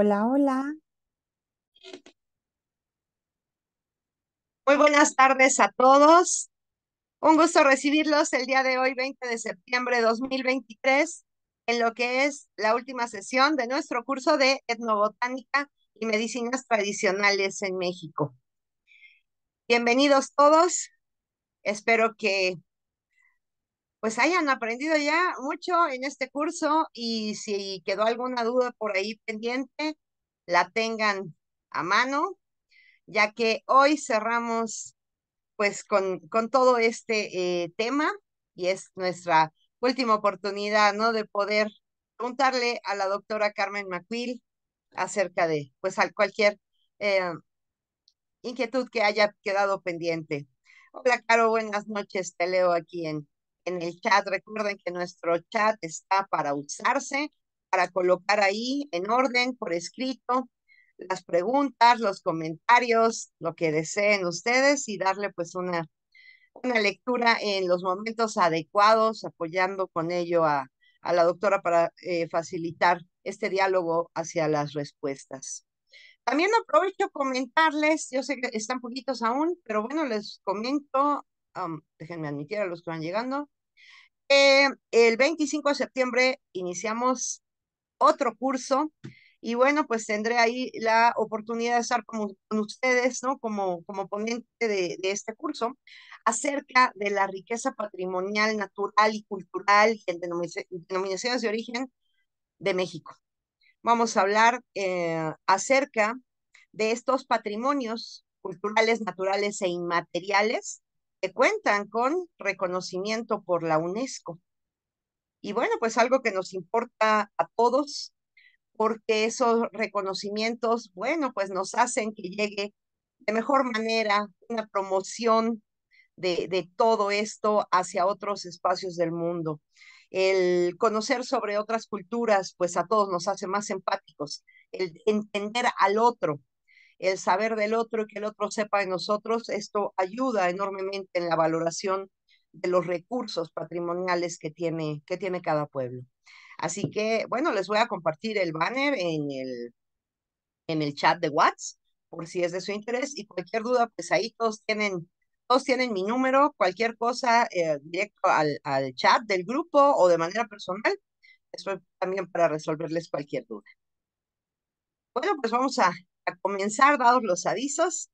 Hola, hola. Muy buenas tardes a todos. Un gusto recibirlos el día de hoy, 20 de septiembre de 2023, en lo que es la última sesión de nuestro curso de etnobotánica y medicinas tradicionales en México. Bienvenidos todos. Espero que pues hayan aprendido ya mucho en este curso y si quedó alguna duda por ahí pendiente, la tengan a mano, ya que hoy cerramos pues con, con todo este eh, tema y es nuestra última oportunidad, ¿no? De poder preguntarle a la doctora Carmen Macuil acerca de pues al cualquier eh, inquietud que haya quedado pendiente. Hola, Caro, buenas noches, te leo aquí en en el chat. Recuerden que nuestro chat está para usarse, para colocar ahí en orden, por escrito, las preguntas, los comentarios, lo que deseen ustedes y darle pues una, una lectura en los momentos adecuados, apoyando con ello a, la doctora para eh, facilitar este diálogo hacia las respuestas. También aprovecho comentarles, yo sé que están poquitos aún, pero bueno, les comento déjenme admitir a los que van llegando. Eh, el 25 de septiembre iniciamos otro curso y bueno, pues tendré ahí la oportunidad de estar con, ustedes, ¿no? Como, como ponente de, este curso, acerca de la riqueza patrimonial, natural y cultural y en denominaciones de origen de México. Vamos a hablar eh, acerca de estos patrimonios culturales, naturales e inmateriales que cuentan con reconocimiento por la UNESCO. Y bueno, pues algo que nos importa a todos, porque esos reconocimientos, bueno, pues nos hacen que llegue de mejor manera una promoción de, de, todo esto hacia otros espacios del mundo. El conocer sobre otras culturas, pues a todos nos hace más empáticos. El entender al otro, el saber del otro y que el otro sepa de nosotros, esto ayuda enormemente en la valoración de los recursos patrimoniales que tiene, que tiene cada pueblo. Así que, bueno, les voy a compartir el banner en el, en el chat de WhatsApp, por si es de su interés, y cualquier duda, pues ahí todos tienen, todos tienen mi número, cualquier cosa eh, directo al, al chat del grupo o de manera personal, estoy también para resolverles cualquier duda. Bueno, pues vamos a comenzar, dados los avisos.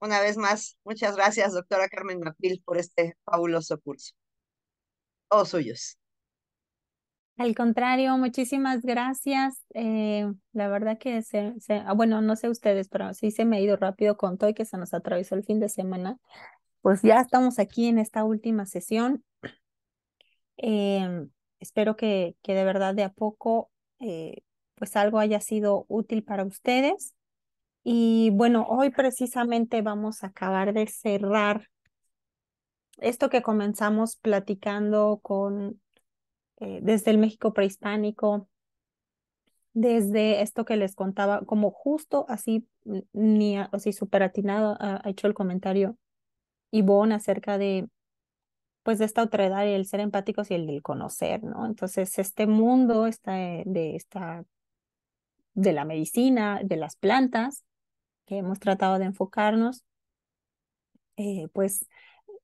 Una vez más, muchas gracias, doctora Carmen Macpil, por este fabuloso curso. Todos suyos. Al contrario, muchísimas gracias. Eh, la verdad que se, ah, bueno, no sé ustedes, pero sí se me ha ido rápido con todo y que se nos atravesó el fin de semana. Pues ya estamos aquí en esta última sesión. Em, espero que, que de verdad de a poco eh, pues algo haya sido útil para ustedes. Y bueno, hoy precisamente vamos a acabar de cerrar esto que comenzamos platicando con eh, desde el México prehispánico, desde esto que les contaba, como justo así, ni así súper atinado ha, hecho el comentario Ivonne acerca de pues de esta otredad y el ser empáticos y el, conocer, ¿no? Entonces, este mundo está eh, de esta de la medicina, de las plantas, que hemos tratado de enfocarnos, eh, pues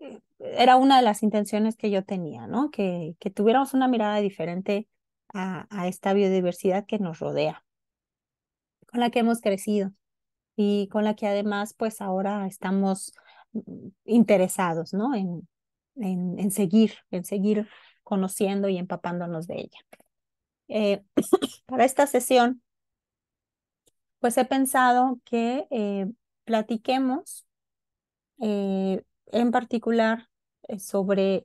eh, era una de las intenciones que yo tenía, ¿no? Que, que tuviéramos una mirada diferente a, esta biodiversidad que nos rodea, con la que hemos crecido y con la que además pues ahora estamos mm, interesados, ¿no? En, en, seguir, en seguir conociendo y empapándonos de ella. Eh, para esta sesión pues he pensado que eh, platiquemos eh, en particular eh, sobre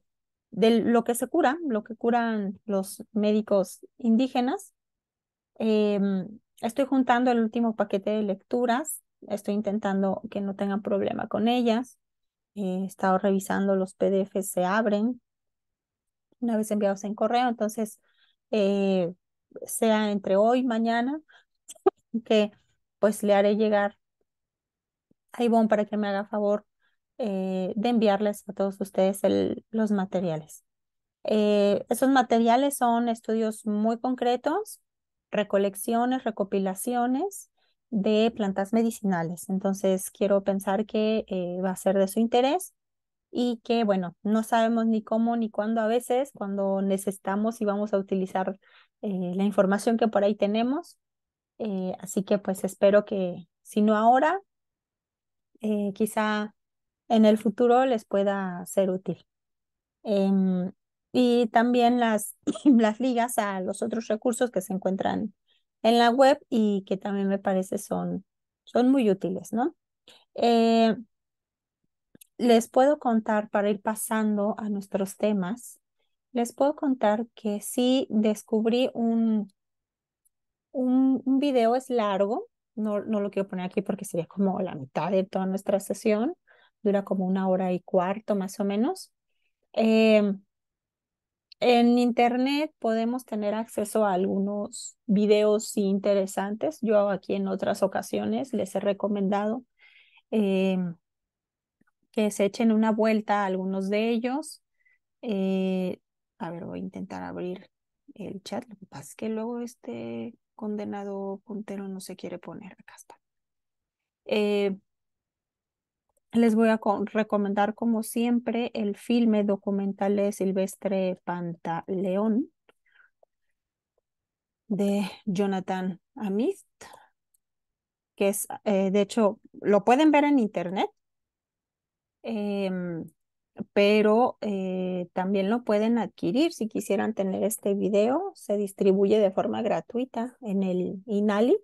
lo que se cura, lo que curan los médicos indígenas. Em, estoy juntando el último paquete de lecturas, estoy intentando que no tengan problema con ellas. he estado revisando los PDFs, se abren una vez enviados en correo, entonces sea entre hoy, mañana, que pues le haré llegar a Ivonne para que me haga favor eh, de enviarles a todos ustedes los materiales. Eh, esos materiales son estudios muy concretos, recolecciones, recopilaciones de plantas medicinales. Entonces, quiero pensar que eh, va a ser de su interés y que, bueno, no sabemos ni cómo ni cuándo a veces, cuando necesitamos y vamos a utilizar la información que por ahí tenemos, eh, así que pues espero que, si no ahora, eh, quizá en el futuro les pueda ser útil. Em, y también las, las ligas a los otros recursos que se encuentran en la web y que también me parece son, son muy útiles, ¿no? Eh, les puedo contar para ir pasando a nuestros temas, les puedo contar que sí descubrí un, un, video es largo, no, no lo quiero poner aquí porque sería como la mitad de toda nuestra sesión, dura como una hora y cuarto más o menos. Eh, en Internet podemos tener acceso a algunos videos interesantes. Yo aquí en otras ocasiones les he recomendado eh, que se echen una vuelta a algunos de ellos. Eh, a ver, voy a intentar abrir el chat. Lo que pasa es que luego este condenado puntero no se quiere poner. Acá está. Eh, les voy a recomendar, como siempre, el filme documental de Silvestre Pantaleón de Jonathan Amist que es, eh, de hecho, lo pueden ver en internet. Em, pero eh, también lo pueden adquirir si quisieran tener este video. Se distribuye de forma gratuita en el INALI.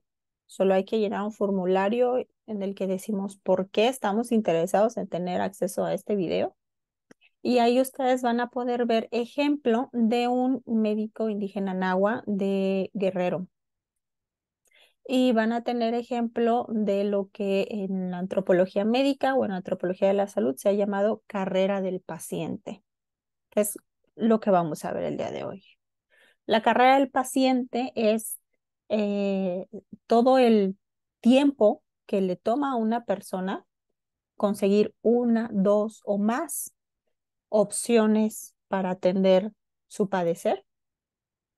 Solo hay que llenar un formulario en el que decimos por qué estamos interesados en tener acceso a este video. Y ahí ustedes van a poder ver ejemplo de un médico indígena Nagua de Guerrero y van a tener ejemplo de lo que en la antropología médica o en la antropología de la salud se ha llamado carrera del paciente, que es lo que vamos a ver el día de hoy. La carrera del paciente es eh, todo el tiempo que le toma a una persona conseguir una, dos o más opciones para atender su padecer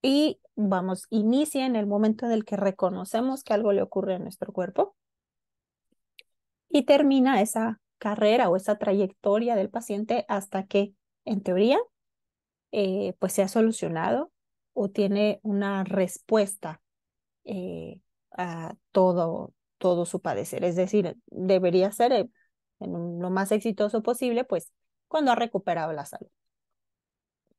y vamos, inicia en el momento en el que reconocemos que algo le ocurre a nuestro cuerpo y termina esa carrera o esa trayectoria del paciente hasta que, en teoría, eh, pues se ha solucionado o tiene una respuesta eh, a todo, todo su padecer. Es decir, debería ser eh, lo más exitoso posible, pues cuando ha recuperado la salud.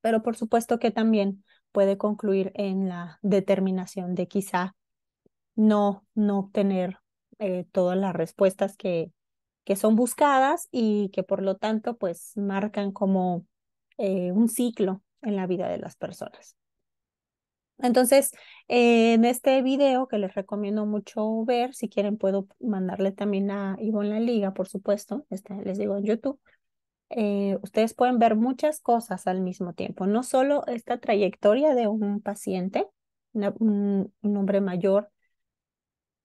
Pero por supuesto que también puede concluir en la determinación de quizá no, no obtener eh, todas las respuestas que, que son buscadas y que por lo tanto pues marcan como eh, un ciclo en la vida de las personas. Entonces, eh, en este video que les recomiendo mucho ver, si quieren puedo mandarle también a Ivonne La Liga, por supuesto, está, les digo en YouTube, eh, ustedes pueden ver muchas cosas al mismo tiempo, no solo esta trayectoria de un paciente, un, hombre mayor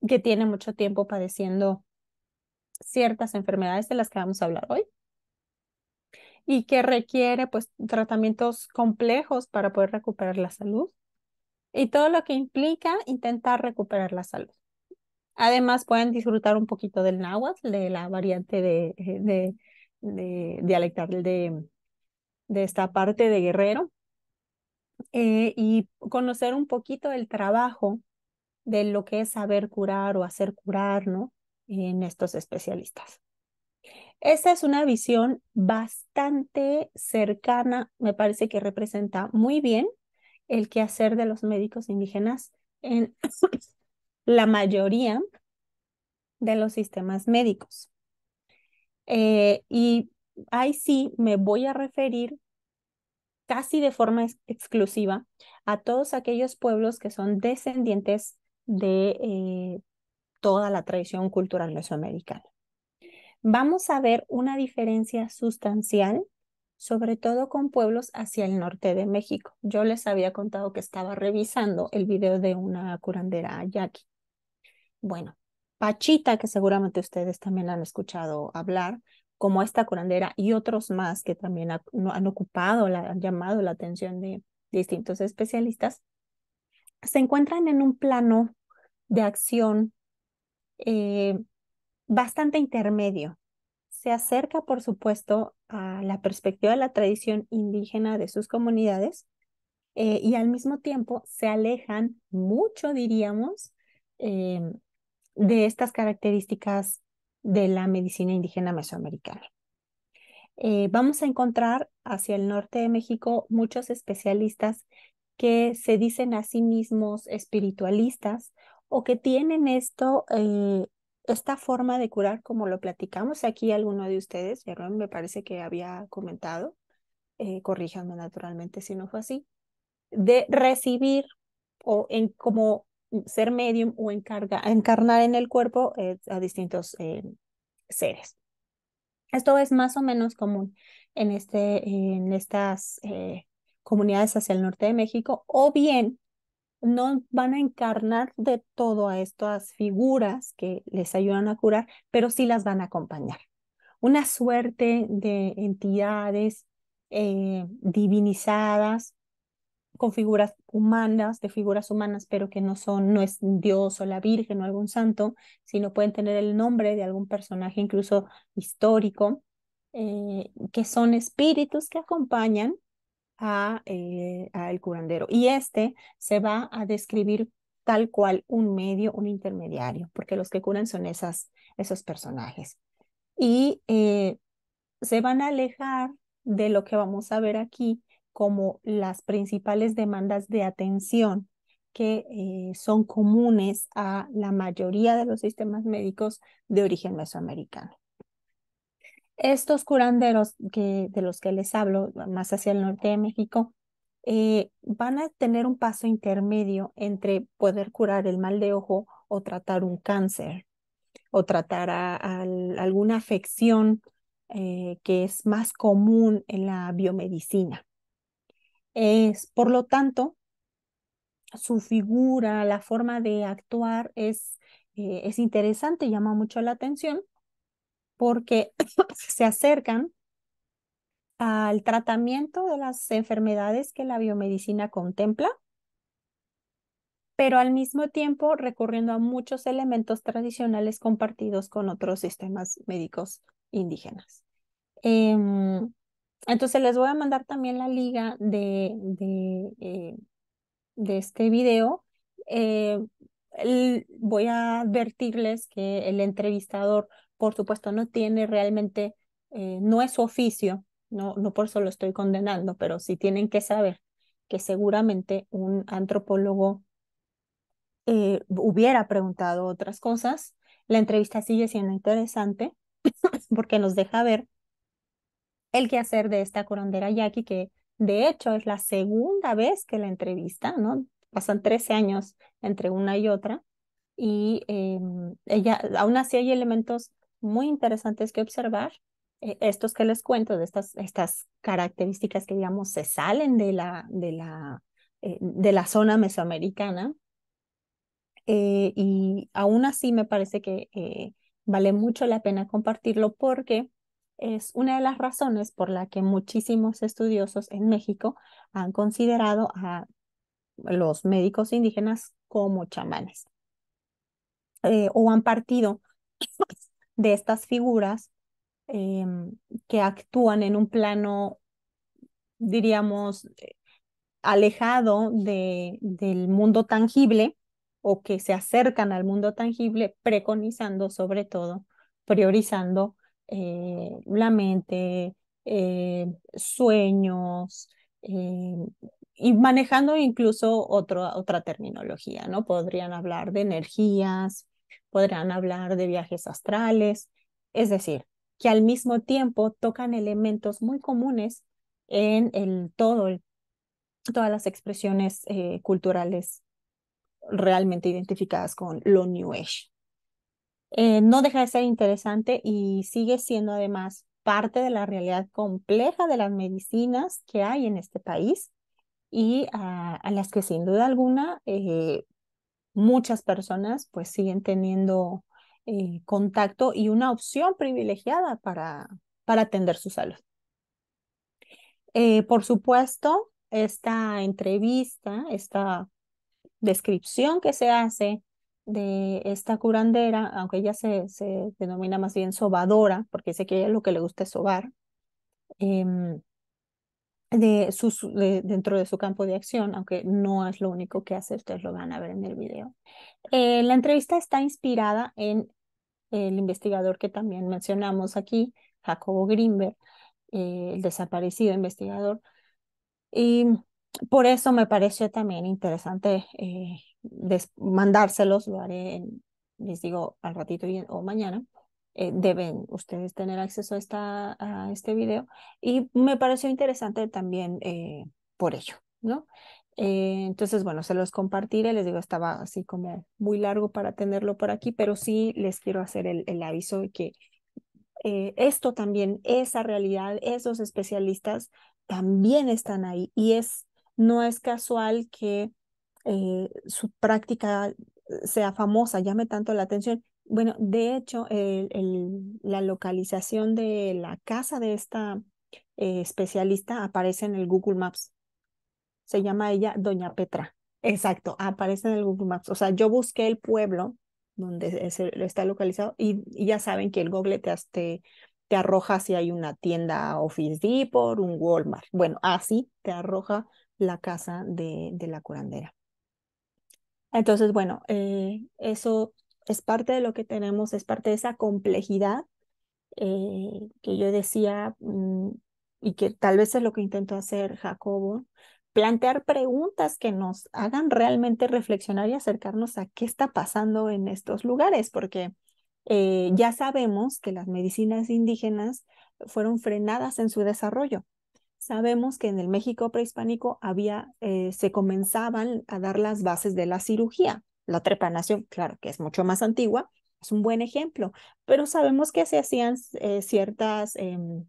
que tiene mucho tiempo padeciendo ciertas enfermedades de las que vamos a hablar hoy y que requiere pues tratamientos complejos para poder recuperar la salud y todo lo que implica intentar recuperar la salud. Además pueden disfrutar un poquito del náhuatl, de la variante de eh, de, de, de esta parte de Guerrero eh, y conocer un poquito el trabajo de lo que es saber curar o hacer curar ¿no? en estos especialistas. esa es una visión bastante cercana, me parece que representa muy bien el quehacer de los médicos indígenas en la mayoría de los sistemas médicos. Eh, y ahí sí me voy a referir casi de forma exclusiva a todos aquellos pueblos que son descendientes de eh, toda la tradición cultural mesoamericana. Vamos a ver una diferencia sustancial, sobre todo con pueblos hacia el norte de México. Yo les había contado que estaba revisando el video de una curandera yaqui. Bueno, Pachita, que seguramente ustedes también han escuchado hablar, como esta curandera y otros más que también han ocupado, la, han llamado la atención de distintos especialistas, se encuentran en un plano de acción eh, bastante intermedio. Se acerca, por supuesto, a la perspectiva de la tradición indígena de sus comunidades eh, y al mismo tiempo se alejan mucho, diríamos, eh, de estas características de la medicina indígena mesoamericana. Eh, vamos a encontrar hacia el norte de México muchos especialistas que se dicen a sí mismos espiritualistas o que tienen esto, eh, esta forma de curar, como lo platicamos aquí alguno de ustedes, Jerón me parece que había comentado, eh, corríjanme naturalmente si no fue así, de recibir o en como ser medium o encarga, encarnar en el cuerpo eh, a distintos eh, seres. Esto es más o menos común en, este, en estas eh, comunidades hacia el norte de México, o bien no van a encarnar de todo a estas figuras que les ayudan a curar, pero sí las van a acompañar. Una suerte de entidades divinizadas con figuras humanas, de figuras humanas, pero que no son, no es Dios o la Virgen o algún santo, sino pueden tener el nombre de algún personaje incluso histórico, eh, que son espíritus que acompañan a, eh, curandero. Y este se va a describir tal cual un medio, un intermediario, porque los que curan son esas, esos personajes. Y eh, se van a alejar de lo que vamos a ver aquí, como las principales demandas de atención que eh, son comunes a la mayoría de los sistemas médicos de origen mesoamericano. Estos curanderos que, de los que les hablo más hacia el norte de México eh, van a tener un paso intermedio entre poder curar el mal de ojo o tratar un cáncer o tratar alguna afección eh, que es más común en la biomedicina. Es, por lo tanto, su figura, la forma de actuar es, eh, es interesante, llama mucho la atención, porque se acercan al tratamiento de las enfermedades que la biomedicina contempla, pero al mismo tiempo recurriendo a muchos elementos tradicionales compartidos con otros sistemas médicos indígenas. Em, entonces les voy a mandar también la liga de, de, eh, este video. Eh, voy a advertirles que el entrevistador, por supuesto, no tiene realmente, eh, no es su oficio, no, no por eso lo estoy condenando, pero sí tienen que saber que seguramente un antropólogo hubiera preguntado otras cosas. La entrevista sigue siendo interesante porque nos deja ver el hacer de esta curandera Jackie, que de hecho es la segunda vez que la entrevista, ¿no? Pasan 13 años entre una y otra y eh, ella, aún así hay elementos muy interesantes que observar. Eh, estos que les cuento, de estas, estas características que digamos se salen de la, de la, eh, de la zona mesoamericana. y aún así me parece que vale mucho la pena compartirlo porque es una de las razones por la que muchísimos estudiosos en México han considerado a los médicos indígenas como chamanes eh, o han partido de estas figuras em, que actúan en un plano, diríamos, eh, alejado de, del mundo tangible o que se acercan al mundo tangible, preconizando sobre todo, priorizando eh, la mente, eh, sueños, eh, y manejando incluso otra terminología, ¿no? Podrían hablar de energías, podrían hablar de viajes astrales, es decir, que al mismo tiempo tocan elementos muy comunes en el, todo todas las expresiones culturales realmente identificadas con lo New Age. Eh, no deja de ser interesante y sigue siendo además parte de la realidad compleja de las medicinas que hay en este país y a, las que sin duda alguna eh, muchas personas pues siguen teniendo eh, contacto y una opción privilegiada para, para atender su salud. por supuesto, esta entrevista, esta descripción que se hace de esta curandera, aunque ella se, se denomina más bien sobadora, porque dice que ella lo que le gusta es sobar, em, de sus, dentro de su campo de acción, aunque no es lo único que hace, ustedes lo van a ver en el video. Eh, la entrevista está inspirada en el investigador que también mencionamos aquí, Jacobo Grimberg eh, el desaparecido investigador. Y por eso me pareció también interesante eh, mandárselos, lo haré, les digo, al ratito o mañana. Eh, deben ustedes tener acceso a, esta, a este video y me pareció interesante también eh, por ello, ¿no? Eh, entonces, bueno, se los compartiré, les digo, estaba así como muy largo para tenerlo por aquí, pero sí les quiero hacer el, el aviso de que esto también, esa realidad, esos especialistas también están ahí y es, no es casual que eh, su práctica eh, sea famosa, llame tanto la atención. Bueno, de hecho, la localización de la casa de esta eh, especialista aparece en el Google Maps. Se llama ella Doña Petra. Exacto, aparece en el Google Maps. O sea, yo busqué el pueblo donde está localizado y, ya saben que el Google te, te, arroja si hay una tienda Office Depot, un Walmart. Bueno, así te arroja la casa de, de la curandera. Entonces, bueno, eh, eso es parte de lo que tenemos, es parte de esa complejidad eh, que yo decía mm, y que tal vez es lo que intentó hacer Jacobo, plantear preguntas que nos hagan realmente reflexionar y acercarnos a qué está pasando en estos lugares, porque eh, ya sabemos que las medicinas indígenas fueron frenadas en su desarrollo Sabemos que en el México prehispánico había, eh, se comenzaban a dar las bases de la cirugía. La trepanación, claro, que es mucho más antigua, es un buen ejemplo, pero sabemos que se hacían eh, ciertas em,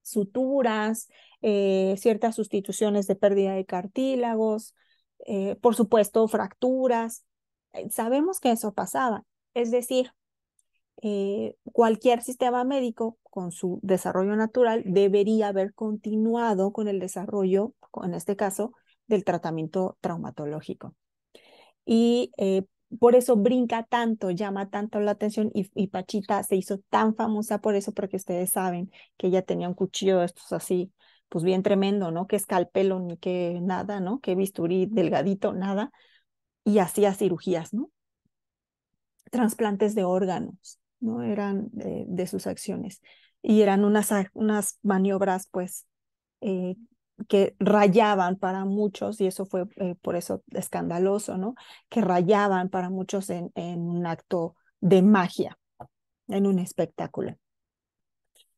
suturas, eh, ciertas sustituciones de pérdida de cartílagos, por supuesto, fracturas. Sabemos que eso pasaba. Es decir, cualquier sistema médico con su desarrollo natural, debería haber continuado con el desarrollo, en este caso, del tratamiento traumatológico. Y eh, por eso brinca tanto, llama tanto la atención y, Pachita se hizo tan famosa por eso, porque ustedes saben que ella tenía un cuchillo estos así, pues bien tremendo, ¿no? Que escalpelo ni que nada, ¿no? Que bisturí delgadito, nada. Y hacía cirugías, ¿no? Transplantes de órganos, ¿no? Eran eh, de sus acciones y eran unas, unas maniobras pues eh, que rayaban para muchos, y eso fue eh, por eso escandaloso, ¿no? Que rayaban para muchos en, en un acto de magia, en un espectáculo.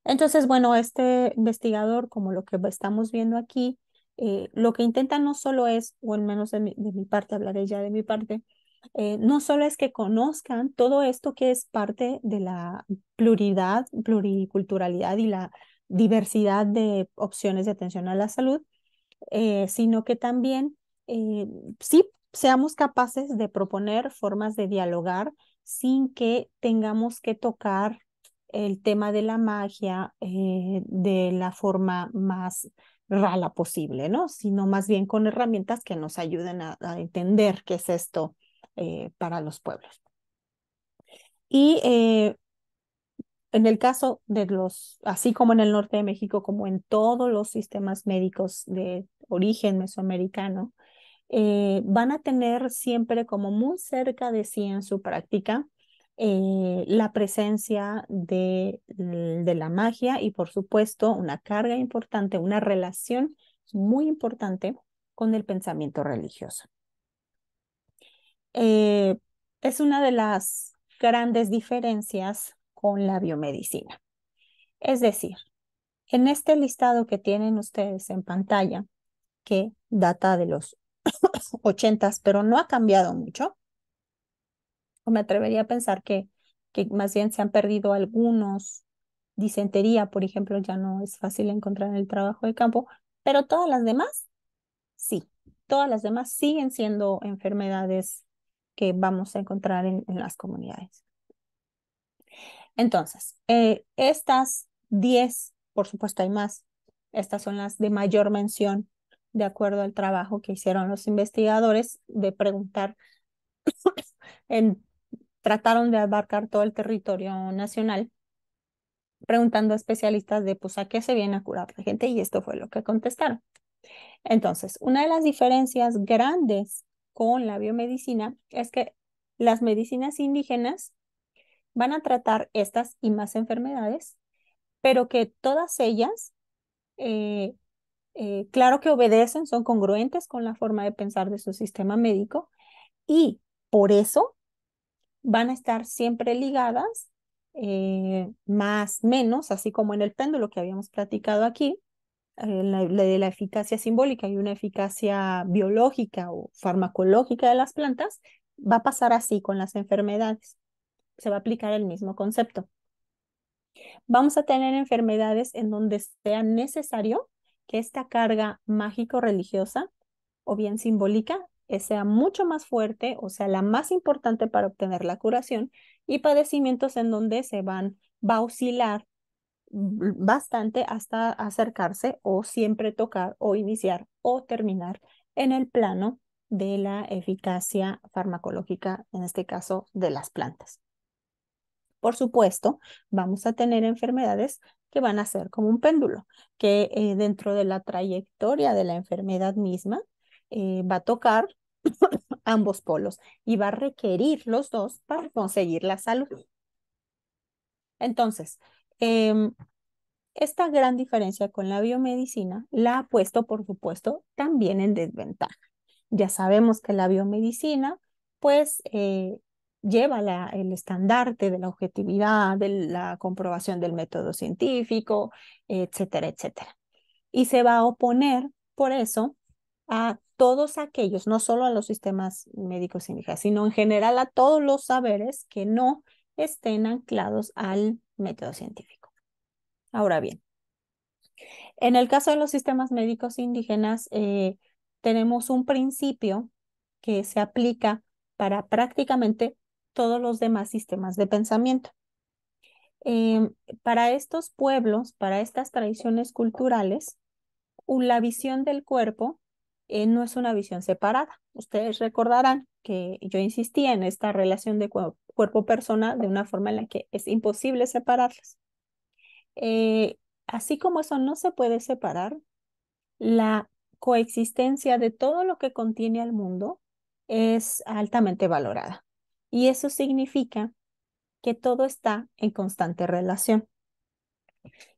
Entonces, bueno, este investigador, como lo que estamos viendo aquí, eh, lo que intenta no solo es, o al menos de mi parte, hablaré ya de mi parte, eh, no solo es que conozcan todo esto que es parte de la pluralidad pluriculturalidad y la diversidad de opciones de atención a la salud, eh, sino que también eh, sí seamos capaces de proponer formas de dialogar sin que tengamos que tocar el tema de la magia de la forma más rala posible, ¿no? Sino más bien con herramientas que nos ayuden a entender qué es esto eh, para los pueblos. Y eh, en el caso de los, así como en el norte de México, como en todos los sistemas médicos de origen mesoamericano, eh, van a tener siempre como muy cerca de sí en su práctica la presencia de, de la magia y por supuesto una carga importante, una relación muy importante con el pensamiento religioso. Eh, es una de las grandes diferencias con la biomedicina. Es decir, en este listado que tienen ustedes en pantalla, que data de los 80, pero no ha cambiado mucho, o me atrevería a pensar que, que más bien se han perdido algunos. Disentería, por ejemplo, ya no es fácil encontrar en el trabajo de campo, pero todas las demás, sí, todas las demás siguen siendo enfermedades que vamos a encontrar en, las comunidades. Entonces, eh, estas 10, por supuesto hay más, estas son las de mayor mención de acuerdo al trabajo que hicieron los investigadores de preguntar, en, trataron de abarcar todo el territorio nacional preguntando a especialistas de pues a qué se viene a curar la gente y esto fue lo que contestaron. Entonces, una de las diferencias grandes con la biomedicina es que las medicinas indígenas van a tratar estas y más enfermedades, pero que todas ellas, eh, eh, claro que obedecen, son congruentes con la forma de pensar de su sistema médico y por eso van a estar siempre ligadas, eh, más menos, así como en el péndulo que habíamos platicado aquí, eh, la, de la eficacia simbólica y una eficacia biológica o farmacológica de las plantas, va a pasar así con las enfermedades. Se va a aplicar el mismo concepto. Vamos a tener enfermedades en donde sea necesario que esta carga mágico-religiosa o bien simbólica eh, sea mucho más fuerte o sea la más importante para obtener la curación y padecimientos en donde se van, va a oscilar bastante hasta acercarse o siempre tocar o iniciar o terminar en el plano de la eficacia farmacológica, en este caso de las plantas. Por supuesto, vamos a tener enfermedades que van a ser como un péndulo, que eh, dentro de la trayectoria de la enfermedad misma eh, va a tocar ambos polos y va a requerir los dos para conseguir la salud. Entonces, Em, esta gran diferencia con la biomedicina la ha puesto, por supuesto, también en desventaja. Ya sabemos que la biomedicina, pues, eh, lleva el estandarte de la objetividad, de la comprobación del método científico, etcétera, etcétera. Y se va a oponer, por eso, a todos aquellos, no solo a los sistemas médicos indígenas, sino en general a todos los saberes que no estén anclados al método científico. Ahora bien, en el caso de los sistemas médicos indígenas, eh, tenemos un principio que se aplica para prácticamente todos los demás sistemas de pensamiento. Em, para estos pueblos, para estas tradiciones culturales, la visión del cuerpo eh, no es una visión separada. Ustedes recordarán que yo insistía en esta relación de, cuerpo cuerpo-persona de una forma en la que es imposible separarlas. Eh, así como eso no se puede separar, la coexistencia de todo lo que contiene al mundo es altamente valorada. Y eso significa que todo está en constante relación.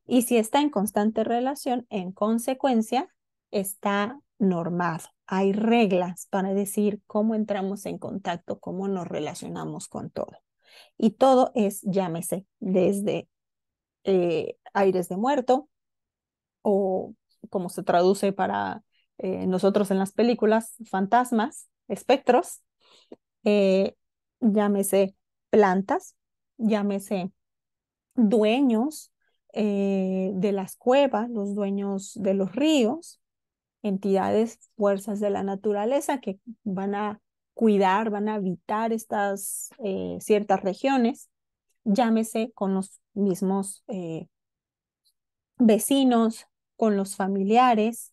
Y si está en constante relación, en consecuencia, está normado. Hay reglas para decir cómo entramos en contacto, cómo nos relacionamos con todo. Y todo es, llámese, desde eh, aires de muerto o como se traduce para eh, nosotros en las películas, fantasmas, espectros, eh, llámese plantas, llámese dueños de las cuevas, los dueños de los ríos, entidades, fuerzas de la naturaleza que van a cuidar, van a habitar estas eh, ciertas regiones, llámese con los mismos eh, vecinos, con los familiares,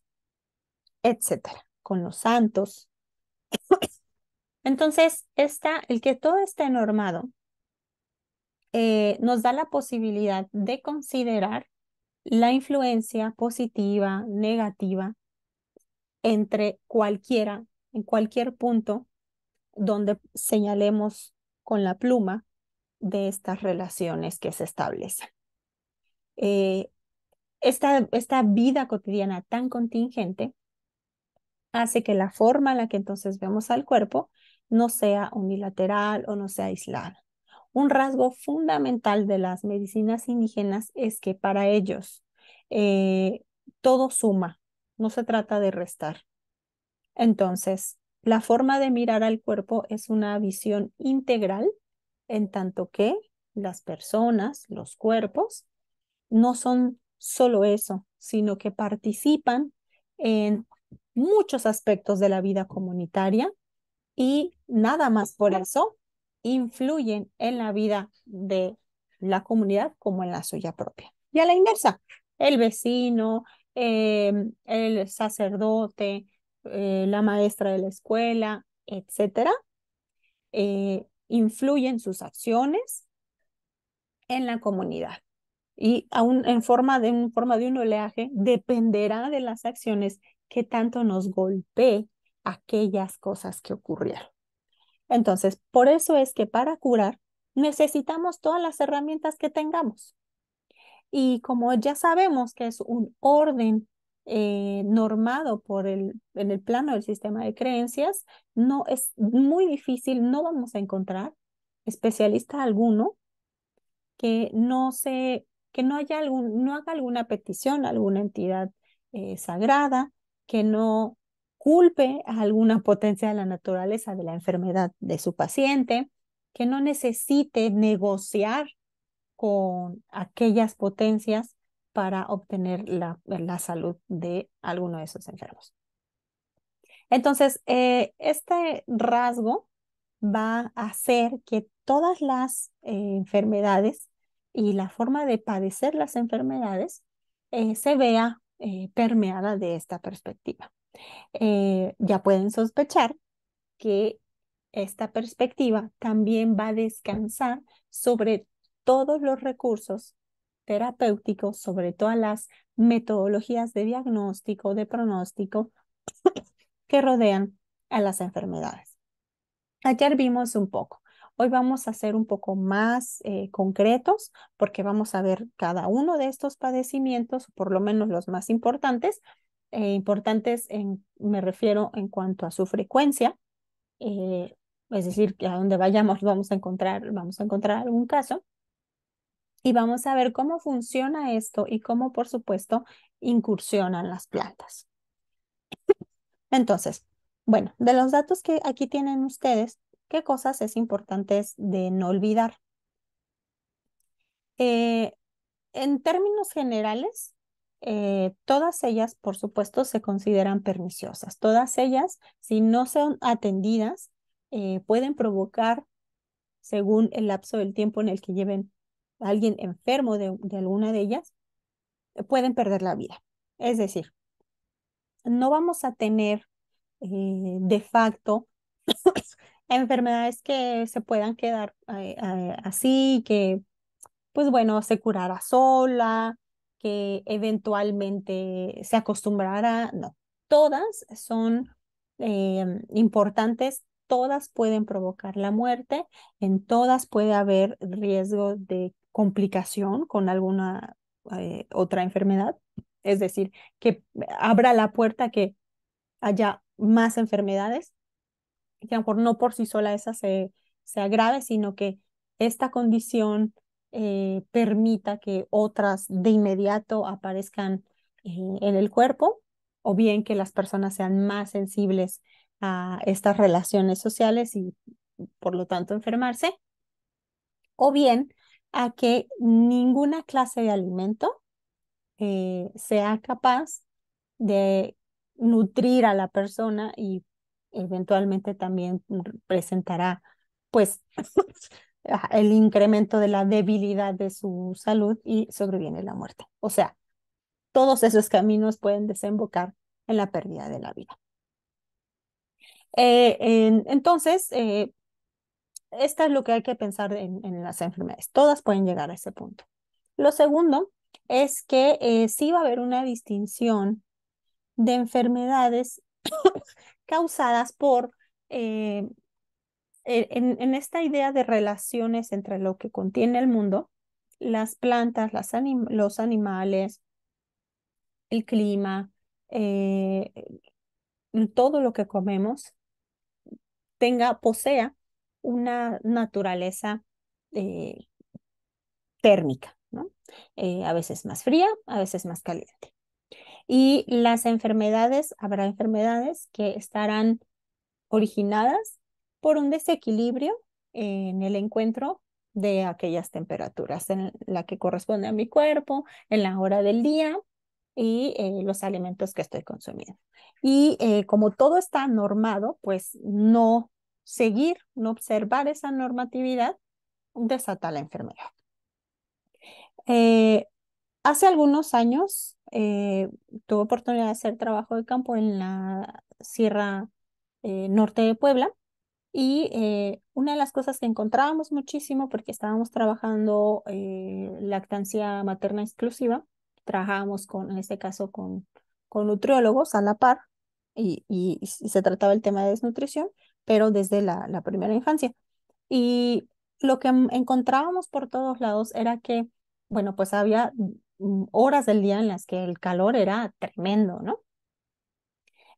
etcétera, con los santos. Entonces, el que todo esté normado eh, nos da la posibilidad de considerar la influencia positiva, negativa entre cualquiera, en cualquier punto donde señalemos con la pluma de estas relaciones que se establecen. Eh, esta, esta vida cotidiana tan contingente hace que la forma en la que entonces vemos al cuerpo no sea unilateral o no sea aislada. Un rasgo fundamental de las medicinas indígenas es que para ellos eh, todo suma, no se trata de restar. Entonces, la forma de mirar al cuerpo es una visión integral en tanto que las personas, los cuerpos, no son solo eso, sino que participan en muchos aspectos de la vida comunitaria y nada más por eso influyen en la vida de la comunidad como en la suya propia. Y a la inversa, el vecino, Em, el sacerdote, eh, la maestra de la escuela, etcétera, eh, influyen sus acciones en la comunidad. Y aún en forma de, forma de un oleaje, dependerá de las acciones que tanto nos golpee aquellas cosas que ocurrieron. Entonces, por eso es que para curar necesitamos todas las herramientas que tengamos. Y como ya sabemos que es un orden eh, normado por el, en el plano del sistema de creencias, no es muy difícil, no vamos a encontrar especialista alguno que no se, que no haya algún, no haga alguna petición a alguna entidad eh, sagrada, que no culpe a alguna potencia de la naturaleza de la enfermedad de su paciente, que no necesite negociar con aquellas potencias para obtener la, salud de alguno de esos enfermos. Entonces, eh, este rasgo va a hacer que todas las eh, enfermedades y la forma de padecer las enfermedades eh, se vea permeada de esta perspectiva. ya pueden sospechar que esta perspectiva también va a descansar sobre todos los recursos terapéuticos, sobre todo las metodologías de diagnóstico, de pronóstico que rodean a las enfermedades. Ayer vimos un poco. Hoy vamos a ser un poco más eh, concretos porque vamos a ver cada uno de estos padecimientos, por lo menos los más importantes. Eh, importantes en, me refiero en cuanto a su frecuencia, eh, es decir, que a donde vayamos vamos a encontrar, vamos a encontrar algún caso y vamos a ver cómo funciona esto y cómo, por supuesto, incursionan las plantas. Entonces, bueno, de los datos que aquí tienen ustedes, ¿qué cosas es importante de no olvidar? Eh, en términos generales, eh, todas ellas, por supuesto, se consideran perniciosas. Todas ellas, si no son atendidas, eh, pueden provocar, según el lapso del tiempo en el que lleven alguien enfermo de, alguna de ellas, eh, pueden perder la vida. Es decir, no vamos a tener eh, de facto enfermedades que se puedan quedar eh, así, que pues bueno, se curará sola, que eventualmente se acostumbrara no. Todas son em, importantes, todas pueden provocar la muerte, en todas puede haber riesgo de complicación con alguna eh, otra enfermedad, es decir, que abra la puerta que haya más enfermedades, que por no por sí sola esa se, se agrave, sino que esta condición eh, permita que otras de inmediato aparezcan eh, en el cuerpo, o bien que las personas sean más sensibles a estas relaciones sociales y por lo tanto enfermarse, o bien a que ninguna clase de alimento eh, sea capaz de nutrir a la persona y eventualmente también presentará pues ah, el incremento de la debilidad de su salud y sobreviene la muerte. O sea, todos esos caminos pueden desembocar en la pérdida de la vida. Eh, entonces, eh, esta es lo que hay que pensar en, las enfermedades. Todas pueden llegar a ese punto. Lo segundo es que eh, sí va a haber una distinción de enfermedades causadas por, eh, e, en, esta idea de relaciones entre lo que contiene el mundo, las plantas, los animales, el clima, eh, todo lo que comemos, tenga, posea una naturaleza eh, térmica, ¿no? Eh, a veces más fría, a veces más caliente. Y las enfermedades, habrá enfermedades que estarán originadas por un desequilibrio en el encuentro de aquellas temperaturas en la que corresponde a mi cuerpo, en la hora del día y eh, los alimentos que estoy consumiendo. Y como todo está normado, pues no seguir, no observar esa normatividad, desata la enfermedad. Eh, hace algunos años eh, tuve oportunidad de hacer trabajo de campo en la Sierra eh, Norte de Puebla y una de las cosas que encontrábamos muchísimo porque estábamos trabajando lactancia materna exclusiva, trabajábamos con, en este caso con, nutriólogos a la par y se trataba el tema de desnutrición pero desde la, primera infancia. Y lo que encontrábamos por todos lados era que, bueno, pues había mm, horas del día en las que el calor era tremendo, ¿no?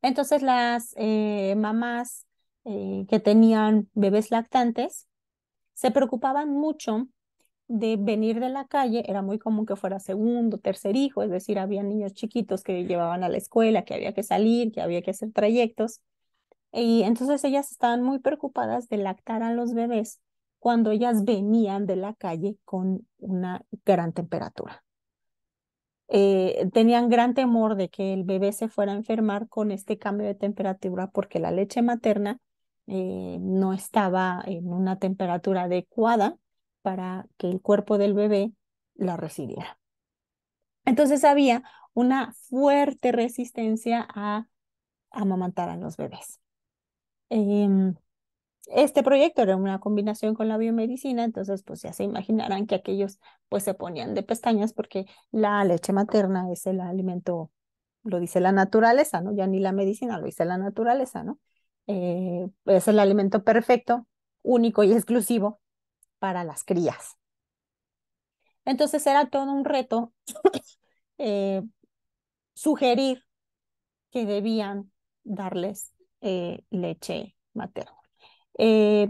Entonces las eh, mamás eh, que tenían bebés lactantes se preocupaban mucho de venir de la calle, era muy común que fuera segundo, tercer hijo, es decir, había niños chiquitos que llevaban a la escuela, que había que salir, que había que hacer trayectos. Y entonces ellas estaban muy preocupadas de lactar a los bebés cuando ellas venían de la calle con una gran temperatura. Eh, tenían gran temor de que el bebé se fuera a enfermar con este cambio de temperatura porque la leche materna eh, no estaba en una temperatura adecuada para que el cuerpo del bebé la recibiera. Entonces había una fuerte resistencia a amamantar a los bebés. Em, este proyecto era una combinación con la biomedicina, entonces pues ya se imaginarán que aquellos pues se ponían de pestañas porque la leche materna es el alimento, lo dice la naturaleza, ¿no? Ya ni la medicina, lo dice la naturaleza, ¿no? Eh, es el alimento perfecto, único y exclusivo para las crías. Entonces era todo un reto eh, sugerir que debían darles eh, leche materna. Eh,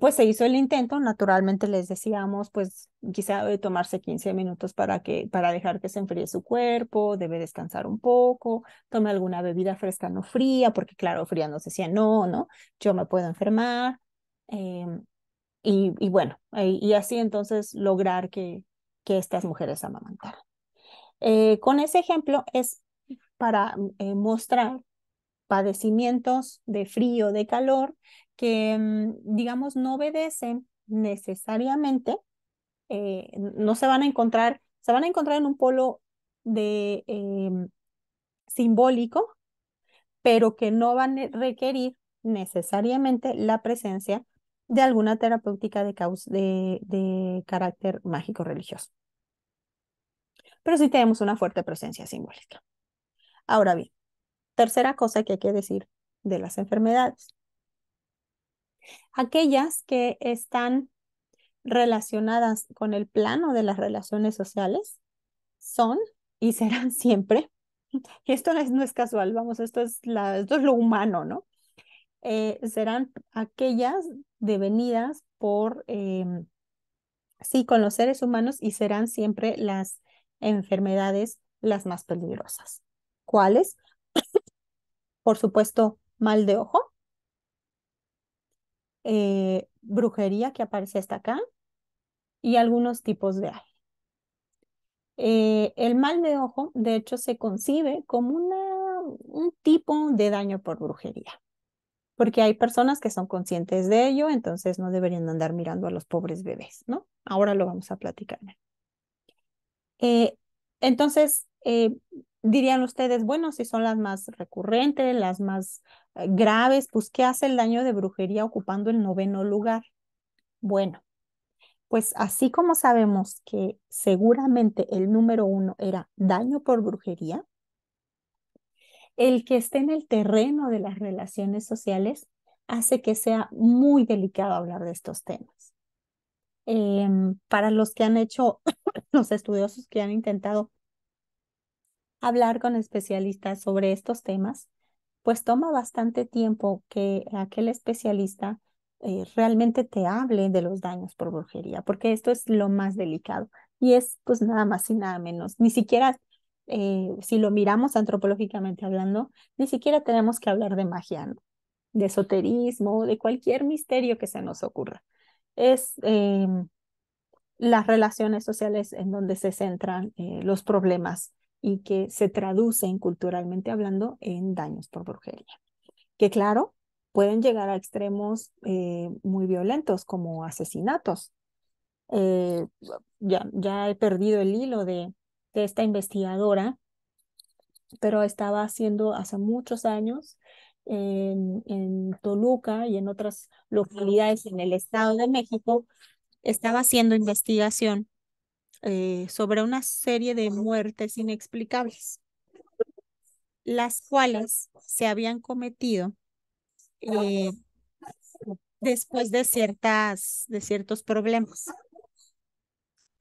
pues se hizo el intento, naturalmente les decíamos, pues quizá debe tomarse 15 minutos para, que, para dejar que se enfríe su cuerpo, debe descansar un poco, tome alguna bebida fresca, no fría, porque claro, fría nos decía, no, no, yo me puedo enfermar. Em, y, bueno, y, así entonces lograr que, que estas mujeres amamantaran. Eh, con ese ejemplo es para mostrar padecimientos de frío, de calor, que mm, digamos no obedecen necesariamente, eh, no se van a encontrar, se van a encontrar en un polo de em, simbólico, pero que no van a requerir necesariamente la presencia de alguna terapéutica de, de carácter mágico religioso. Pero sí tenemos una fuerte presencia simbólica. Ahora bien, Tercera cosa que hay que decir de las enfermedades. Aquellas que están relacionadas con el plano de las relaciones sociales son y serán siempre, y esto no es, casual, vamos, esto es, esto lo humano, ¿no? Eh, serán aquellas devenidas por, em, sí, con los seres humanos y serán siempre las enfermedades las más peligrosas. ¿Cuáles? por supuesto, mal de ojo, eh, brujería que aparece hasta acá y algunos tipos de aire. Eh, el mal de ojo, de hecho, se concibe como una, un tipo de daño por brujería, porque hay personas que son conscientes de ello, entonces no deberían andar mirando a los pobres bebés, ¿no? Ahora lo vamos a platicar. Eh, entonces, dirían ustedes, bueno, si son las más recurrentes, las más eh, graves, pues ¿qué hace el daño de brujería ocupando el noveno lugar? Bueno, pues así como sabemos que seguramente el número uno era daño por brujería, el que esté en el terreno de las relaciones sociales hace que sea muy delicado hablar de estos temas. Em, para los que han hecho, los estudiosos que han intentado hablar con especialistas sobre estos temas, pues toma bastante tiempo que aquel especialista eh, realmente te hable de los daños por brujería, porque esto es lo más delicado y es pues nada más y nada menos. Ni siquiera, eh, si lo miramos antropológicamente hablando, ni siquiera tenemos que hablar de magia, de esoterismo, de cualquier misterio que se nos ocurra. Es em, las relaciones sociales en donde se centran eh, los problemas y que se traducen culturalmente hablando en daños por brujería. Que claro, pueden llegar a extremos eh, muy violentos como asesinatos. Eh, ya, he perdido el hilo de, esta investigadora, pero estaba haciendo hace muchos años en, en, Toluca y en otras localidades en el Estado de México, estaba haciendo investigación eh, sobre una serie de muertes inexplicables, las cuales se habían cometido eh, después de, ciertas, de ciertos problemas,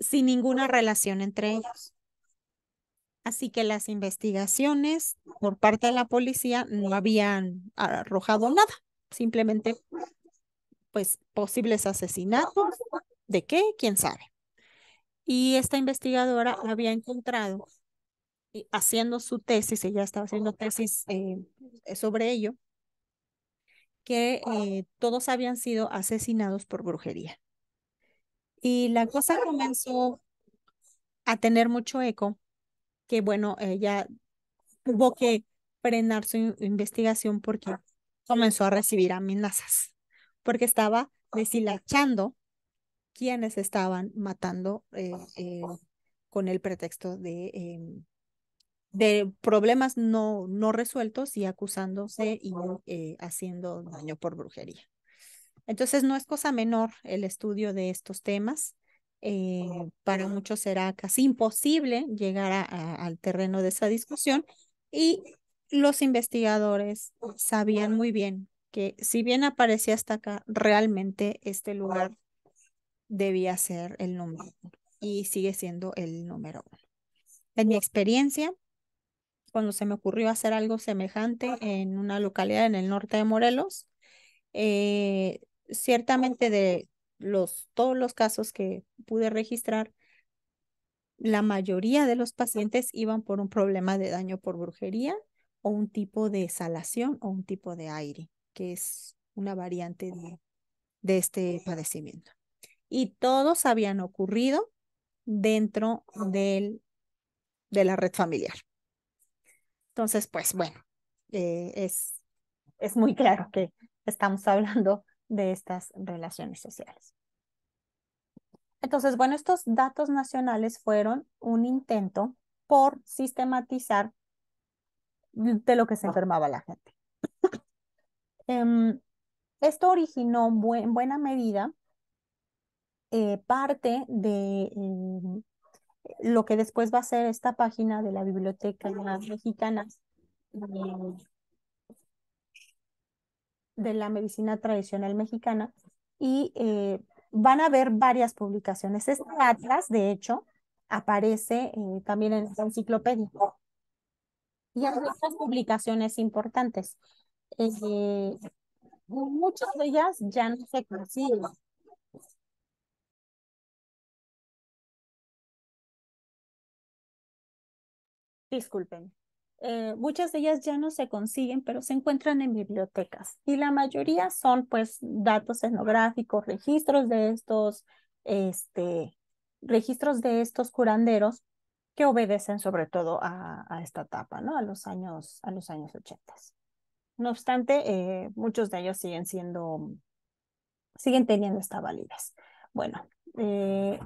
sin ninguna relación entre ellos. Así que las investigaciones por parte de la policía no habían arrojado nada, simplemente pues posibles asesinatos, ¿de qué? ¿Quién sabe? Y esta investigadora había encontrado, eh, haciendo su tesis, ella estaba haciendo tesis eh, eh, sobre ello, que todos habían sido asesinados por brujería. Y la cosa comenzó a tener mucho eco, que bueno, ella tuvo que frenar su investigación porque comenzó a recibir amenazas, porque estaba deshilachando quienes estaban matando eh, eh, con el pretexto de, em, de problemas no, no resueltos y acusándose y eh, haciendo daño por brujería. Entonces no es cosa menor el estudio de estos temas. para muchos será casi imposible llegar al terreno de esa discusión y los investigadores sabían muy bien que si bien aparecía hasta acá, realmente este lugar debía ser el número uno y sigue siendo el número uno. En mi experiencia, cuando se me ocurrió hacer algo semejante en una localidad en el norte de Morelos, eh, ciertamente de los, todos los casos que pude registrar, la mayoría de los pacientes iban por un problema de daño por brujería o un tipo de salación o un tipo de aire, que es una variante de este padecimiento y todos habían ocurrido dentro del, de la red familiar. Entonces, pues bueno, eh, es, es muy claro que estamos hablando de estas relaciones sociales. Entonces, bueno, estos datos nacionales fueron un intento por sistematizar de lo que se enfermaba la gente. Em, esto originó en buena medida eh, parte de em, lo que después va a ser esta página de la Biblioteca Mexicana em, de la Medicina Tradicional Mexicana y eh, van a ver varias publicaciones. Este atlas, de hecho, aparece eh, también en esta enciclopedia y hay otras publicaciones importantes. muchas de ellas ya no se consiguen disculpen, eh, muchas de ellas ya no se consiguen, pero se encuentran en bibliotecas y la mayoría son pues datos etnográficos, registros de estos, este, registros de estos curanderos que obedecen sobre todo a, esta etapa, ¿no? A los años, a los años 80. No obstante, eh, muchos de ellos siguen siendo, siguen teniendo esta validez. Bueno, eh,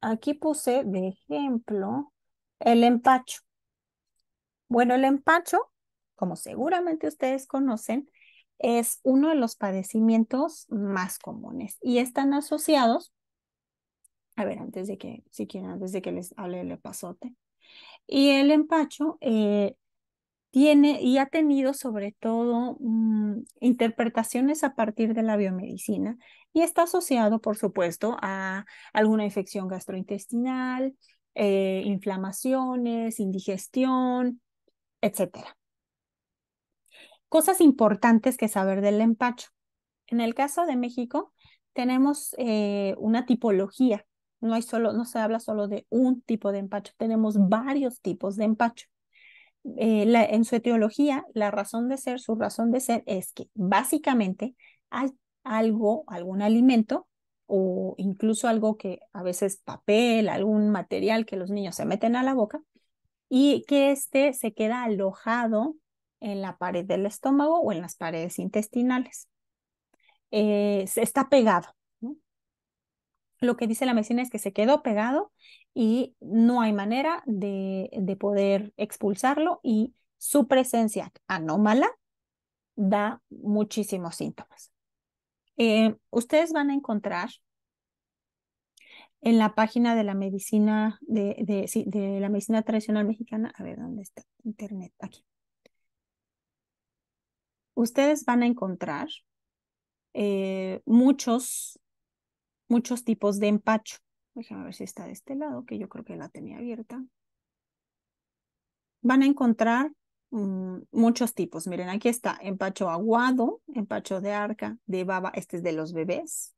aquí puse de ejemplo el empacho. Bueno, el empacho, como seguramente ustedes conocen, es uno de los padecimientos más comunes y están asociados, a ver, antes de que, si quieren, antes de que les hable el pasote, y el empacho eh, tiene y ha tenido sobre todo mm, interpretaciones a partir de la biomedicina y está asociado, por supuesto, a alguna infección gastrointestinal, eh, inflamaciones, indigestión, etcétera. Cosas importantes que saber del empacho. En el caso de México, tenemos eh, una tipología. No, hay solo, no se habla solo de un tipo de empacho, tenemos varios tipos de empacho. Eh, en su etiología, la razón de ser, su razón de ser es que básicamente hay algo, algún alimento o incluso algo que a veces papel, algún material que los niños se meten a la boca, y que este se queda alojado en la pared del estómago o en las paredes intestinales. Eh, está pegado. Lo que dice la medicina es que se quedó pegado y no hay manera de, poder expulsarlo y su presencia anómala da muchísimos síntomas. Eh, ustedes van a encontrar en la página de la medicina, de, la medicina tradicional mexicana. A ver, ¿dónde está? Internet, aquí. Ustedes van a encontrar eh, muchos, muchos tipos de empacho. Déjame ver si está de este lado, que yo creo que la tenía abierta. Van a encontrar mm, muchos tipos. Miren, aquí está empacho aguado, empacho de arca, de baba, este es de los bebés,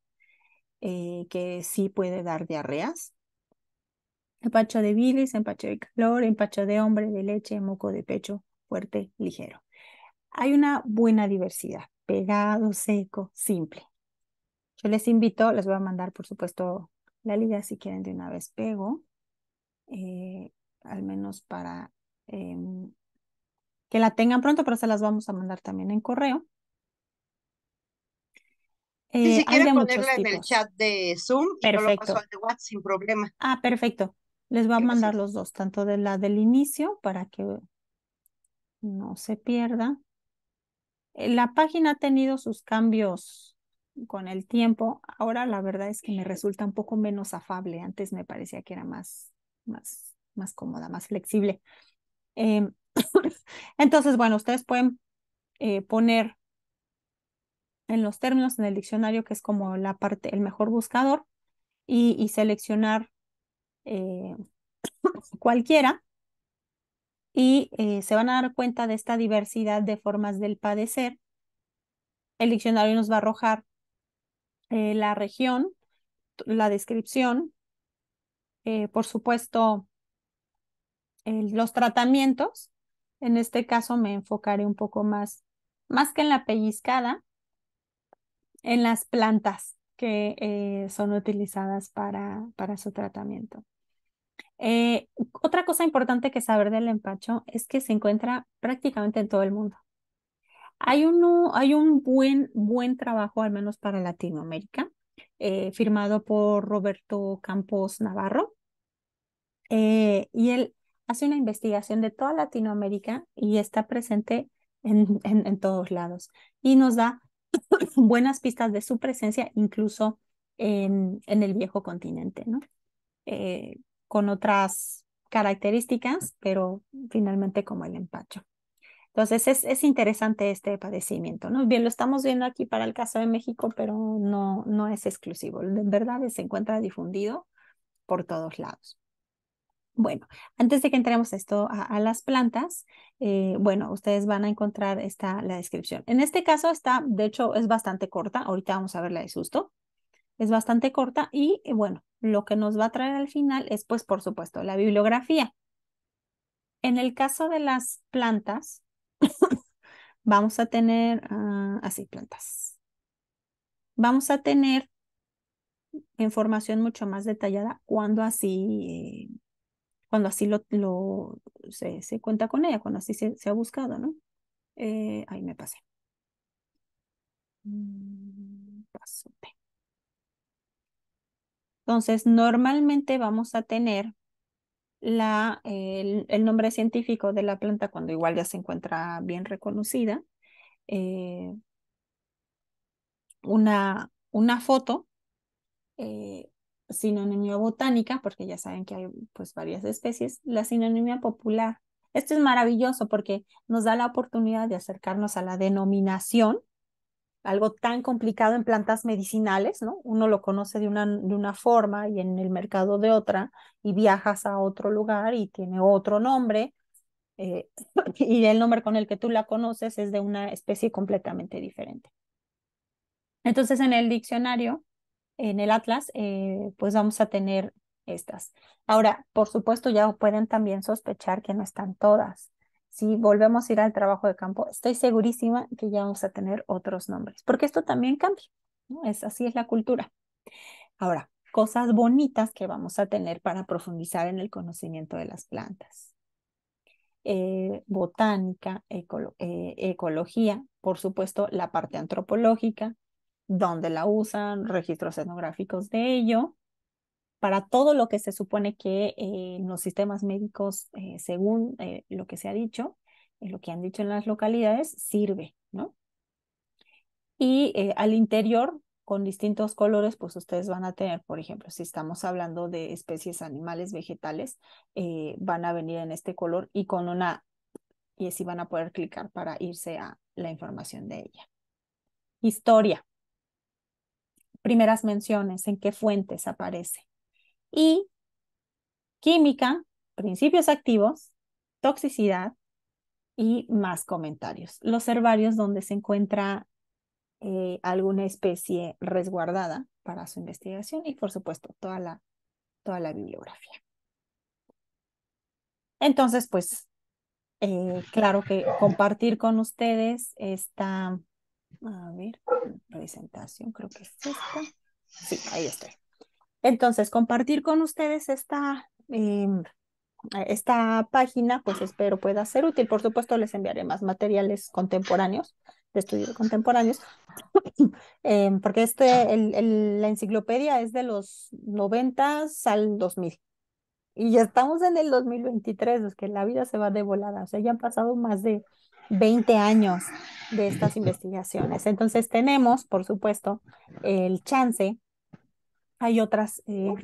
eh, que sí puede dar diarreas. Empacho de bilis, empacho de calor, empacho de hombre, de leche, moco de pecho, fuerte, ligero. Hay una buena diversidad, pegado, seco, simple. Yo les invito, les voy a mandar por supuesto la liga si quieren de una vez pego, eh, al menos para em, que la tengan pronto, pero se las vamos a mandar también en correo. Eh, si quieren ponerla en el chat de Zoom, perfecto. lo paso de WhatsApp sin problema. Ah, perfecto. Les voy a mandar los dos, tanto de la del inicio para que no se pierda. Eh, la página ha tenido sus cambios con el tiempo. Ahora la verdad es que me resulta un poco menos afable. Antes me parecía que era más, más, más cómoda, más flexible. Em, entonces, bueno, ustedes pueden eh, poner en los términos en el diccionario, que es como la parte, el mejor buscador, y, seleccionar eh, cualquiera. Y eh, se van a dar cuenta de esta diversidad de formas del padecer. El diccionario nos va a arrojar eh, la región, la descripción, por supuesto, los tratamientos. En este caso me enfocaré un poco más, más que en la pellizcada, en las plantas que eh, son utilizadas para, para su tratamiento. Eh, otra cosa importante que saber del empacho es que se encuentra prácticamente en todo el mundo. Hay, uno, hay un buen, buen trabajo, al menos para Latinoamérica, eh, firmado por Roberto Campos Navarro. y él hace una investigación de toda Latinoamérica y está presente en, en todos lados. Y nos da buenas pistas de su presencia incluso en, el viejo continente, ¿no? Eh, con otras características, pero finalmente como el empacho. Entonces es, interesante este padecimiento, ¿no? Bien, lo estamos viendo aquí para el caso de México, pero no, no es exclusivo. En verdad se encuentra difundido por todos lados. Bueno, antes de que entremos esto a, las plantas, eh, bueno, ustedes van a encontrar esta, la descripción. En este caso está, de hecho, es bastante corta. Ahorita vamos a verla de susto. Es bastante corta y, eh, bueno, lo que nos va a traer al final es, pues, por supuesto, la bibliografía. En el caso de las plantas, vamos a tener, ah, así, plantas. Vamos a tener información mucho más detallada cuando así cuando así lo, se, cuenta con ella, cuando así se, ha buscado, ¿no? Eh, ahí me pasé. Mm, Paso Entonces, normalmente vamos a tener la, el, nombre científico de la planta cuando igual ya se encuentra bien reconocida. Eh, una, una foto eh, sinonimia botánica, porque ya saben que hay pues varias especies, la sinonimia popular. Esto es maravilloso porque nos da la oportunidad de acercarnos a la denominación, algo tan complicado en plantas medicinales, ¿no? Uno lo conoce de una, de una forma y en el mercado de otra, y viajas a otro lugar y tiene otro nombre, eh, y el nombre con el que tú la conoces es de una especie completamente diferente. Entonces, en el diccionario en el Atlas, eh, pues vamos a tener estas. Ahora, por supuesto, ya pueden también sospechar que no están todas. Si volvemos a ir al trabajo de campo, estoy segurísima que ya vamos a tener otros nombres, porque esto también cambia, Es, así es la cultura. Ahora, cosas bonitas que vamos a tener para profundizar en el conocimiento de las plantas. Eh, botánica, eh, ecología, por supuesto, la parte antropológica, dónde la usan, registros etnográficos de ello, para todo lo que se supone que eh, los sistemas médicos, eh, según eh, lo que se ha dicho, lo que han dicho en las localidades, sirve, ¿no? Y al interior, con distintos colores, pues ustedes van a tener, por ejemplo, si estamos hablando de especies animales, vegetales, van a venir en este color y con una, y así van a poder clicar para irse a la información de ella. Historia primeras menciones, en qué fuentes aparece. Y química, principios activos, toxicidad y más comentarios. Los herbarios donde se encuentra eh, alguna especie resguardada para su investigación y por supuesto toda la, toda la bibliografía. Entonces, pues, eh, claro que compartir con ustedes esta a ver, presentación, creo que es esta. Sí, ahí estoy. Entonces, compartir con ustedes esta, em, esta página, pues espero pueda ser útil. Por supuesto, les enviaré más materiales contemporáneos, de estudios contemporáneos, em, porque este, el, la enciclopedia es de los 90 al 2000. Y ya estamos en el 2023, es que la vida se va de volada. O sea, ya han pasado más de 20 años de estas investigaciones. Entonces tenemos, por supuesto, el chance. Hay otras, eh,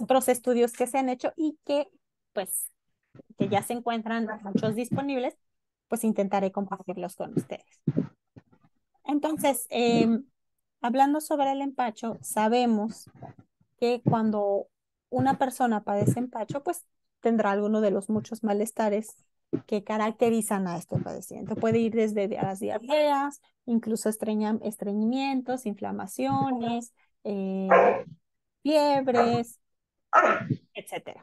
otros estudios que se han hecho y que, pues, que ya se encuentran muchos disponibles, pues intentaré compartirlos con ustedes. Entonces, em, hablando sobre el empacho, sabemos que cuando una persona padece empacho, pues tendrá alguno de los muchos malestares que caracterizan a este paciente. Puede ir desde las diarreas, incluso estreñimientos, inflamaciones, eh, fiebres, etc.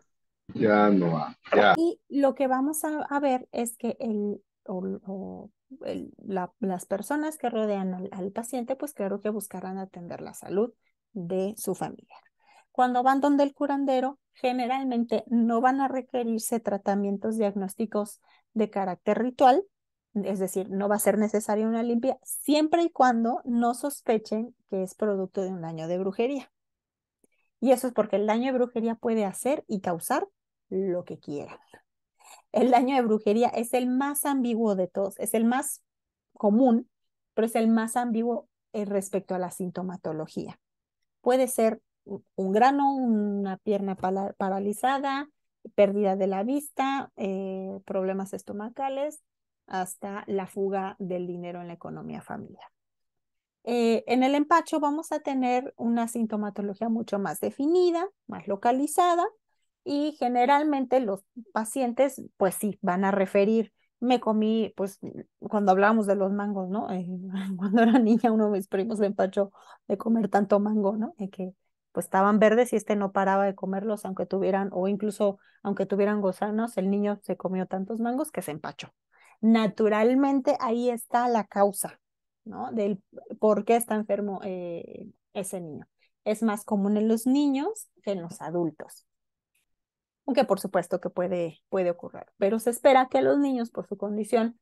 Ya no Y lo que vamos a, ver es que el, las personas que rodean al, paciente, pues claro que buscarán atender la salud de su familia. Cuando van donde el curandero, generalmente no van a requerirse tratamientos diagnósticos de carácter ritual, es decir, no va a ser necesaria una limpia, siempre y cuando no sospechen que es producto de un daño de brujería. Y eso es porque el daño de brujería puede hacer y causar lo que quiera. El daño de brujería es el más ambiguo de todos, es el más común, pero es el más ambiguo eh, respecto a la sintomatología. Puede ser un grano, una pierna paralizada, pérdida de la vista, eh, problemas estomacales, hasta la fuga del dinero en la economía familiar. Eh, en el empacho vamos a tener una sintomatología mucho más definida, más localizada y generalmente los pacientes pues sí van a referir me comí, pues cuando hablábamos de los mangos, ¿no? cuando era niña uno de mis primos empacho empachó de comer tanto mango, ¿no? que pues estaban verdes y este no paraba de comerlos, aunque tuvieran, o incluso aunque tuvieran gusanos, el niño se comió tantos mangos que se empachó. Naturalmente ahí está la causa, ¿no? Del por qué está enfermo eh, ese niño. Es más común en los niños que en los adultos. Aunque por supuesto que puede, puede ocurrir, pero se espera que los niños por su condición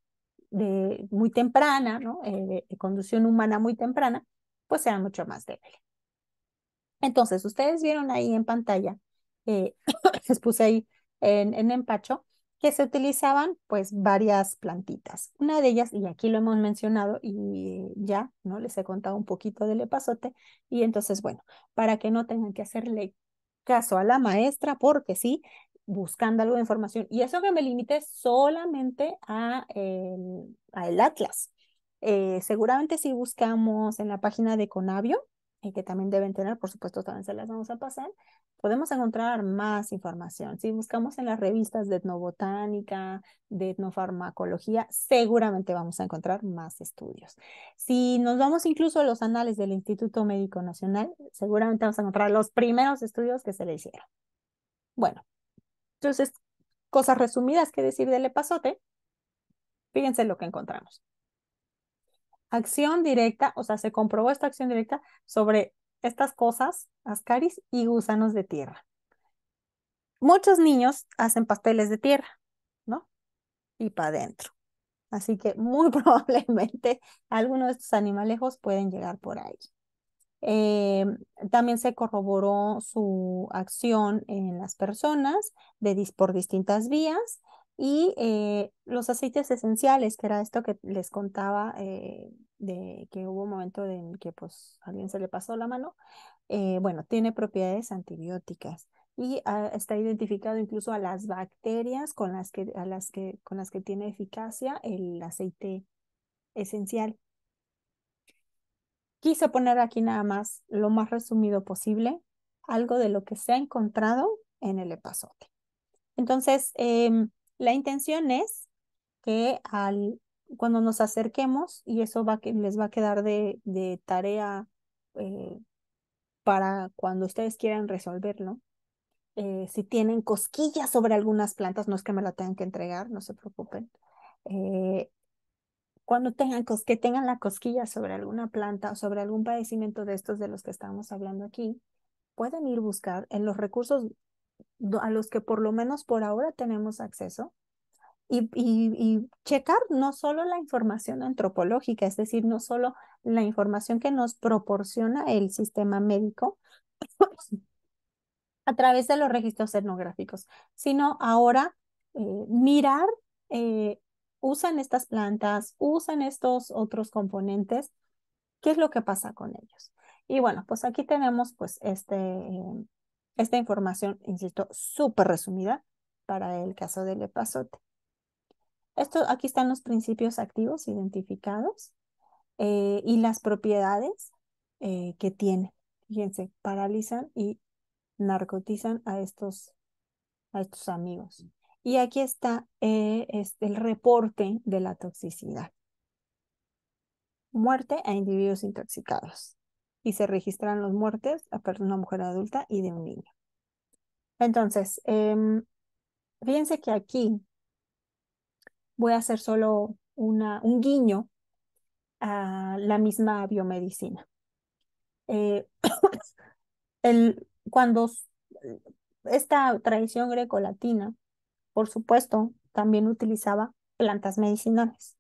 de muy temprana, ¿no? Eh, de condición humana muy temprana, pues sean mucho más débil. Entonces, ustedes vieron ahí en pantalla, eh, les puse ahí en, empacho, que se utilizaban pues varias plantitas. Una de ellas, y aquí lo hemos mencionado y ya, ¿no? Les he contado un poquito del epazote. Y entonces, bueno, para que no tengan que hacerle caso a la maestra, porque sí, buscando algo de información. Y eso que me limité solamente a el, Atlas. Eh, seguramente si buscamos en la página de Conavio, que también deben tener, por supuesto, también se las vamos a pasar, podemos encontrar más información. Si buscamos en las revistas de etnobotánica, de etnofarmacología, seguramente vamos a encontrar más estudios. Si nos vamos incluso a los anales del Instituto Médico Nacional, seguramente vamos a encontrar los primeros estudios que se le hicieron. Bueno, entonces, cosas resumidas que decir del epazote. Fíjense lo que encontramos acción directa, o sea, se comprobó esta acción directa sobre estas cosas, ascaris y gusanos de tierra. Muchos niños hacen pasteles de tierra, ¿no? Y para adentro. Así que muy probablemente algunos de estos animalejos pueden llegar por ahí. Em, también se corroboró su acción en las personas de, por distintas vías y eh, los aceites esenciales, que era esto que les contaba eh, de que hubo un momento en que pues alguien se le pasó la mano, eh, bueno, tiene propiedades antibióticas y está identificado incluso a las bacterias con las que, a las que, con las que tiene eficacia el aceite esencial. Quise poner aquí nada más lo más resumido posible, algo de lo que se ha encontrado en el epazote. Entonces, em, la intención es que al cuando nos acerquemos, y eso va que, les va a quedar de, tarea eh, para cuando ustedes quieran resolverlo. Eh, si tienen cosquillas sobre algunas plantas, no es que me la tengan que entregar, no se preocupen. Eh, cuando tengan que tengan la cosquilla sobre alguna planta o sobre algún padecimiento de estos de los que estamos hablando aquí, pueden ir buscar en los recursos a los que por lo menos por ahora tenemos acceso, y, checar no solo la información antropológica, es decir, no solo la información que nos proporciona el sistema médico a través de los registros etnográficos, sino ahora eh, mirar, eh, usan estas plantas, usan estos otros componentes, ¿qué es lo que pasa con ellos? Y bueno, pues aquí tenemos pues este, em, esta información, insisto, súper resumida para el caso del epazote. Esto, aquí están los principios activos identificados eh, y las propiedades eh, que tienen. Fíjense, paralizan y narcotizan a estos, a estos amigos. Mm. Y aquí está eh, este, el reporte de la toxicidad. Muerte a individuos intoxicados. Y se registran las muertes a una mujer adulta y de un niño. Entonces, em, fíjense que aquí voy a hacer solo un guiño a la misma biomedicina. Eh, cuando esta tradición grecolatina, por supuesto, también utilizaba plantas medicinales.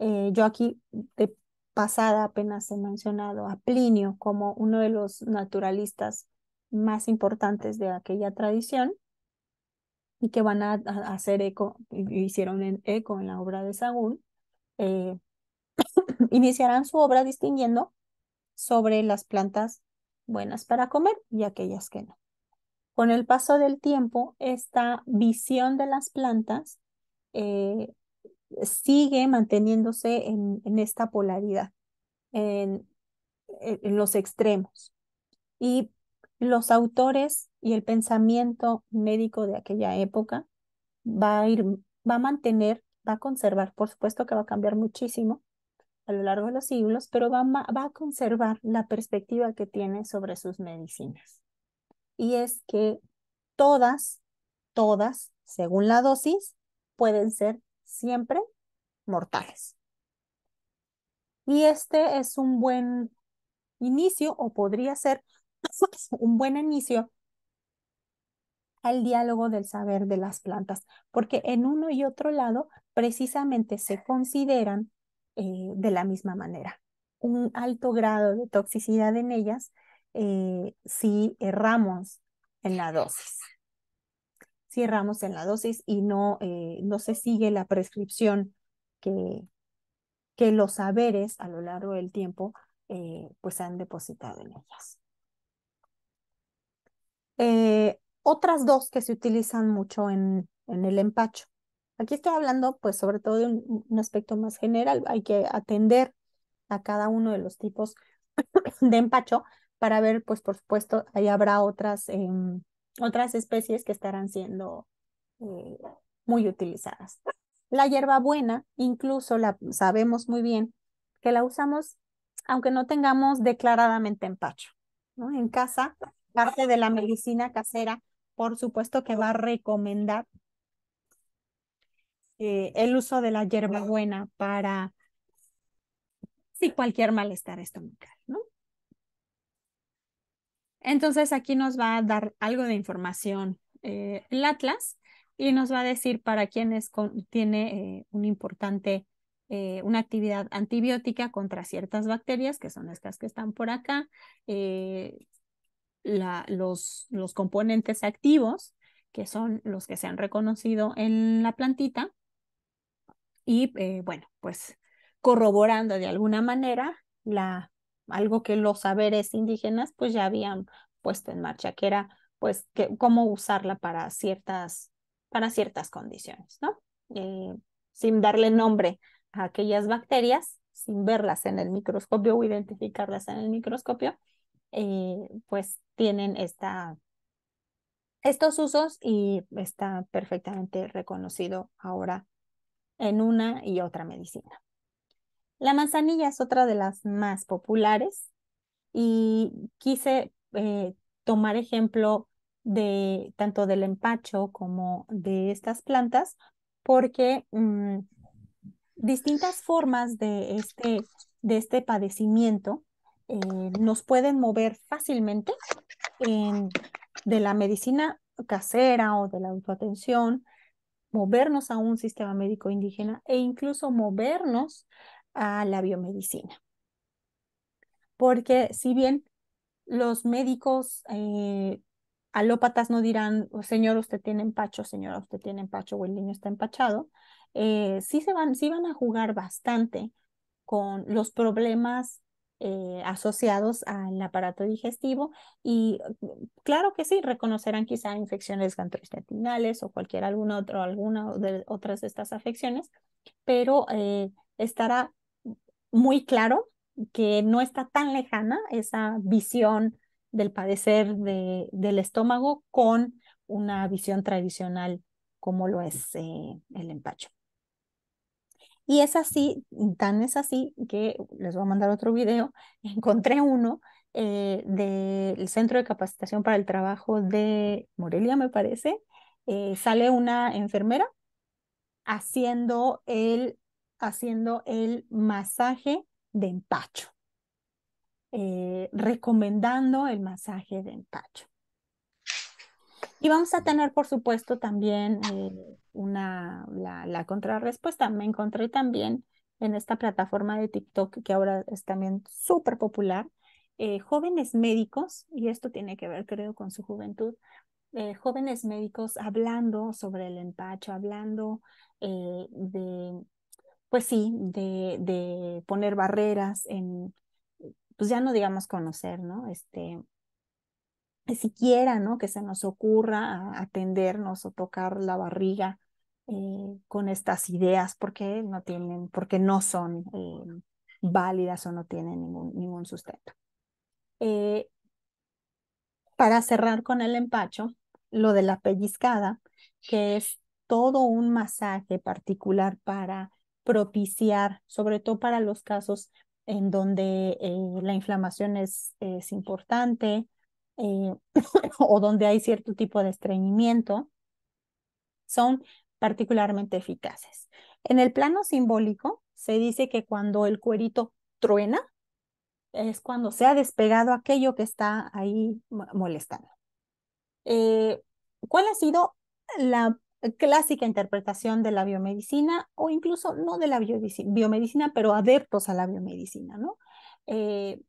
Eh, yo aquí de pasada apenas he mencionado a Plinio como uno de los naturalistas más importantes de aquella tradición y que van a, hacer eco, hicieron eco en la obra de Saúl, eh, iniciarán su obra distinguiendo sobre las plantas buenas para comer y aquellas que no. Con el paso del tiempo, esta visión de las plantas eh, sigue manteniéndose en, esta polaridad, en, en los extremos. Y los autores y el pensamiento médico de aquella época va a ir, va a mantener, va a conservar, por supuesto que va a cambiar muchísimo a lo largo de los siglos, pero va, va a conservar la perspectiva que tiene sobre sus medicinas. Y es que todas, todas, según la dosis, pueden ser siempre mortales. Y este es un buen inicio o podría ser un buen inicio al diálogo del saber de las plantas, porque en uno y otro lado precisamente se consideran eh, de la misma manera. Un alto grado de toxicidad en ellas eh, si erramos en la dosis. Si erramos en la dosis y no, eh, no se sigue la prescripción que, que los saberes a lo largo del tiempo pues han depositado en ellas otras dos que se utilizan mucho en, en el empacho. Aquí estoy hablando, pues, sobre todo de un, aspecto más general. Hay que atender a cada uno de los tipos de empacho para ver, pues, por supuesto, ahí habrá otras, em, otras especies que estarán siendo eh, muy utilizadas. La hierbabuena, incluso la sabemos muy bien que la usamos aunque no tengamos declaradamente empacho. ¿no? En casa, parte de la medicina casera por supuesto que va a recomendar eh, el uso de la hierbabuena para si cualquier malestar estomacal, ¿no? Entonces aquí nos va a dar algo de información eh, el atlas y nos va a decir para quienes tiene eh, un importante, eh, una actividad antibiótica contra ciertas bacterias, que son estas que están por acá, los, componentes activos, que son los que se han reconocido en la plantita, y eh, bueno, pues corroborando de alguna manera la, algo que los saberes indígenas pues ya habían puesto en marcha, que era pues que, cómo usarla para ciertas, para ciertas condiciones, ¿no? Eh, sin darle nombre a aquellas bacterias, sin verlas en el microscopio o identificarlas en el microscopio, eh, pues tienen esta, estos usos y está perfectamente reconocido ahora en una y otra medicina. La manzanilla es otra de las más populares y quise eh, tomar ejemplo de tanto del empacho como de estas plantas porque mm, distintas formas de este, de este padecimiento eh, nos pueden mover fácilmente de la medicina casera o de la autoatención, movernos a un sistema médico indígena e incluso movernos a la biomedicina. Porque si bien los médicos eh, alópatas no dirán, oh, señor, usted tiene empacho, señora, usted tiene empacho o el niño está empachado, eh, sí, se van, sí van a jugar bastante con los problemas eh, asociados al aparato digestivo y mm, claro que sí, reconocerán quizá infecciones gastrointestinales o cualquier alguna otra, alguna de otras de estas afecciones, pero eh, estará muy claro que no está tan lejana esa visión del padecer del estómago con una visión tradicional como lo mm. es eh, el empacho. Y es así, tan es así que les voy a mandar otro video, encontré uno eh, del Centro de Capacitación para el Trabajo de Morelia, me parece, eh, sale una enfermera haciendo el, haciendo el masaje de empacho, eh, recomendando el masaje de empacho. Y vamos a tener, por supuesto, también una, la, la contrarrespuesta. Me encontré también en esta plataforma de TikTok que ahora es también súper popular, eh, jóvenes médicos, y esto tiene que ver creo con su juventud, eh, jóvenes médicos hablando sobre el empacho, hablando eh, de, pues sí, de, de poner barreras en, pues ya no digamos conocer, ¿no? Este, siquiera, ¿no? Que se nos ocurra atendernos o tocar la barriga eh, con estas ideas porque no tienen, porque no son eh, válidas o no tienen ningún, ningún sustento. Eh, para cerrar con el empacho, lo de la pellizcada, que es todo un masaje particular para propiciar, sobre todo para los casos en donde la inflamación es importante, eh, o donde hay cierto tipo de estreñimiento, son particularmente eficaces. En el plano simbólico, se dice que cuando el cuerito truena, es cuando se ha despegado aquello que está ahí molestando. Eh, ¿Cuál ha sido la clásica interpretación de la biomedicina o incluso no de la biomedicina, pero adeptos a la biomedicina, ¿no? Eh,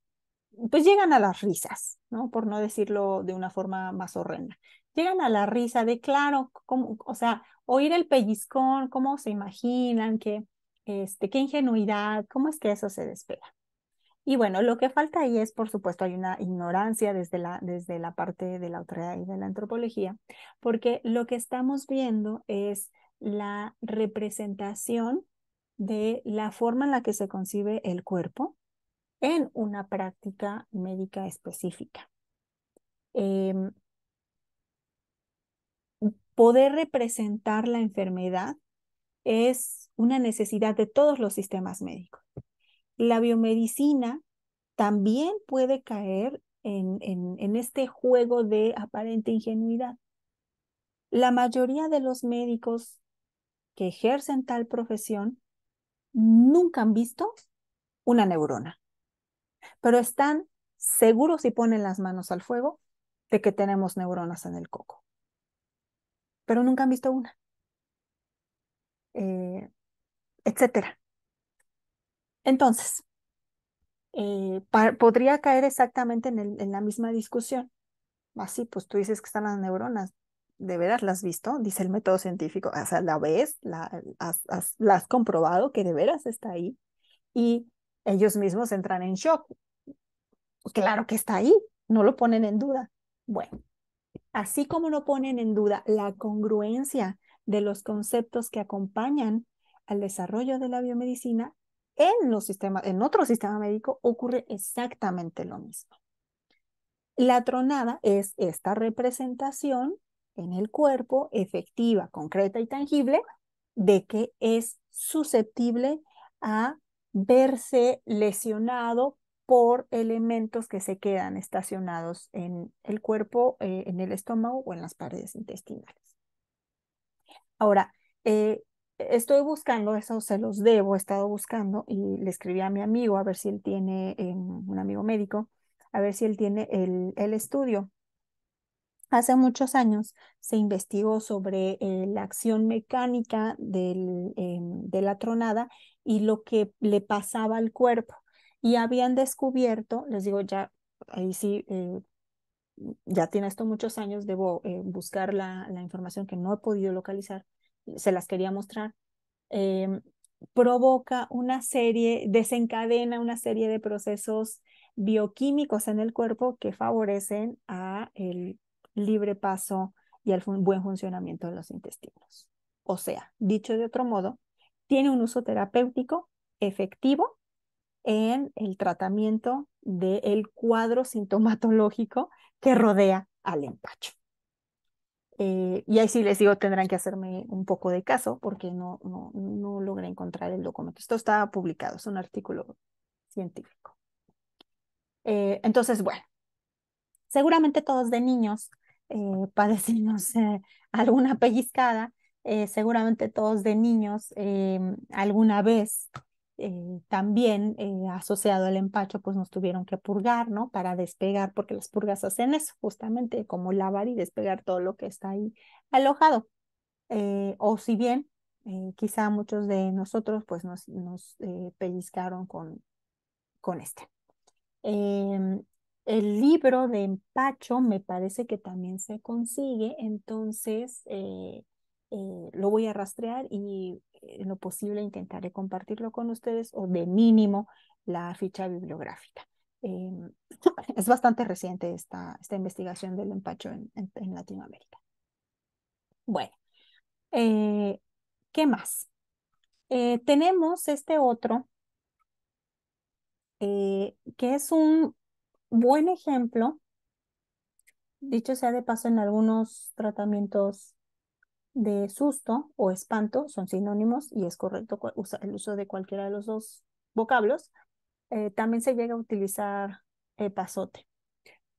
pues llegan a las risas, ¿no? Por no decirlo de una forma más horrenda. Llegan a la risa de, claro, o sea, oír el pellizcón, cómo se imaginan, qué, este, qué ingenuidad, cómo es que eso se despega. Y bueno, lo que falta ahí es, por supuesto, hay una ignorancia desde la, desde la parte de la autoridad y de la antropología, porque lo que estamos viendo es la representación de la forma en la que se concibe el cuerpo, en una práctica médica específica. Em, poder representar la enfermedad es una necesidad de todos los sistemas médicos. La biomedicina también puede caer en, en este juego de aparente ingenuidad. La mayoría de los médicos que ejercen tal profesión nunca han visto una neurona pero están seguros y ponen las manos al fuego de que tenemos neuronas en el coco. Pero nunca han visto una. Eh, etcétera. Entonces, eh, podría caer exactamente en, la misma discusión. Así, pues tú dices que están las neuronas. ¿De veras las has visto? Dice el método científico. O sea, la ves, la, has, has comprobado que de veras está ahí. Y ellos mismos entran en shock. Claro que está ahí, no lo ponen en duda. Bueno, así como no ponen en duda la congruencia de los conceptos que acompañan al desarrollo de la biomedicina, en, los sistemas, en otro sistema médico ocurre exactamente lo mismo. La tronada es esta representación en el cuerpo efectiva, concreta y tangible de que es susceptible a verse lesionado por elementos que se quedan estacionados en el cuerpo, eh, en el estómago o en las paredes intestinales. Ahora, eh, estoy buscando, eso se los debo, he estado buscando y le escribí a mi amigo a ver si él tiene, eh, un amigo médico, a ver si él tiene el estudio Hace muchos años se investigó sobre eh, la acción mecánica em, de la tronada y lo que le pasaba al cuerpo. Y habían descubierto, les digo, ya ahí sí, eh, ya tiene esto muchos años, debo eh, buscar la, la, información que no he podido localizar, se las quería mostrar. Em, provoca una serie, desencadena una serie de procesos bioquímicos en el cuerpo que favorecen a el libre paso y al buen funcionamiento de los intestinos. O sea, dicho de otro modo, tiene un uso terapéutico efectivo en el tratamiento del cuadro sintomatológico que rodea al empacho. Eh, y ahí sí les digo, tendrán que hacerme un poco de caso porque no, no, logré encontrar el documento. Esto está publicado, es un artículo científico. Eh, entonces, bueno, seguramente todos de niños eh, padecimos alguna pellizcada, eh, seguramente todos de niños eh, alguna vez eh, también asociado al empacho, pues nos tuvieron que purgar, ¿no? Para despegar, porque las purgas hacen eso, justamente como lavar y despegar todo lo que está ahí alojado. o si bien, quizá muchos de nosotros, pues nos, pellizcaron con, con este. Em, el libro de empacho me parece que también se consigue, entonces eh, eh, lo voy a rastrear y eh, en lo posible intentaré compartirlo con ustedes o de mínimo la ficha bibliográfica. Em, es bastante reciente esta, esta investigación del empacho en, Latinoamérica. Bueno, ¿qué más? tenemos este otro, que es un buen ejemplo, mm. dicho sea de paso, en algunos tratamientos de susto o espanto son sinónimos y es correcto el uso de cualquiera de los dos vocablos. Eh, también se llega a utilizar el pasote,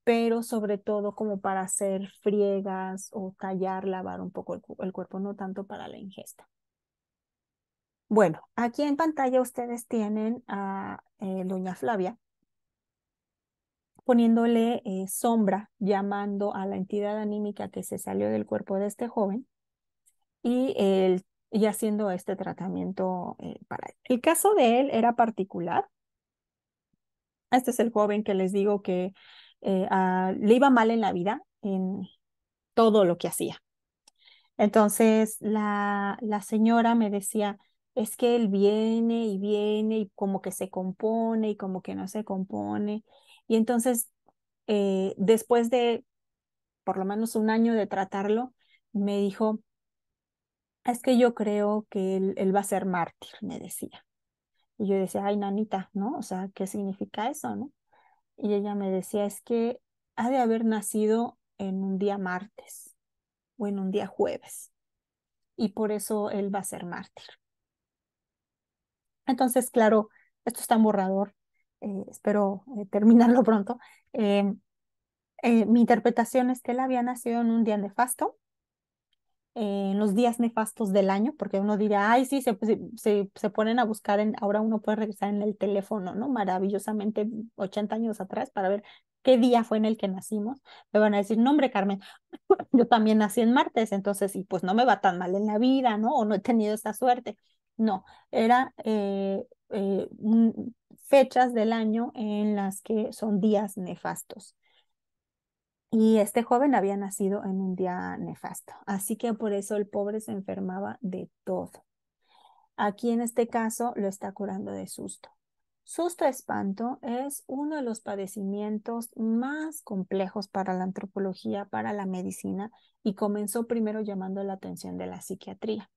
pero sobre todo como para hacer friegas o tallar, lavar un poco el, cuerpo, no tanto para la ingesta. Bueno, aquí en pantalla ustedes tienen a eh, Doña Flavia, poniéndole eh, sombra, llamando a la entidad anímica que se salió del cuerpo de este joven y, el, y haciendo este tratamiento eh, para él. El caso de él era particular. Este es el joven que les digo que eh, ah, le iba mal en la vida, en todo lo que hacía. Entonces la, la señora me decía, es que él viene y viene y como que se compone y como que no se compone y entonces, eh, después de por lo menos un año de tratarlo, me dijo, es que yo creo que él, va a ser mártir, me decía. Y yo decía, ay, nanita, ¿no? O sea, ¿qué significa eso, no? Y ella me decía, es que ha de haber nacido en un día martes o en un día jueves. Y por eso él va a ser mártir. Entonces, claro, esto está borrador. Eh, espero eh, terminarlo pronto, eh, mi interpretación es que él había nacido en un día nefasto, en los días nefastos del año, porque uno diría ay, sí, se, se, ponen a buscar, en, ahora uno puede regresar en el teléfono, ¿no? Maravillosamente 80 años atrás para ver qué día fue en el que nacimos. Me van a decir, no, hombre, Carmen, yo también nací en martes, entonces, y pues no me va tan mal en la vida, ¿no? O no he tenido esta suerte. No, era un, fechas del año en las que son días nefastos. Y este joven había nacido en un día nefasto, así que por eso el pobre se enfermaba de todo. Aquí en este caso lo está curando de susto. Susto espanto es uno de los padecimientos más complejos para la antropología, para la medicina, y comenzó primero llamando la atención de la psiquiatría,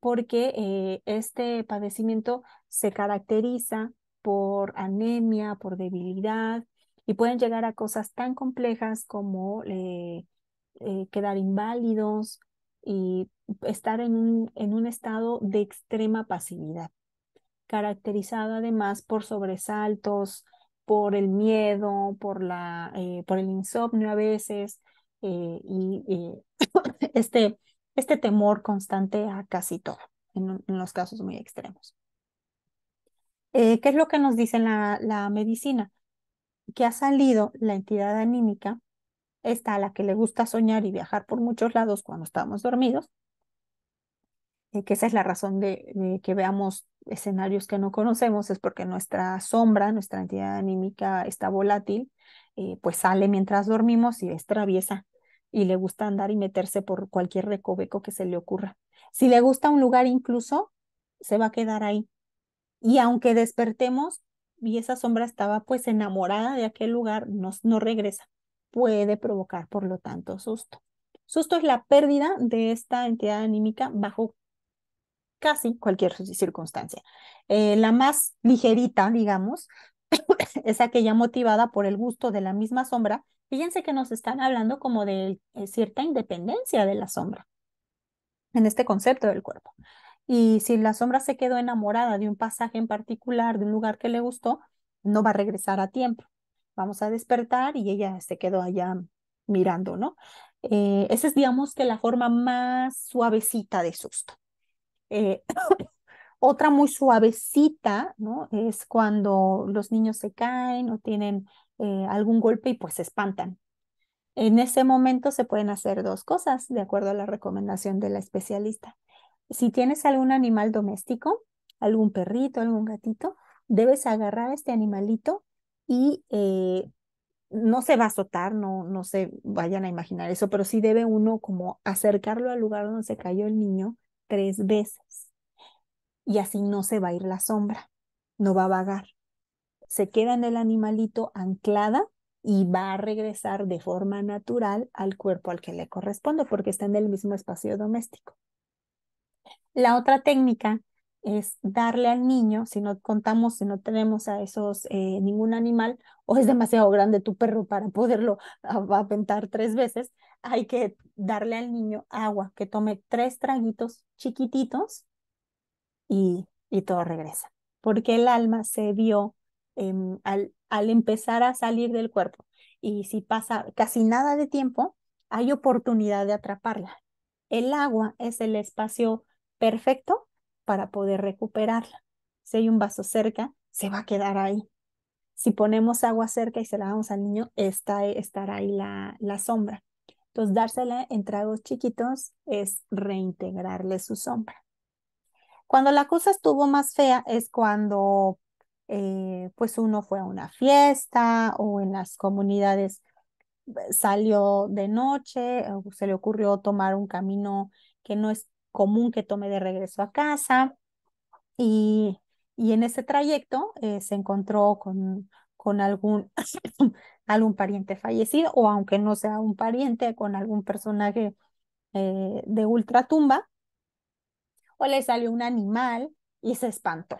porque eh, este padecimiento se caracteriza por anemia, por debilidad, y pueden llegar a cosas tan complejas como eh, eh, quedar inválidos y estar en un, en un estado de extrema pasividad, caracterizado además por sobresaltos, por el miedo, por, la, eh, por el insomnio a veces y este, este temor constante a casi todo, en los casos muy extremos. Eh, ¿Qué es lo que nos dice la, medicina? Que ha salido la entidad anímica, esta a la que le gusta soñar y viajar por muchos lados cuando estamos dormidos, eh, que esa es la razón de, que veamos escenarios que no conocemos, es porque nuestra sombra, nuestra entidad anímica está volátil, eh, pues sale mientras dormimos y es traviesa y le gusta andar y meterse por cualquier recoveco que se le ocurra. Si le gusta un lugar incluso, se va a quedar ahí y aunque despertemos y esa sombra estaba pues enamorada de aquel lugar, no, no regresa. Puede provocar, por lo tanto, susto. Susto es la pérdida de esta entidad anímica bajo casi cualquier circunstancia. Eh, la más ligerita, digamos, es aquella motivada por el gusto de la misma sombra. Fíjense que nos están hablando como de eh, cierta independencia de la sombra en este concepto del cuerpo. Y si la sombra se quedó enamorada de un pasaje en particular, de un lugar que le gustó, no va a regresar a tiempo. Vamos a despertar y ella se quedó allá mirando, ¿no? Eh, esa es, digamos, que la forma más suavecita de susto. Eh, otra muy suavecita, ¿no? Es cuando los niños se caen o tienen eh, algún golpe y pues se espantan. En ese momento se pueden hacer dos cosas, de acuerdo a la recomendación de la especialista si tienes algún animal doméstico, algún perrito, algún gatito, debes agarrar a este animalito y eh, no se va a azotar, no, no se vayan a imaginar eso, pero sí debe uno como acercarlo al lugar donde se cayó el niño tres veces. Y así no se va a ir la sombra, no va a vagar. Se queda en el animalito anclada y va a regresar de forma natural al cuerpo al que le corresponde porque está en el mismo espacio doméstico. La otra técnica es darle al niño, si no contamos, si no tenemos a esos, eh, ningún animal, o es demasiado grande tu perro para poderlo aventar tres veces, hay que darle al niño agua, que tome tres traguitos chiquititos y, todo regresa. Porque el alma se vio em, al, al empezar a salir del cuerpo. Y si pasa casi nada de tiempo, hay oportunidad de atraparla. El agua es el espacio perfecto para poder recuperarla. Si hay un vaso cerca, se va a quedar ahí. Si ponemos agua cerca y se la damos al niño, está, estará ahí la, la sombra. Entonces, dársela en tragos chiquitos es reintegrarle su sombra. Cuando la cosa estuvo más fea es cuando eh, pues uno fue a una fiesta o en las comunidades eh, salió de noche o se le ocurrió tomar un camino que no es común que tome de regreso a casa. Y, en ese trayecto eh, se encontró con, con algún, algún pariente fallecido o aunque no sea un pariente, con algún personaje eh, de ultratumba. O le salió un animal y se espantó.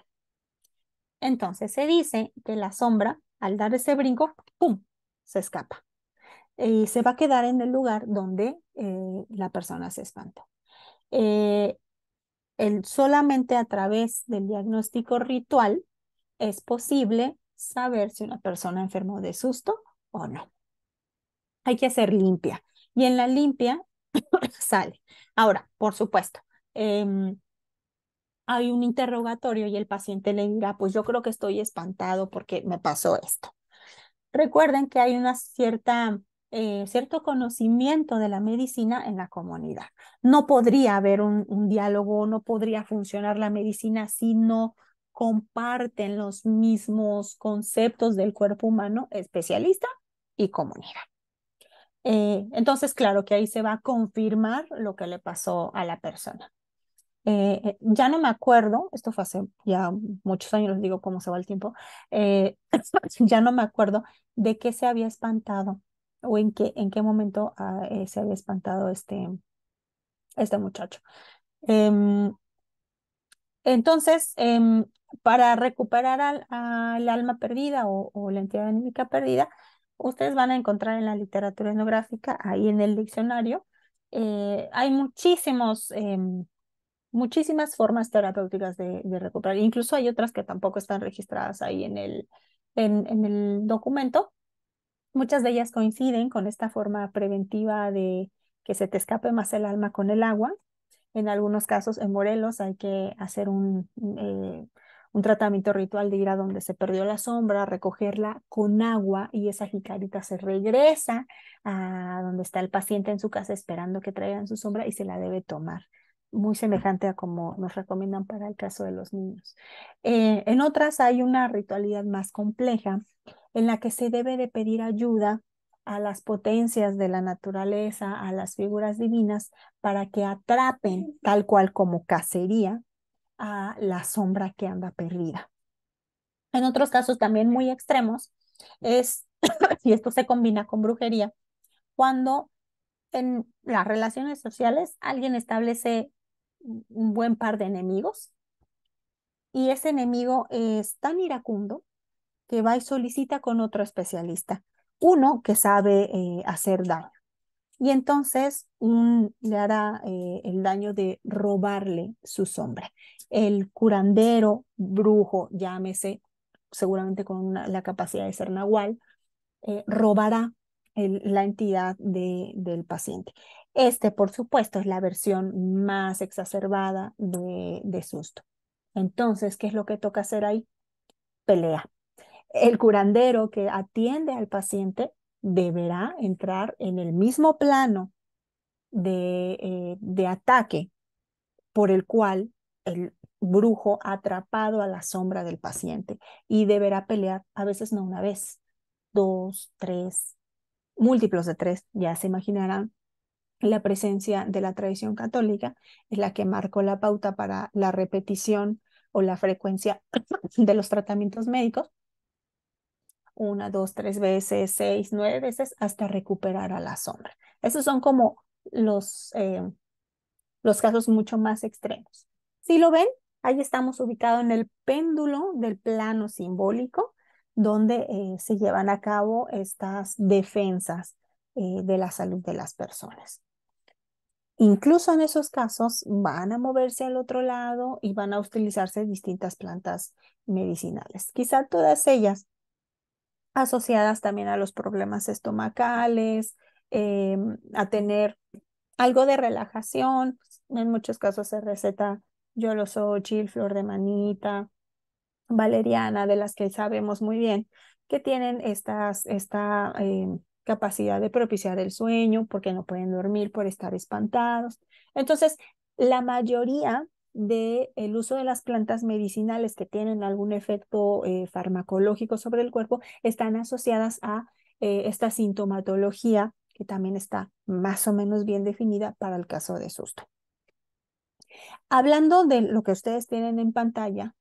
Entonces se dice que la sombra, al dar ese brinco, ¡pum!, se escapa. Y se va a quedar en el lugar donde eh, la persona se espantó. Eh, el, solamente a través del diagnóstico ritual es posible saber si una persona enfermó de susto o no. Hay que hacer limpia y en la limpia sale. Ahora, por supuesto, em, hay un interrogatorio y el paciente le dirá, pues yo creo que estoy espantado porque me pasó esto. Recuerden que hay una cierta eh, cierto conocimiento de la medicina en la comunidad. No podría haber un, diálogo, no podría funcionar la medicina si no comparten los mismos conceptos del cuerpo humano especialista y comunidad. Eh, entonces, claro que ahí se va a confirmar lo que le pasó a la persona. Eh, ya no me acuerdo, esto fue hace ya muchos años, les digo cómo se va el tiempo, ya no me acuerdo de qué se había espantado o en qué, en qué momento ah, eh, se había espantado este, este muchacho. Em, entonces, em, para recuperar al, alma perdida o, la entidad anímica perdida, ustedes van a encontrar en la literatura etnográfica, ahí en el diccionario, eh, hay muchísimos em, muchísimas formas terapéuticas de, recuperar. Incluso hay otras que tampoco están registradas ahí en el, en el documento, Muchas de ellas coinciden con esta forma preventiva de que se te escape más el alma con el agua. En algunos casos, en Morelos, hay que hacer eh, un, tratamiento ritual de ir a donde se perdió la sombra, recogerla con agua y esa jicarita se regresa a donde está el paciente en su casa esperando que traigan su sombra y se la debe tomar muy semejante a como nos recomiendan para el caso de los niños. Eh, en otras hay una ritualidad más compleja en la que se debe de pedir ayuda a las potencias de la naturaleza, a las figuras divinas, para que atrapen, tal cual como cacería, a la sombra que anda perdida. En otros casos también muy extremos es, y esto se combina con brujería, cuando en las relaciones sociales alguien establece un buen par de enemigos. Y ese enemigo es tan iracundo que va y solicita con otro especialista, uno que sabe eh, hacer daño. Y entonces un, le hará eh, el daño de robarle su sombra. El curandero, brujo, llámese, seguramente con la capacidad de ser nahual, eh, robará la entidad de, del paciente. Este, por supuesto, es la versión más exacerbada de, susto. Entonces, ¿qué es lo que toca hacer ahí? Pelea. El curandero que atiende al paciente deberá entrar en el mismo plano de, eh, de, ataque por el cual el brujo ha atrapado a la sombra del paciente y deberá pelear a veces no una vez, dos, tres, múltiplos de tres, ya se imaginarán la presencia de la tradición católica es la que marcó la pauta para la repetición o la frecuencia de los tratamientos médicos, una, dos, tres veces, seis, nueve veces, hasta recuperar a la sombra. Esos son como los, eh, los casos mucho más extremos. Si lo ven, ahí estamos ubicados en el péndulo del plano simbólico, donde eh, se llevan a cabo estas defensas eh, de la salud de las personas. Incluso en esos casos van a moverse al otro lado y van a utilizarse distintas plantas medicinales, quizá todas ellas asociadas también a los problemas estomacales, em, a tener algo de relajación. En muchos casos se receta yo lo chil, flor de manita, valeriana, de las que sabemos muy bien que tienen estas, esta em, capacidad de propiciar el sueño, porque no pueden dormir por estar espantados. Entonces, la mayoría del uso de las plantas medicinales que tienen algún efecto eh, farmacológico sobre el cuerpo están asociadas a eh, esta sintomatología que también está más o menos bien definida para el caso de susto. Hablando de lo que ustedes tienen en pantalla,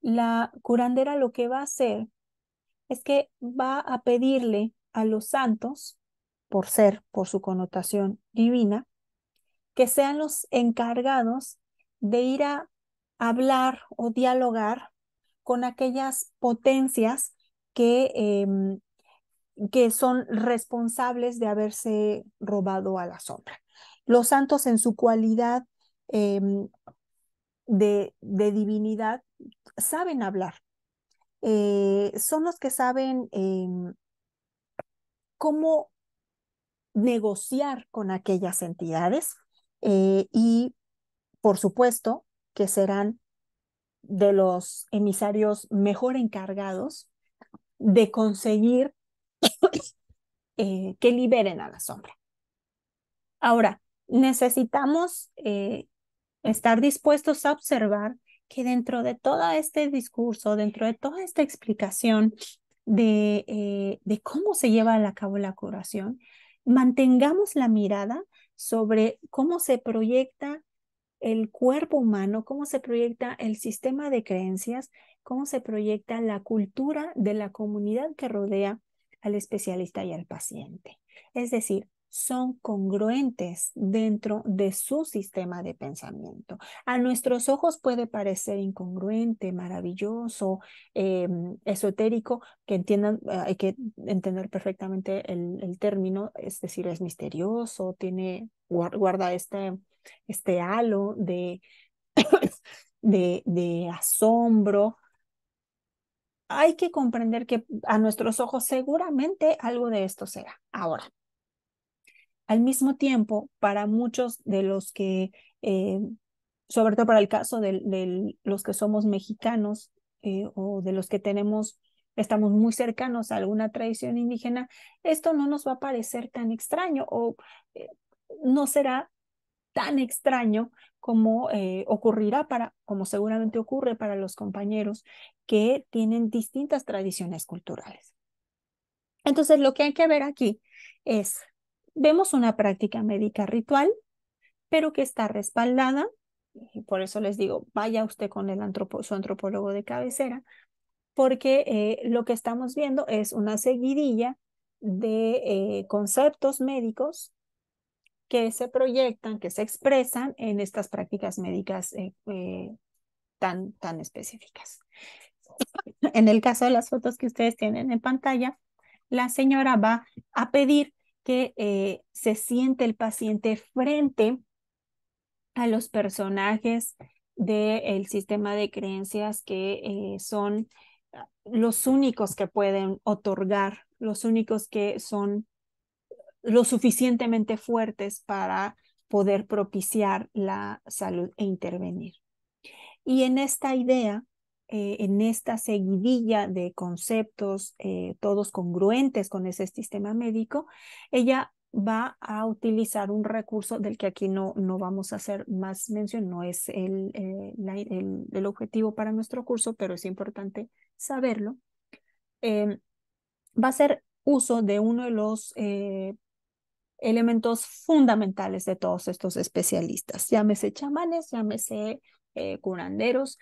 la curandera lo que va a hacer es que va a pedirle a los santos, por ser, por su connotación divina, que sean los encargados de ir a hablar o dialogar con aquellas potencias que, em, que son responsables de haberse robado a la sombra. Los santos en su cualidad em, de, de, divinidad saben hablar. Eh, son los que saben em, cómo negociar con aquellas entidades eh, y, por supuesto, que serán de los emisarios mejor encargados de conseguir eh, que liberen a la sombra. Ahora, necesitamos eh, estar dispuestos a observar que dentro de todo este discurso, dentro de toda esta explicación eh, de, cómo se lleva a cabo la curación, mantengamos la mirada sobre cómo se proyecta el cuerpo humano, cómo se proyecta el sistema de creencias, cómo se proyecta la cultura de la comunidad que rodea al especialista y al paciente. Es decir, son congruentes dentro de su sistema de pensamiento. A nuestros ojos puede parecer incongruente, maravilloso, em, esotérico, que entiendan, ah, hay que entender perfectamente el, término, es decir, es misterioso, tiene, guarda este, este halo de, de, de asombro, hay que comprender que a nuestros ojos seguramente algo de esto será. Ahora, al mismo tiempo, para muchos de los que, eh, sobre todo para el caso de, los que somos mexicanos eh, o de los que tenemos, estamos muy cercanos a alguna tradición indígena, esto no nos va a parecer tan extraño o eh, no será tan extraño como ocurrirá para, como seguramente ocurre para los compañeros que tienen distintas tradiciones culturales. Entonces, lo que hay que ver aquí es vemos una práctica médica ritual, pero que está respaldada, y por eso les digo, vaya usted con el su antropólogo de cabecera, porque eh, lo que estamos viendo es una seguidilla de eh, conceptos médicos que se proyectan, que se expresan en estas prácticas médicas eh, tan, tan específicas. En el caso de las fotos que ustedes tienen en pantalla, la señora va a pedir que eh, se siente el paciente frente a los personajes del sistema de creencias que eh, son ah, los únicos que pueden otorgar, los únicos que son lo suficientemente fuertes para poder propiciar la salud e intervenir. Y en esta idea eh, en esta seguidilla de conceptos, eh, todos congruentes con ese sistema médico, ella va a utilizar un recurso del que aquí no, no vamos a hacer más mención, no es el, eh, el, el objetivo para nuestro curso, pero es importante saberlo. Em, va a ser uso de uno de los elementos fundamentales de todos estos especialistas, llámese chamanes, llámese curanderos,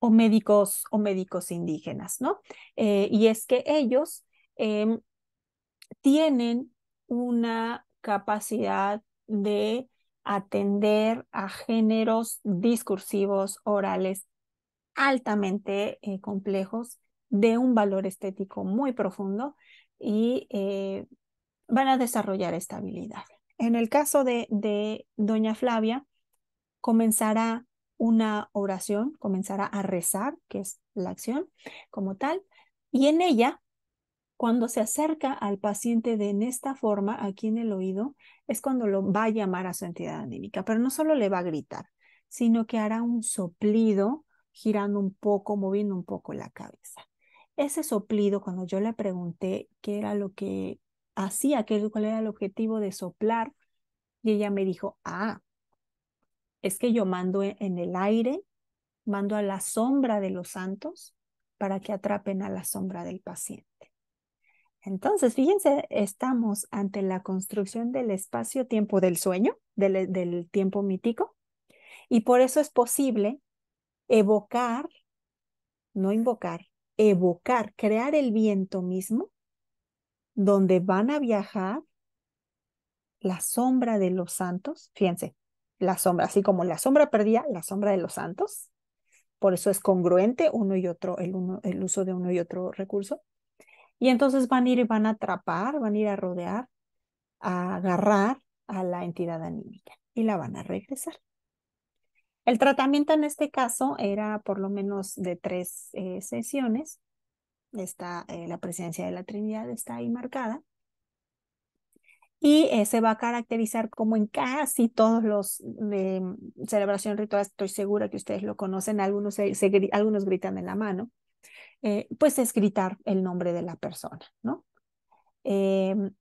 o médicos, o médicos indígenas, ¿no? Eh, y es que ellos em, tienen una capacidad de atender a géneros discursivos orales altamente eh, complejos, de un valor estético muy profundo y eh, van a desarrollar esta habilidad. En el caso de, de Doña Flavia, comenzará una oración, comenzará a rezar, que es la acción como tal, y en ella, cuando se acerca al paciente de en esta forma, aquí en el oído, es cuando lo va a llamar a su entidad anímica, pero no solo le va a gritar, sino que hará un soplido girando un poco, moviendo un poco la cabeza. Ese soplido, cuando yo le pregunté qué era lo que hacía, cuál era el objetivo de soplar, y ella me dijo, ah, es que yo mando e, en el aire, mando a la sombra de los santos para que atrapen a la sombra del paciente. Entonces, fíjense, estamos ante la construcción del espacio-tiempo del sueño, del, tiempo mítico, y por eso es posible evocar, no invocar, evocar, crear el viento mismo, donde van a viajar la sombra de los santos. Fíjense, la sombra, así como la sombra perdía, la sombra de los santos. Por eso es congruente uno y otro, el, uno, el uso de uno y otro recurso. Y entonces van a ir y van a atrapar, van a ir a rodear, a agarrar a la entidad anímica y la van a regresar. El tratamiento en este caso era por lo menos de tres eh, sesiones. Está, eh, la presencia de la Trinidad está ahí marcada y eh, se va a caracterizar como en casi todos los de mm, celebración ritual, estoy segura que ustedes lo conocen, algunos, algunos gritan en la mano, eh, pues es gritar el nombre de la persona, ¿no? Em,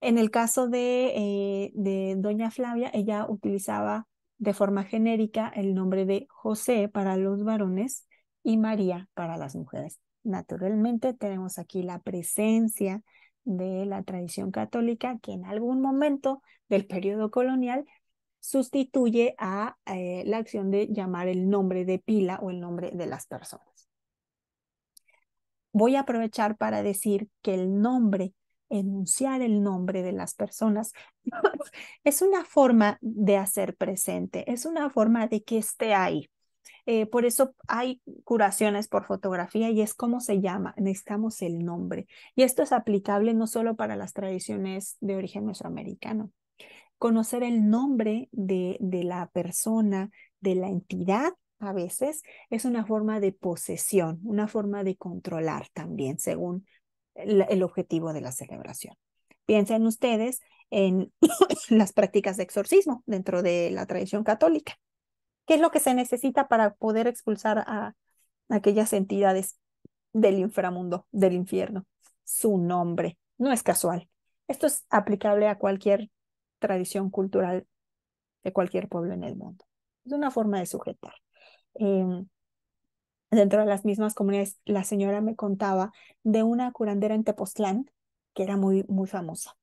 en el caso de, eh, de doña Flavia, ella utilizaba de forma genérica el nombre de José para los varones y María para las mujeres. Naturalmente tenemos aquí la presencia de la tradición católica que en algún momento del periodo colonial sustituye a eh, la acción de llamar el nombre de pila o el nombre de las personas. Voy a aprovechar para decir que el nombre, enunciar el nombre de las personas, es una forma de hacer presente, es una forma de que esté ahí. Eh, por eso hay curaciones por fotografía y es como se llama, necesitamos el nombre. Y esto es aplicable no solo para las tradiciones de origen mesoamericano. Conocer el nombre de, la persona, de la entidad a veces es una forma de posesión, una forma de controlar también, según el objetivo de la celebración. Piensen ustedes en las prácticas de exorcismo dentro de la tradición católica. ¿Qué es lo que se necesita para poder expulsar a aquellas entidades del inframundo, del infierno? Su nombre. No es casual. Esto es aplicable a cualquier tradición cultural de cualquier pueblo en el mundo. Es una forma de sujetar. Em, dentro de las mismas comunidades, la señora me contaba de una curandera en Tepoztlán que era muy, muy famosa,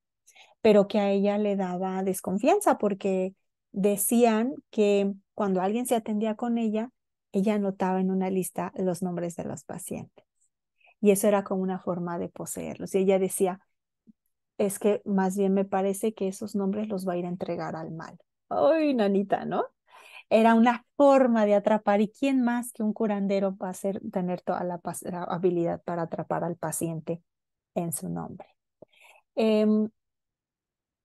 pero que a ella le daba desconfianza porque decían que cuando alguien se atendía con ella, ella anotaba en una lista los nombres de los pacientes. Y eso era como una forma de poseerlos. Y ella decía, es que más bien me parece que esos nombres los va a ir a entregar al mal. ¡Ay, nanita, ¿no? Era una forma de atrapar. ¿Y quién más que un curandero va a ser, tener toda la, habilidad para atrapar al paciente en su nombre? Em,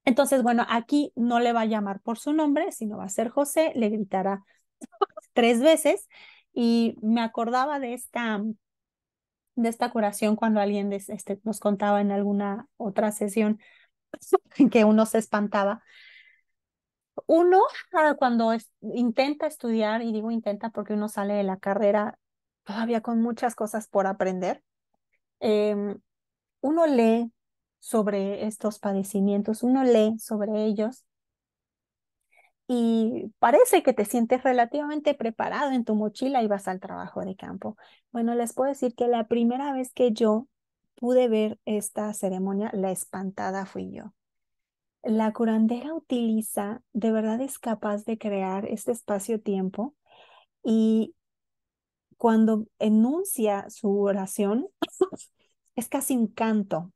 entonces, bueno, aquí no le va a llamar por su nombre, sino va a ser José, le gritará tres veces y me acordaba de esta de esta curación cuando alguien este, nos contaba en alguna otra sesión en que uno se espantaba. Uno, ah, cuando intenta estudiar, y digo intenta porque uno sale de la carrera todavía con muchas cosas por aprender, em, uno lee, sobre estos padecimientos, uno lee sobre ellos y parece que te sientes relativamente preparado en tu mochila y vas al trabajo de campo. Bueno, les puedo decir que la primera vez que yo pude ver esta ceremonia, la espantada fui yo. La curandera utiliza, de verdad es capaz de crear este espacio-tiempo y cuando enuncia su oración, es casi un canto,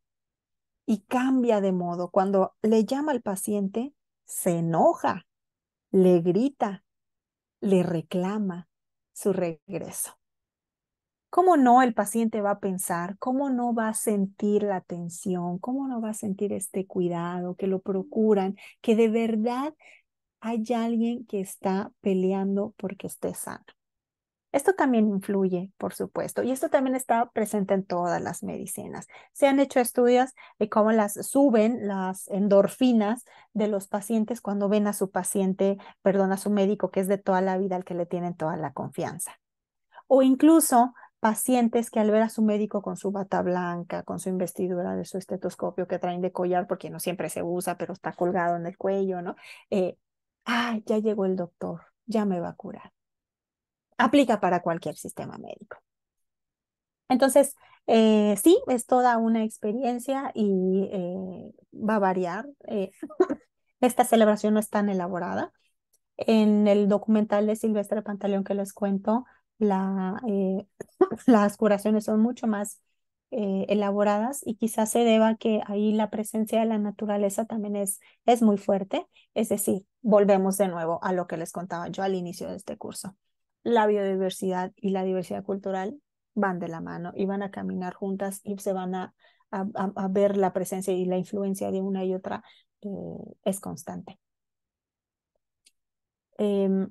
y cambia de modo. Cuando le llama al paciente, se enoja, le grita, le reclama su regreso. ¿Cómo no el paciente va a pensar? ¿Cómo no va a sentir la atención? ¿Cómo no va a sentir este cuidado, que lo procuran, que de verdad hay alguien que está peleando porque esté sano? Esto también influye, por supuesto, y esto también está presente en todas las medicinas. Se han hecho estudios de cómo las suben las endorfinas de los pacientes cuando ven a su paciente, perdón, a su médico que es de toda la vida al que le tienen toda la confianza. O incluso pacientes que al ver a su médico con su bata blanca, con su investidura de su estetoscopio que traen de collar, porque no siempre se usa, pero está colgado en el cuello, ¿no? Eh, ah, ya llegó el doctor, ya me va a curar aplica para cualquier sistema médico. Entonces, eh, sí, es toda una experiencia y eh, va a variar. Eh, esta celebración no es tan elaborada. En el documental de Silvestre Pantaleón que les cuento, las curaciones son mucho más elaboradas y quizás se deba que ahí la presencia de la naturaleza también es, es muy fuerte. Es decir, volvemos de nuevo a lo que les contaba yo al inicio de este curso la biodiversidad y la diversidad cultural van de la mano y van a caminar juntas y se van a, ver la presencia y la influencia de una y otra eh, es constante. Em,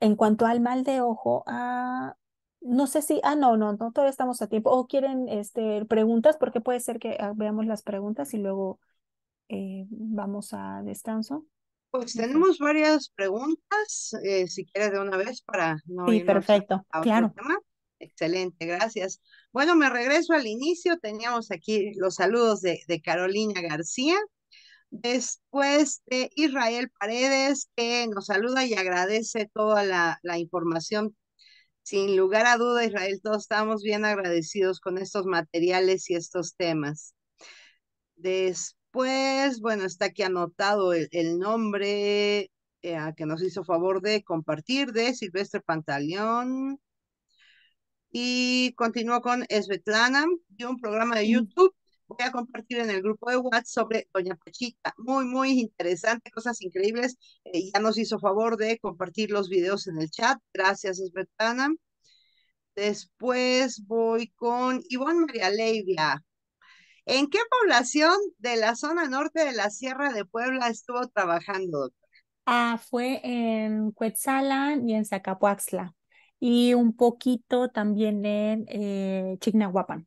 en cuanto al mal de ojo, ah, no sé si, ah, no, no, no, todavía estamos a tiempo. O quieren este, preguntas, porque puede ser que ah, veamos las preguntas y luego eh, vamos a descanso. Pues tenemos varias preguntas, eh, si quieres de una vez para no. Sí, perfecto, claro. Excelente, gracias. Bueno, me regreso al inicio. Teníamos aquí los saludos de, Carolina García. Después de Israel Paredes, que nos saluda y agradece toda la, la información. Sin lugar a duda, Israel, todos estamos bien agradecidos con estos materiales y estos temas. Después pues, bueno, está aquí anotado el, nombre eh, que nos hizo favor de compartir de Silvestre Pantaleón. Y continúo con Svetlana de un programa de YouTube. Voy a compartir en el grupo de WhatsApp sobre Doña Pachita. Muy, muy interesante, cosas increíbles. Eh, ya nos hizo favor de compartir los videos en el chat. Gracias, Svetlana. Después voy con Ivonne María Leivia. ¿En qué población de la zona norte de la Sierra de Puebla estuvo trabajando, Ah, fue en Cuetzalan y en Zacapuaxla y un poquito también en eh, Chignahuapan.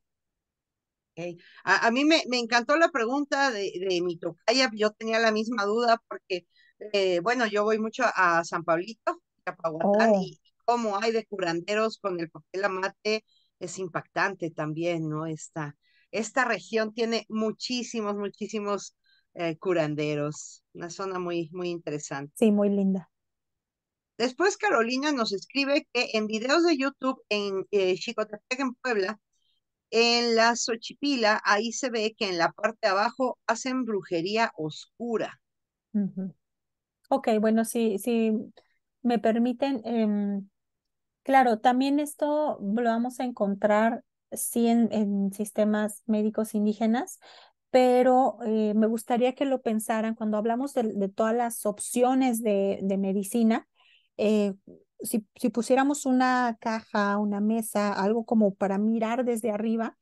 A, mí me, me, encantó la pregunta de, de mi tocaya, yo tenía la misma duda porque, eh, bueno, yo voy mucho a San Pablito, oh. y, como hay de curanderos con el papel amate, es impactante también, ¿no? Esta, esta región tiene muchísimos, muchísimos eh, curanderos. Una zona muy, muy interesante. Sí, muy linda. Después Carolina nos escribe que en videos de YouTube en eh, Chicotepec en Puebla, en la Xochipila, ahí se ve que en la parte de abajo hacen brujería oscura. Ok, bueno, si, me permiten, em, claro, también esto lo vamos a encontrar sí en, sistemas médicos indígenas, pero eh, me gustaría que lo pensaran cuando hablamos de, todas las opciones de, medicina. Eh, si, pusiéramos una caja, una mesa, algo como para mirar desde arriba,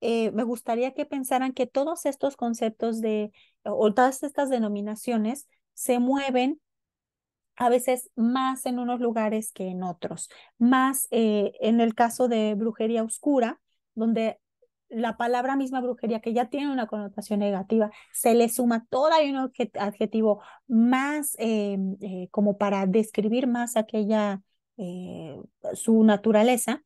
eh, me gustaría que pensaran que todos estos conceptos de, o todas estas denominaciones se mueven a veces más en unos lugares que en otros, más eh, en el caso de brujería oscura, donde la palabra misma brujería, que ya tiene una connotación negativa, se le suma todavía un adjetivo más eh, eh, como para describir más aquella, su naturaleza,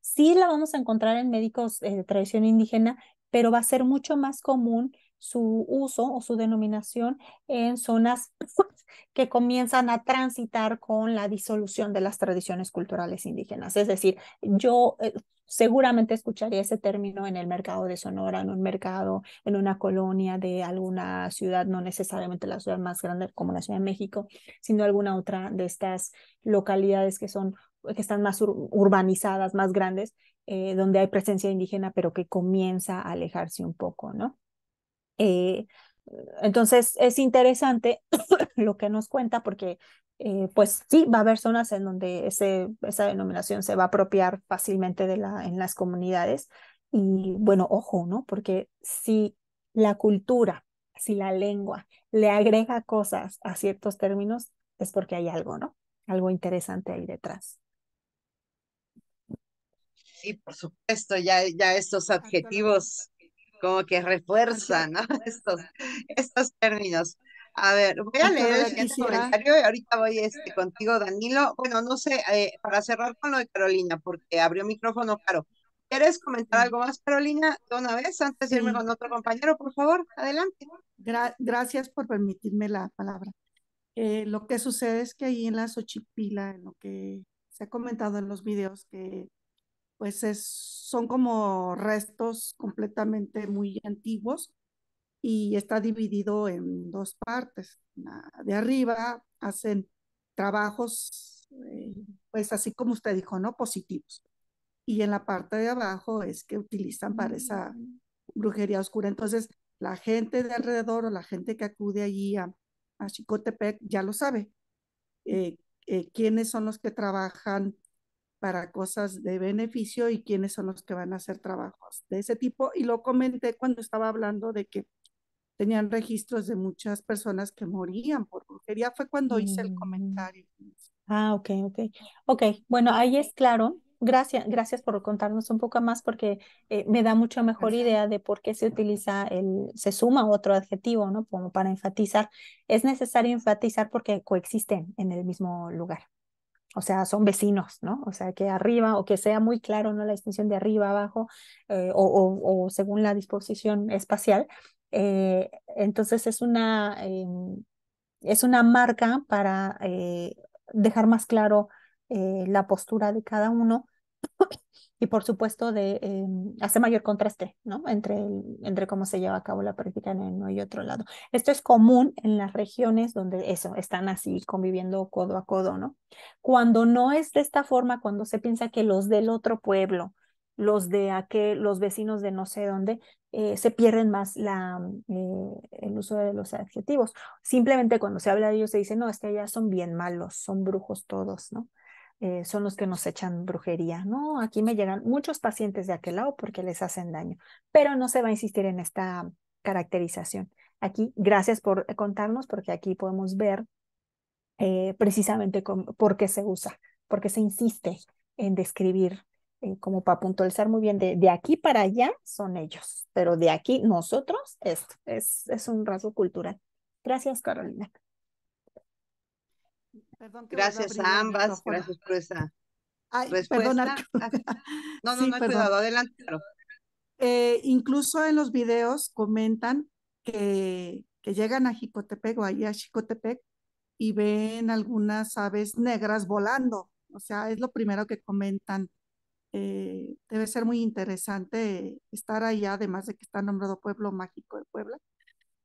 sí la vamos a encontrar en médicos de tradición indígena, pero va a ser mucho más común su uso o su denominación en zonas que comienzan a transitar con la disolución de las tradiciones culturales indígenas. Es decir, yo eh, seguramente escucharía ese término en el mercado de Sonora, en un mercado, en una colonia de alguna ciudad, no necesariamente la ciudad más grande como la Ciudad de México, sino alguna otra de estas localidades que son que están más urbanizadas, más grandes, eh, donde hay presencia indígena, pero que comienza a alejarse un poco, ¿no? Eh, entonces es interesante lo que nos cuenta porque eh, pues sí va a haber zonas en donde esa denominación se va a apropiar fácilmente de la, en las comunidades y bueno, ojo, ¿no? Porque si la cultura, si la lengua le agrega cosas a ciertos términos, es porque hay algo, ¿no? Algo interesante ahí detrás. Sí, por supuesto, ya, ya estos adjetivos como que refuerza, ¿no? estos, estos términos. A ver, voy a leer el comentario y ahorita voy este, contigo, Danilo. Bueno, no sé, eh, para cerrar con lo de Carolina, porque abrió micrófono, claro. ¿Quieres comentar mm. algo más, Carolina, de una vez, antes de irme con otro compañero, por favor? Adelante. gracias por permitirme la palabra. Eh, lo que sucede es que ahí en la Xochipila, en lo que se ha comentado en los videos, que pues es, son como restos completamente muy antiguos y está dividido en dos partes. Ah, de arriba hacen trabajos, eh, pues así como usted dijo, ¿no? Positivos. Y en la parte de abajo es que utilizan para esa mm. brujería oscura. Entonces, la gente de alrededor o la gente que acude allí a, Chicotepec ya lo sabe. Eh, eh, quiénes son los que trabajan para cosas de beneficio y quiénes son los que van a hacer trabajos de ese tipo. Y lo comenté cuando estaba hablando de que tenían registros de muchas personas que morían por brujería. Fue cuando hice el mm. comentario. Ah, ok, ok. Ok, bueno, ahí es claro. Gracias, gracias por contarnos un poco más porque eh, me da mucho mejor idea de por qué se utiliza el, se suma otro adjetivo, ¿no? Como para enfatizar. Es necesario enfatizar porque coexisten en el mismo lugar o sea, son vecinos, ¿no? O sea, que arriba o que sea muy claro, ¿no? La distinción de arriba, abajo eh, o, según la disposición espacial. Eh, entonces es una, eh, es una marca para dejar más claro la postura de cada uno y por supuesto em, hace mayor contraste ¿no? entre, cómo se lleva a cabo la práctica en uno y otro lado. Esto es común en las regiones donde eso, están así conviviendo codo a codo, ¿no? Cuando no es de esta forma, cuando se piensa que los del otro pueblo, los de aquel, los vecinos de no sé dónde, eh, se pierden más eh, el uso de los adjetivos. Simplemente cuando se habla de ellos se dice, no, es que allá son bien malos, son brujos todos, ¿no? Eh, son los que nos echan brujería. No, aquí me llegan muchos pacientes de aquel lado porque les hacen daño, pero no se va a insistir en esta caracterización. Aquí, gracias por contarnos porque aquí podemos ver eh, precisamente por qué se usa, por qué se insiste en describir, eh, como para puntualizar muy bien, de, de, aquí para allá son ellos, pero de aquí nosotros, esto es, es un rasgo cultural. Gracias, Carolina gracias a, ambas, gracias por esa Ay, Perdón, no, no, no, hay cuidado, adelante. Eh, incluso en los videos comentan que, que llegan a Jicotepec o allá a Jicotepec y ven algunas aves negras volando. O sea, es lo primero que comentan. Eh, debe ser muy interesante estar allá, además de que está nombrado Pueblo Mágico de Puebla,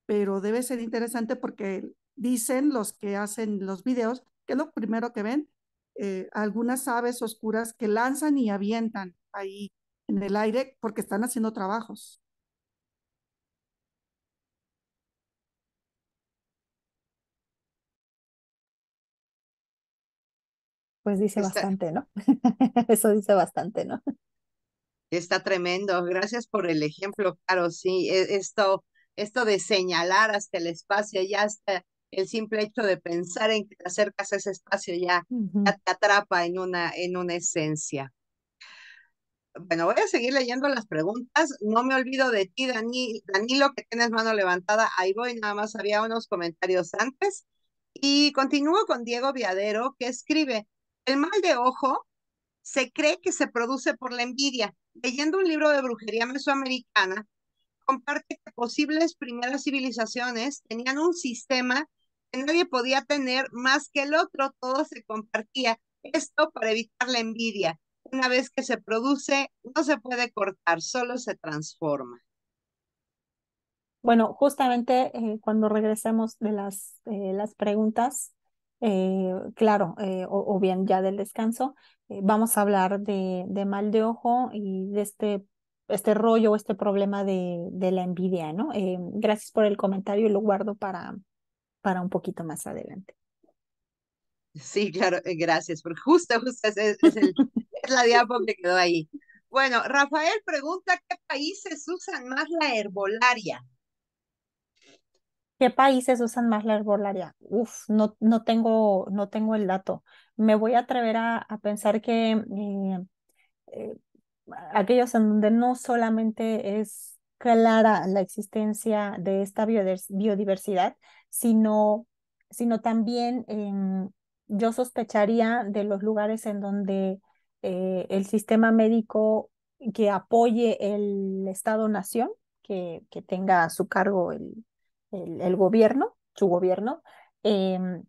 pero debe ser interesante porque dicen los que hacen los videos que es lo primero que ven, eh, algunas aves oscuras que lanzan y avientan ahí en el aire porque están haciendo trabajos. Pues dice bastante, ¿no? Eso dice bastante, ¿no? Está tremendo. Gracias por el ejemplo, claro, Sí, e-, esto, esto de señalar hasta el espacio, ya hasta el simple hecho de pensar en que te acercas a ese espacio ya, te atrapa en una, en una esencia. Bueno, voy a seguir leyendo las preguntas. No me olvido de ti, Dani, Danilo, que tienes mano levantada. Ahí voy, nada más había unos comentarios antes. Y continúo con Diego Viadero, que escribe, el mal de ojo se cree que se produce por la envidia. Leyendo un libro de brujería mesoamericana, comparte que posibles primeras civilizaciones tenían un sistema nadie podía tener más que el otro, todo se compartía. Esto para evitar la envidia. Una vez que se produce, no se puede cortar, solo se transforma. Bueno, justamente eh, cuando regresemos de las, eh, las preguntas, eh, claro, o, bien ya del descanso, vamos a hablar de, de, mal de ojo y de este, este rollo, este problema de, de la envidia, ¿no? gracias por el comentario, y lo guardo para, para un poquito más adelante. Sí, claro, eh, gracias, porque justo, justo es, la diapositiva que quedó ahí. Bueno, Rafael pregunta, ¿qué países usan más la herbolaria? ¿Qué países usan más la herbolaria? Uf, no, no, tengo, no tengo el dato. Me voy a atrever a, pensar que eh, eh, aquellos en donde no solamente es clara la existencia de esta biodiversidad, sino, sino también em, yo sospecharía de los lugares en donde eh, el sistema médico que apoye el Estado-Nación, que, que, tenga a su cargo el, gobierno, su gobierno, em,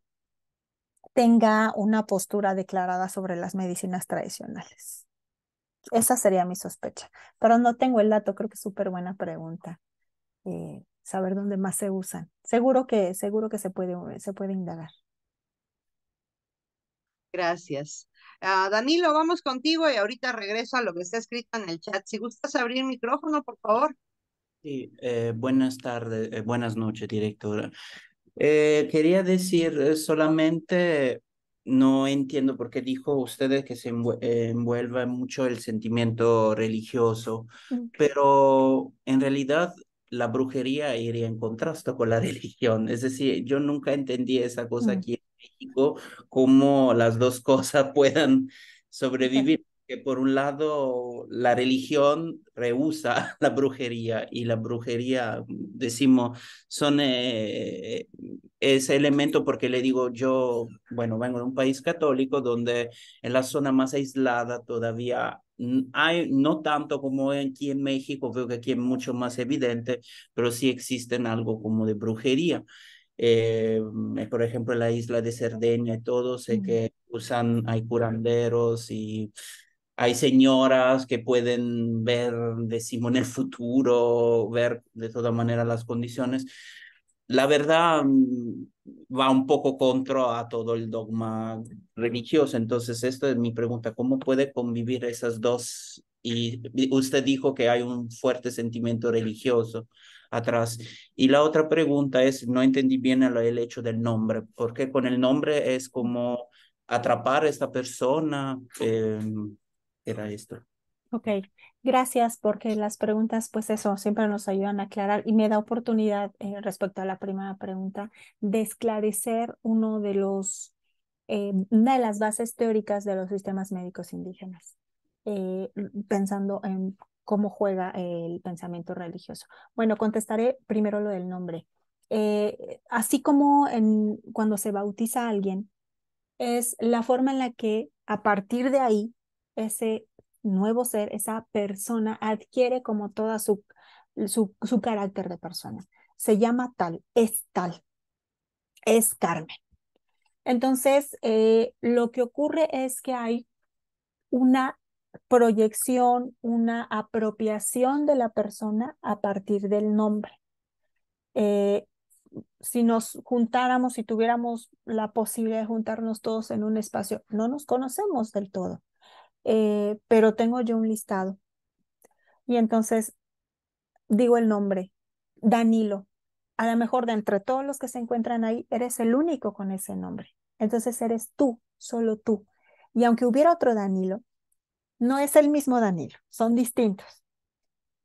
tenga una postura declarada sobre las medicinas tradicionales. Esa sería mi sospecha, pero no tengo el dato, creo que es súper buena pregunta. Eh, saber dónde más se usan. Seguro que, seguro que se puede, eh, se puede indagar. Gracias. Ah, Danilo, vamos contigo y ahorita regreso a lo que está escrito en el chat. Si gustas abrir micrófono, por favor. Sí, eh, buenas tardes, eh, buenas noches, directora. quería decir solamente, no entiendo por qué dijo ustedes que se envuelva mucho el sentimiento religioso, mm. pero en realidad la brujería iría en contraste con la religión. Es decir, yo nunca entendí esa cosa mm. aquí en México, cómo las dos cosas puedan sobrevivir. Que por un lado la religión rehúsa la brujería y la brujería, decimos, son eh, ese elemento porque le digo, yo, bueno, vengo de un país católico donde en la zona más aislada todavía hay, no tanto como aquí en México, veo que aquí es mucho más evidente, pero sí existen algo como de brujería. Eh, mm, eh, por ejemplo, en la isla de Cerdeña y todo, sé que usan, hay curanderos y hay señoras que pueden ver, decimos, en el futuro, ver de toda manera las condiciones la verdad mm, va un poco contra a todo el dogma religioso. Entonces, esto es mi pregunta, ¿cómo puede convivir esas dos? Y usted dijo que hay un fuerte sentimiento religioso atrás. Y la otra pregunta es, no entendí bien el, hecho del nombre, porque con el nombre es como atrapar a esta persona. Em, era esto. Ok. Gracias porque las preguntas, pues eso, siempre nos ayudan a aclarar y me da oportunidad eh, respecto a la primera pregunta de esclarecer uno de los, eh, una de las bases teóricas de los sistemas médicos indígenas, eh, pensando en cómo juega el pensamiento religioso. Bueno, contestaré primero lo del nombre. así como en, cuando se bautiza a alguien, es la forma en la que a partir de ahí ese nuevo ser, esa persona adquiere como toda su, su, su carácter de persona. Se llama tal, es tal, es Carmen. Entonces, eh, lo que ocurre es que hay una proyección, una apropiación de la persona a partir del nombre. Eh, si nos juntáramos, si tuviéramos la posibilidad de juntarnos todos en un espacio, no nos conocemos del todo. Eh, pero tengo yo un listado. Y entonces digo el nombre, Danilo. A lo mejor de entre todos los que se encuentran ahí, eres el único con ese nombre. Entonces eres tú, solo tú. Y aunque hubiera otro Danilo, no es el mismo Danilo, son distintos.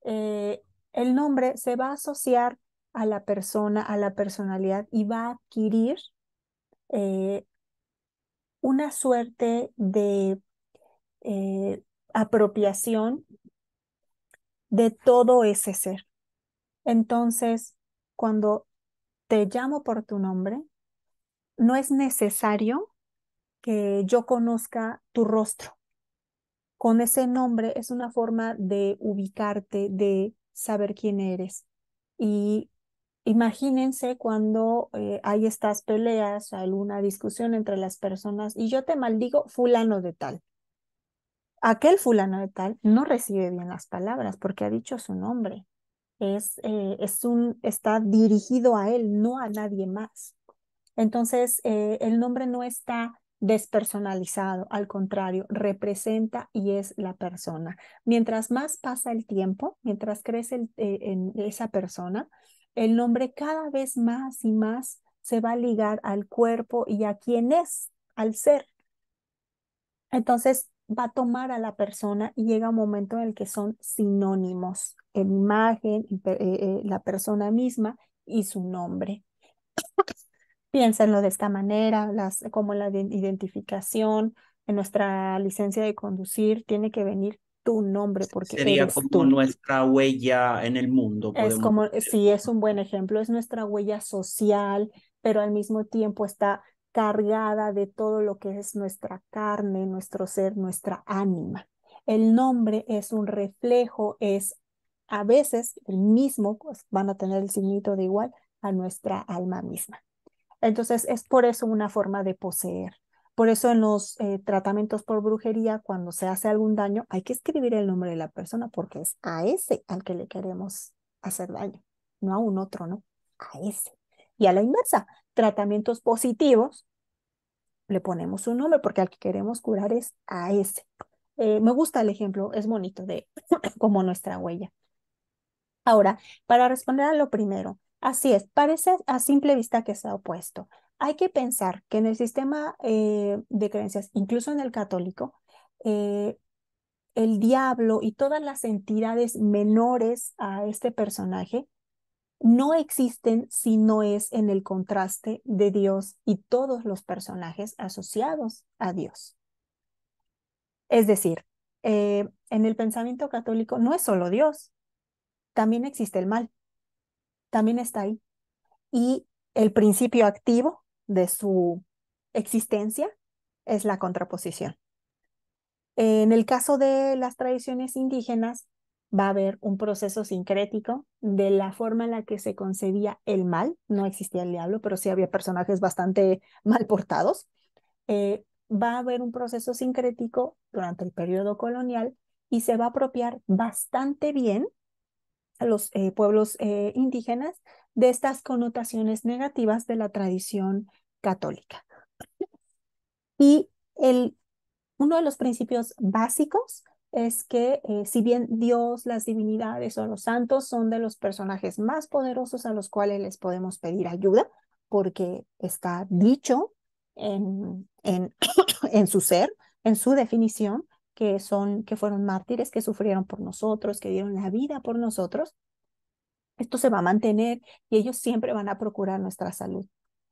Eh, el nombre se va a asociar a la persona, a la personalidad y va a adquirir eh, una suerte de eh, apropiación de todo ese ser. Entonces, cuando te llamo por tu nombre, no es necesario que yo conozca tu rostro. Con ese nombre es una forma de ubicarte, de saber quién eres. Y imagínense cuando eh, hay estas peleas, alguna discusión entre las personas y yo te maldigo fulano de tal aquel fulano de tal no recibe bien las palabras porque ha dicho su nombre. Es, eh, es un, está dirigido a él, no a nadie más. Entonces, eh, el nombre no está despersonalizado, al contrario, representa y es la persona. Mientras más pasa el tiempo, mientras crece eh, en esa persona, el nombre cada vez más y más se va a ligar al cuerpo y a quién es, al ser. Entonces, va a tomar a la persona y llega un momento en el que son sinónimos, La imagen, eh, eh, la persona misma y su nombre. Piénsenlo de esta manera, como la identificación, en nuestra licencia de conducir tiene que venir tu nombre porque sería como nuestra huella en el mundo. Es como si sí, es un buen ejemplo, es nuestra huella social, pero al mismo tiempo está cargada de todo lo que es nuestra carne, nuestro ser, nuestra ánima. El nombre es un reflejo, es a veces el mismo, pues, van a tener el signito de igual a nuestra alma misma. Entonces es por eso una forma de poseer. Por eso en los eh, tratamientos por brujería, cuando se hace algún daño, hay que escribir el nombre de la persona porque es a ese al que le queremos hacer daño, no a un otro, ¿no? A ese. Y a la inversa, tratamientos positivos, le ponemos un nombre porque al que queremos curar es a ese. Eh, me gusta el ejemplo, es bonito de como nuestra huella. Ahora, para responder a lo primero, así es, parece a simple vista que es opuesto. Hay que pensar que en el sistema eh, de creencias, incluso en el católico, eh, el diablo y todas las entidades menores a este personaje no existen si no es en el contraste de Dios y todos los personajes asociados a Dios. Es decir, eh, en el pensamiento católico no es solo Dios, también existe el mal, también está ahí. Y el principio activo de su existencia es la contraposición. En el caso de las tradiciones indígenas, va a haber un proceso sincrético de la forma en la que se concebía el mal. No existía el diablo, pero sí había personajes bastante mal portados. Eh, va a haber un proceso sincrético durante el periodo colonial y se va a apropiar bastante bien a los eh, pueblos eh, indígenas de estas connotaciones negativas de la tradición católica. Y el, uno de los principios básicos es que eh, si bien Dios, las divinidades o los santos son de los personajes más poderosos a los cuales les podemos pedir ayuda, porque está dicho en, en su ser, en su definición, que, son, que fueron mártires, que sufrieron por nosotros, que dieron la vida por nosotros, esto se va a mantener y ellos siempre van a procurar nuestra salud.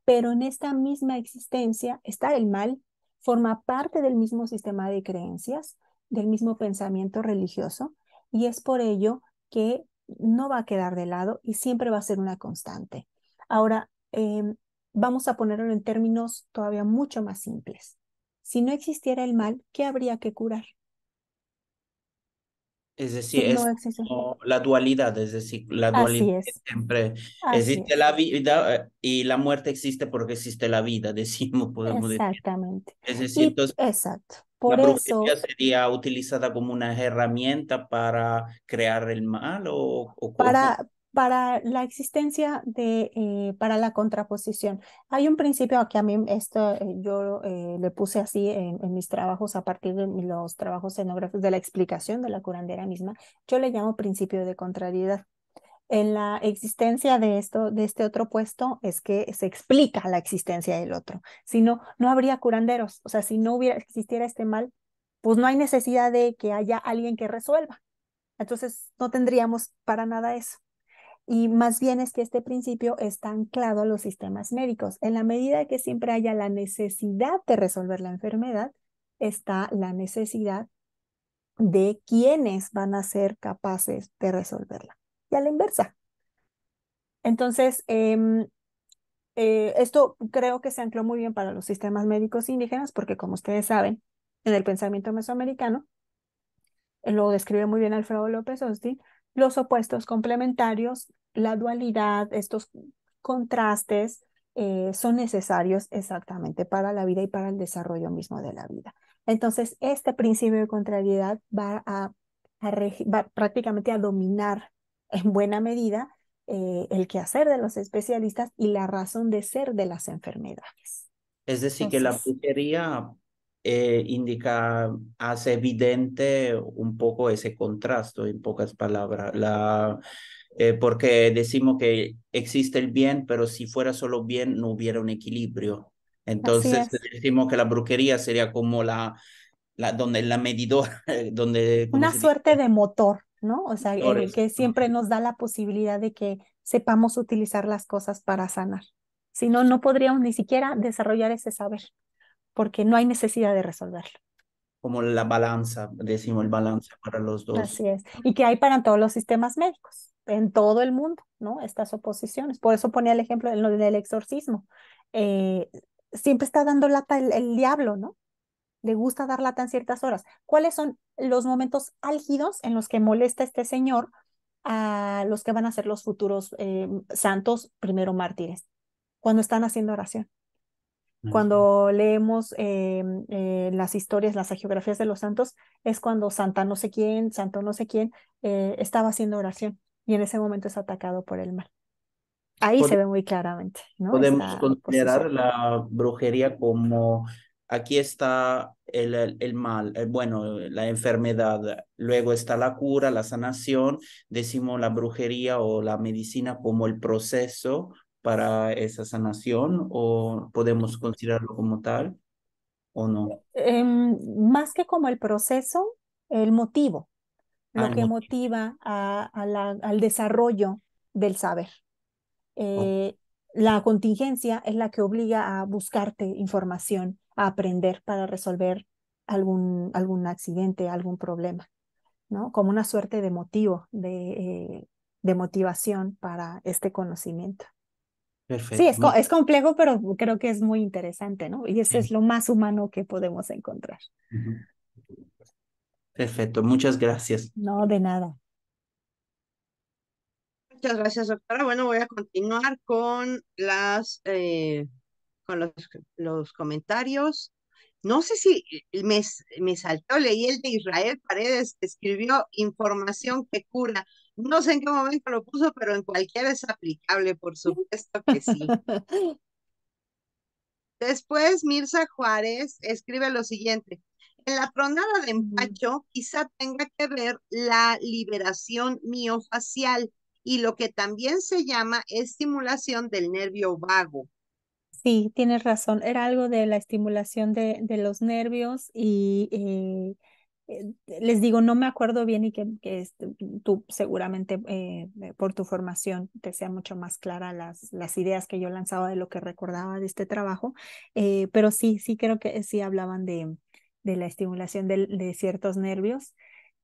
Pero en esta misma existencia está el mal, forma parte del mismo sistema de creencias, del mismo pensamiento religioso y es por ello que no va a quedar de lado y siempre va a ser una constante. Ahora, em, vamos a ponerlo en términos todavía mucho más simples. Si no existiera el mal, ¿qué habría que curar? Es decir, la dualidad, es decir, la dualidad siempre existe la vida eh, y la muerte existe porque existe la vida, decimos, podemos decir. Exactamente. exacto. Por la eso, sería utilizada como una herramienta para crear el mal o, para para la existencia de eh, para la contraposición hay un principio que a mí esto eh, yo eh, le puse así en, en, mis trabajos a partir de los trabajos escenógrafos de la explicación de la curandera misma yo le llamo principio de contrariedad en la existencia de esto, de este otro puesto, es que se explica la existencia del otro. Si no, no habría curanderos. O sea, si no hubiera existiera este mal, pues no hay necesidad de que haya alguien que resuelva. Entonces, no tendríamos para nada eso. Y más bien es que este principio está anclado a los sistemas médicos. En la medida que siempre haya la necesidad de resolver la enfermedad, está la necesidad de quienes van a ser capaces de resolverla y a la inversa. Entonces, em, eh, esto creo que se ancló muy bien para los sistemas médicos indígenas porque, como ustedes saben, en el pensamiento mesoamericano, eh, lo describe muy bien Alfredo López Austin, los opuestos complementarios, la dualidad, estos contrastes eh, son necesarios exactamente para la vida y para el desarrollo mismo de la vida. Entonces, este principio de contrariedad va a, va prácticamente a dominar en buena medida eh, el quehacer de los especialistas y la razón de ser de las enfermedades. Es decir, que la brujería eh, indica, hace evidente un poco ese contraste, en pocas palabras, la, eh, porque decimos que existe el bien, pero si fuera solo bien no hubiera un equilibrio. Entonces decimos que la brujería sería como la, la donde la medidora, donde... Una suerte de motor ¿no? O sea, el que siempre nos da la posibilidad de que sepamos utilizar las cosas para sanar. Si no, no podríamos ni siquiera desarrollar ese saber, porque no hay necesidad de resolverlo. Como la balanza, decimos el balance para los dos. Así es. Y que hay para todos los sistemas médicos, en todo el mundo, ¿no? Estas oposiciones. Por eso ponía el ejemplo del, exorcismo. Eh, siempre está dando lata el diablo, ¿no? le gusta darla tan ciertas horas. ¿Cuáles son los momentos álgidos en los que molesta este señor a los que van a ser los futuros eh, santos, primero mártires? Cuando están haciendo oración. Cuando leemos eh, eh, las historias, las geografías de los santos, es cuando Santa no sé quién, Santo no sé quién, estaba haciendo oración y en ese momento es atacado por el mal. Ahí se ve muy claramente. ¿no? Podemos considerar la brujería como aquí está el, mal, eh, bueno, la enfermedad, luego está la cura, la sanación, decimos la brujería o la medicina como el proceso para esa sanación o podemos considerarlo como tal o no? Em, más que como el proceso, el motivo, lo ah, que motiva al desarrollo del saber. Eh, la contingencia es la que obliga a buscarte información aprender para resolver algún, algún accidente, algún problema, ¿no? Como una suerte de motivo, de, eh, de motivación para este conocimiento. Perfecto. Sí, es, complejo, pero creo que es muy interesante, ¿no? Y eso es lo más humano que podemos encontrar. Perfecto, muchas gracias. No, de nada. Muchas gracias, doctora. Bueno, voy a continuar con las eh, con los, los comentarios. No sé si eh, me, me saltó, leí el de Israel Paredes, que escribió información que cura. No sé en qué momento lo puso, pero en cualquiera es aplicable, por supuesto que sí. Después Mirza Juárez escribe lo siguiente. En la pronada de empacho quizá tenga que ver la liberación miofacial y lo que también se llama estimulación del nervio vago. Sí, tienes razón. Era algo de la estimulación de, de los nervios y eh, eh, les digo, no me acuerdo bien y que, que este, tú seguramente eh, por tu formación te sea mucho más clara las, las ideas que yo lanzaba de lo que recordaba de este trabajo, pero sí, sí creo que sí hablaban de, de la estimulación de, de ciertos nervios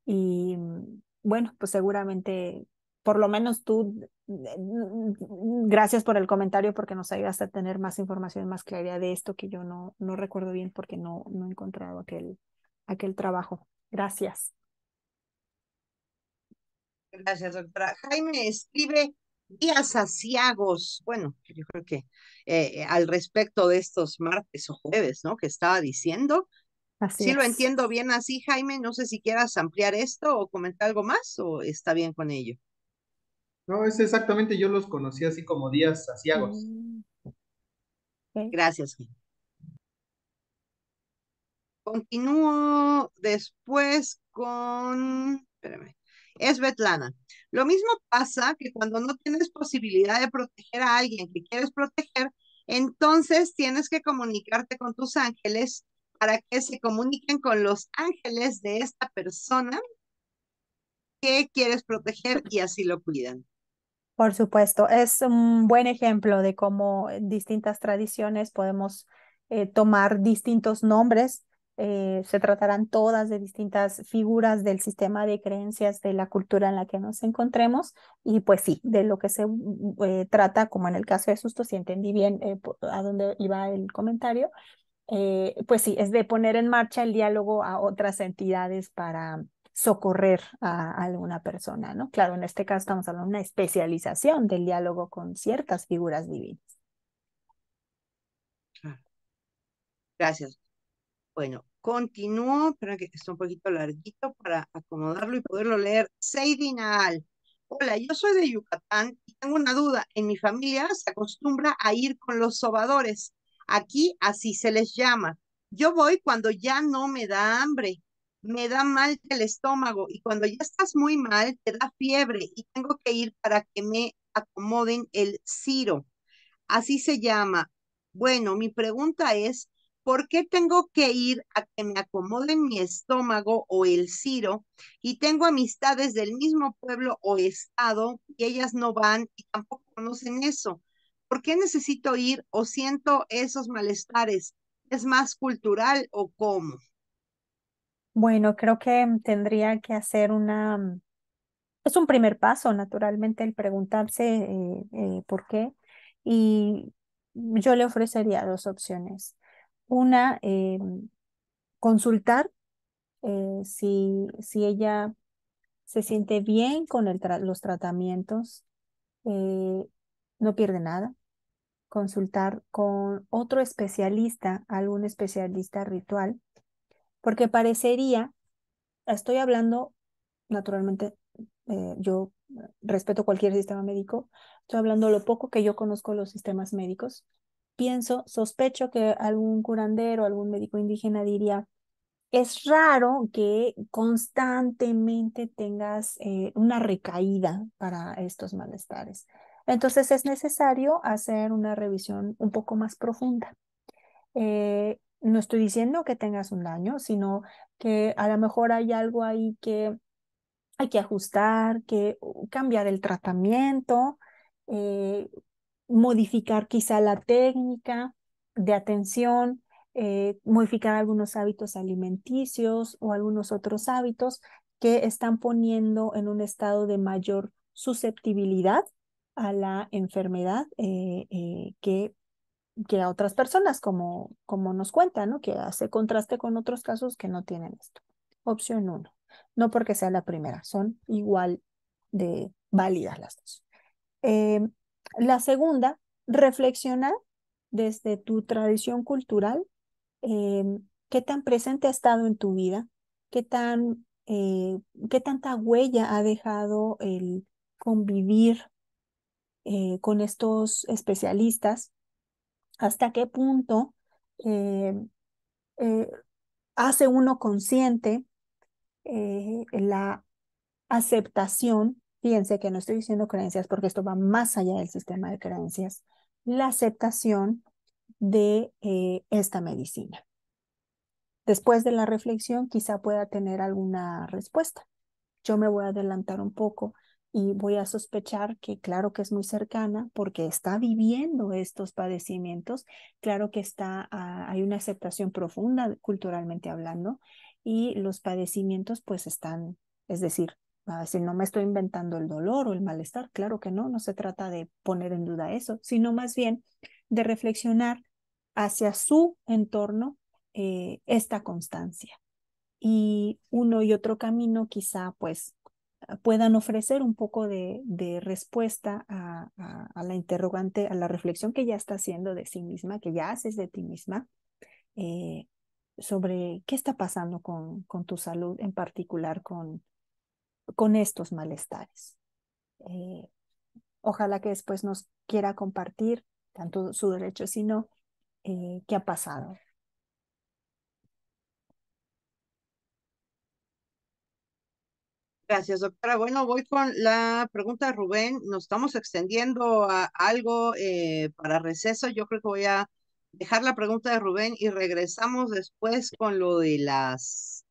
y mm, bueno, pues seguramente por lo menos tú Mm, gracias por el comentario porque nos ayudas a tener más información, más claridad de esto que yo no, no recuerdo bien porque no, no he encontrado aquel, aquel trabajo. Gracias. Gracias, doctora. Jaime escribe días asiagos. Bueno, yo creo que eh, al respecto de estos martes o jueves, ¿no? Que estaba diciendo. Así sí lo entiendo bien así, Jaime. No sé si quieras ampliar esto o comentar algo más o está bien con ello. No, es exactamente, yo los conocí así como días saciagos. Mm. Gracias. Continúo después con, espérame, es Betlana. Lo mismo pasa que cuando no tienes posibilidad de proteger a alguien que quieres proteger, entonces tienes que comunicarte con tus ángeles para que se comuniquen con los ángeles de esta persona que quieres proteger y así lo cuidan. Por supuesto, es un buen ejemplo de cómo distintas tradiciones podemos eh, tomar distintos nombres. Eh, se tratarán todas de distintas figuras del sistema de creencias de la cultura en la que nos encontremos y pues sí, de lo que se eh, trata, como en el caso de susto, si entendí bien a dónde iba el comentario, pues sí, es de poner en marcha el diálogo a otras entidades para socorrer a alguna persona, ¿no? Claro, en este caso estamos hablando de una especialización del diálogo con ciertas figuras divinas. Gracias. Bueno, continúo, pero que está un poquito larguito para acomodarlo y poderlo leer. Seidi Naal. Hola, yo soy de Yucatán y tengo una duda. En mi familia se acostumbra a ir con los sobadores. Aquí así se les llama. Yo voy cuando ya no me da hambre me da mal el estómago y cuando ya estás muy mal te da fiebre y tengo que ir para que me acomoden el ciro. Así se llama. Bueno, mi pregunta es, ¿por qué tengo que ir a que me acomoden mi estómago o el ciro? Y tengo amistades del mismo pueblo o estado y ellas no van y tampoco conocen eso. ¿Por qué necesito ir o siento esos malestares? ¿Es más cultural o cómo? Bueno, creo que mm, tendría que hacer una, mm, es un primer paso, naturalmente, el preguntarse eh, eh, por qué. Y yo le ofrecería dos opciones. Una, eh, consultar si, si ella se siente bien con los tratamientos, no pierde nada. Consultar con otro especialista, algún especialista ritual porque parecería, estoy hablando, naturalmente, eh, yo respeto cualquier sistema médico, estoy hablando lo poco que yo conozco los sistemas médicos, pienso, sospecho que algún curandero, algún médico indígena diría, es raro que constantemente tengas eh, una recaída para estos malestares. Entonces es necesario hacer una revisión un poco más profunda. Eh, no estoy diciendo que tengas un daño, sino que a lo mejor hay algo ahí que hay que ajustar, que cambiar el tratamiento, eh, modificar quizá la técnica de atención, eh, modificar algunos hábitos alimenticios o algunos otros hábitos que están poniendo en un estado de mayor susceptibilidad a la enfermedad eh, que que a otras personas, como, como nos cuentan, ¿no? que hace contraste con otros casos que no tienen esto. Opción uno. No porque sea la primera, son igual de válidas las dos. Eh, la segunda, reflexionar desde tu tradición cultural, eh, qué tan presente ha estado en tu vida, qué, tan, eh, qué tanta huella ha dejado el convivir con estos especialistas hasta qué punto eh, eh, hace uno consciente eh, la aceptación, fíjense que no estoy diciendo creencias porque esto va más allá del sistema de creencias, la aceptación de esta medicina. Después de la reflexión quizá pueda tener alguna respuesta. Yo me voy a adelantar un poco y voy a sospechar que claro que es muy cercana porque está viviendo estos padecimientos, claro que está, ah, hay una aceptación profunda culturalmente hablando y los padecimientos pues están, es decir, ah, si no me estoy inventando el dolor o el malestar, claro que no, no se trata de poner en duda eso, sino más bien de reflexionar hacia su entorno eh, esta constancia. Y uno y otro camino quizá pues puedan ofrecer un poco de, respuesta a, la interrogante, a la reflexión que ya está haciendo de sí misma, que ya haces de ti misma, eh, sobre qué está pasando con, tu salud, en particular con, con estos malestares. Eh, ojalá que después nos quiera compartir tanto su derecho, sino eh, qué ha pasado Gracias, doctora. Bueno, voy con la pregunta de Rubén. Nos estamos extendiendo a algo eh, para receso. Yo creo que voy a dejar la pregunta de Rubén y regresamos después con lo de las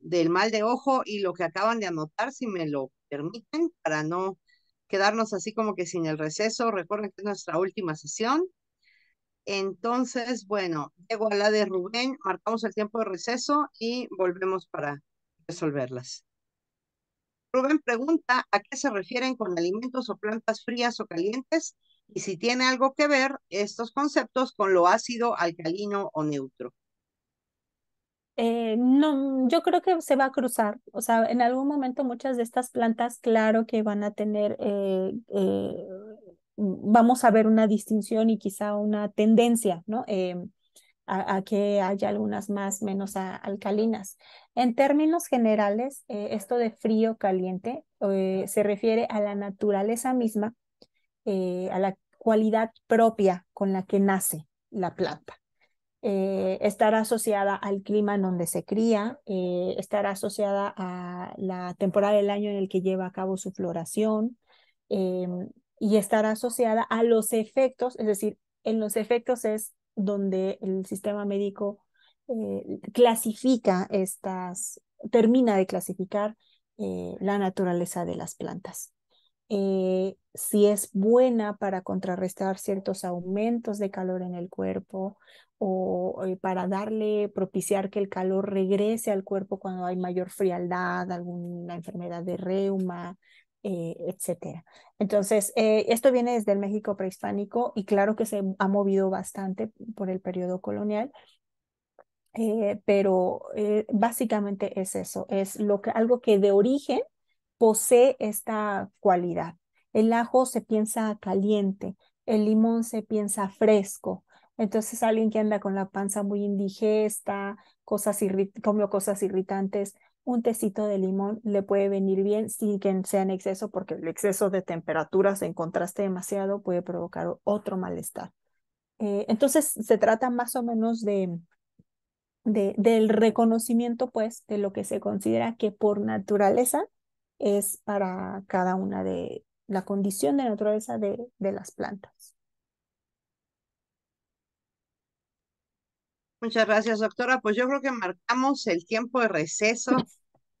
del mal de ojo y lo que acaban de anotar, si me lo permiten, para no quedarnos así como que sin el receso. Recuerden que es nuestra última sesión. Entonces, bueno, llego a la de Rubén, marcamos el tiempo de receso y volvemos para resolverlas. Rubén pregunta a qué se refieren con alimentos o plantas frías o calientes y si tiene algo que ver estos conceptos con lo ácido, alcalino o neutro. Eh, no, yo creo que se va a cruzar. O sea, en algún momento muchas de estas plantas, claro que van a tener, eh, eh, vamos a ver una distinción y quizá una tendencia, ¿no? a, que haya algunas más menos alcalinas. En términos generales, eh, esto de frío caliente eh, se refiere a la naturaleza misma, eh, a la cualidad propia con la que nace la planta. estará asociada al clima en donde se cría, estará asociada a la temporada del año en el que lleva a cabo su floración em, y estará asociada a los efectos, es decir, en los efectos es donde el sistema médico eh, clasifica estas, termina de clasificar eh, la naturaleza de las plantas. Eh, si es buena para contrarrestar ciertos aumentos de calor en el cuerpo o para darle, propiciar que el calor regrese al cuerpo cuando hay mayor frialdad, alguna enfermedad de reuma, eh, etcétera. Entonces, eh, esto viene desde el México prehispánico y claro que se ha movido bastante por el periodo colonial, eh, pero básicamente es eso, es lo que, algo que de origen posee esta cualidad. El ajo se piensa caliente, el limón se piensa fresco. Entonces, alguien que anda con la panza muy indigesta, cosas comió cosas irritantes, un tecito de limón le puede venir bien sin que sea en exceso, porque el exceso de temperaturas en contraste demasiado puede provocar otro malestar. Eh, entonces, se trata más o menos de, de, del reconocimiento, pues, de lo que se considera que por naturaleza es para cada una de la condición de naturaleza de, de las plantas. Muchas gracias, doctora. Pues yo creo que marcamos el tiempo de receso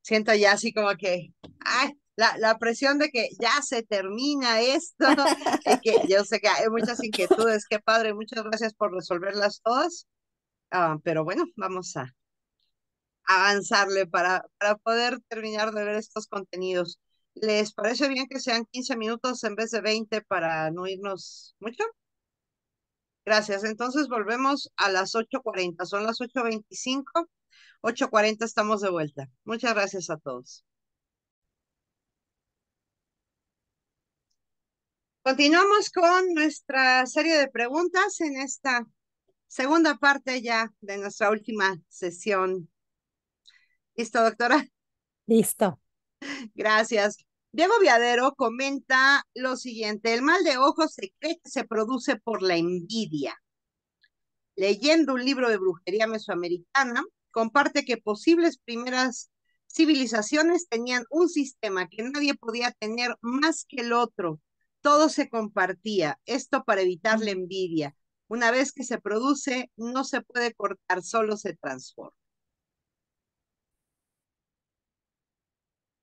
siento ya así como que, ay, la, la, presión de que ya se termina esto, que yo sé que hay muchas inquietudes, qué padre, muchas gracias por resolverlas todas, ah, pero bueno, vamos a avanzarle para, para poder terminar de ver estos contenidos. ¿Les parece bien que sean 15 minutos en vez de 20 para no irnos mucho? Gracias. Entonces volvemos a las 8.40. Son las 8.25 8.40 estamos de vuelta. Muchas gracias a todos. Continuamos con nuestra serie de preguntas en esta segunda parte ya de nuestra última sesión. ¿Listo, doctora? Listo. Gracias. Diego Viadero comenta lo siguiente, el mal de ojos se cree que se produce por la envidia. Leyendo un libro de brujería mesoamericana, comparte que posibles primeras civilizaciones tenían un sistema que nadie podía tener más que el otro. Todo se compartía, esto para evitar la envidia. Una vez que se produce, no se puede cortar, solo se transforma.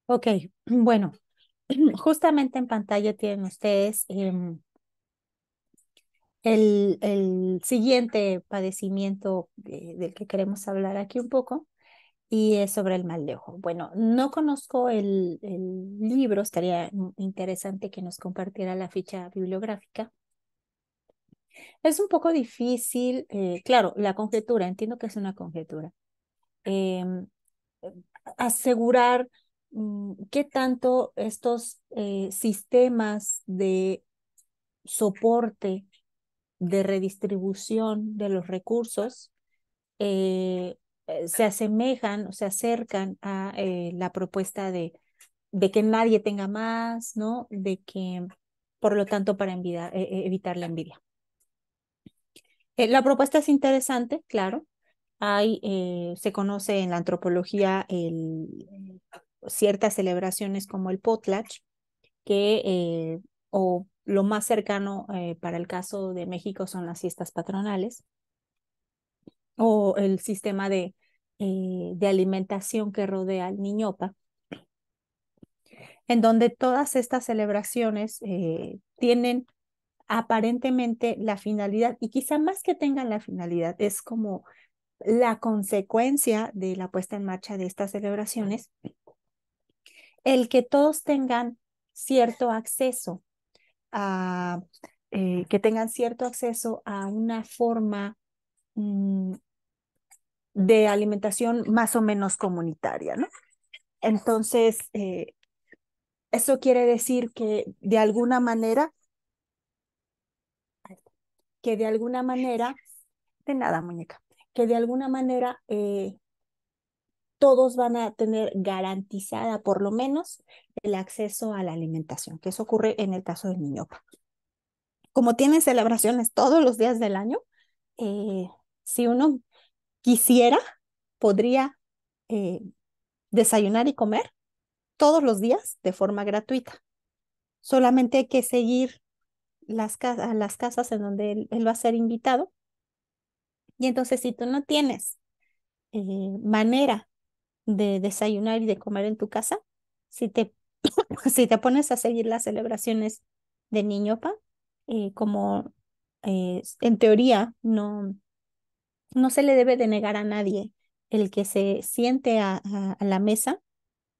Ok, bueno, justamente en pantalla tienen ustedes em, el, siguiente padecimiento del que queremos hablar aquí un poco y es sobre el mal de ojo. Bueno, no conozco el, libro, estaría interesante que nos compartiera la ficha bibliográfica. Es un poco difícil, eh, claro, la conjetura, entiendo que es una conjetura. Em, asegurar mm, qué tanto estos eh, sistemas de soporte de redistribución de los recursos eh, eh, se asemejan o se acercan a eh, la propuesta de, de que nadie tenga más, ¿no? De que, por lo tanto, para e-, e-, evitar la envidia. la propuesta es interesante, claro. Hay, se conoce en la antropología ciertas celebraciones como el potlatch, que, o lo más cercano eh, para el caso de México son las fiestas patronales o el sistema de, eh, alimentación que rodea al niñopa, en donde todas estas celebraciones eh, tienen aparentemente la finalidad, y quizá más que tengan la finalidad, es como la consecuencia de la puesta en marcha de estas celebraciones, el que todos tengan cierto acceso eh, que tengan cierto acceso a una forma mm, de alimentación más o menos comunitaria, ¿no? Entonces, eh, eso quiere decir que de alguna manera, que de alguna manera, de nada, muñeca, que de alguna manera eh, todos van a tener garantizada por lo menos el acceso a la alimentación, que eso ocurre en el caso del niño. Como tienen celebraciones todos los días del año, eh, si uno quisiera, podría eh, desayunar y comer todos los días de forma gratuita. Solamente hay que seguir las, casas, las casas en donde él, va a ser invitado. Y entonces, si tú no tienes eh, manera de desayunar y de comer en tu casa, si te, si te pones a seguir las celebraciones de Niñopa, eh, como eh, en teoría no, no se le debe denegar a nadie el que se siente a, la mesa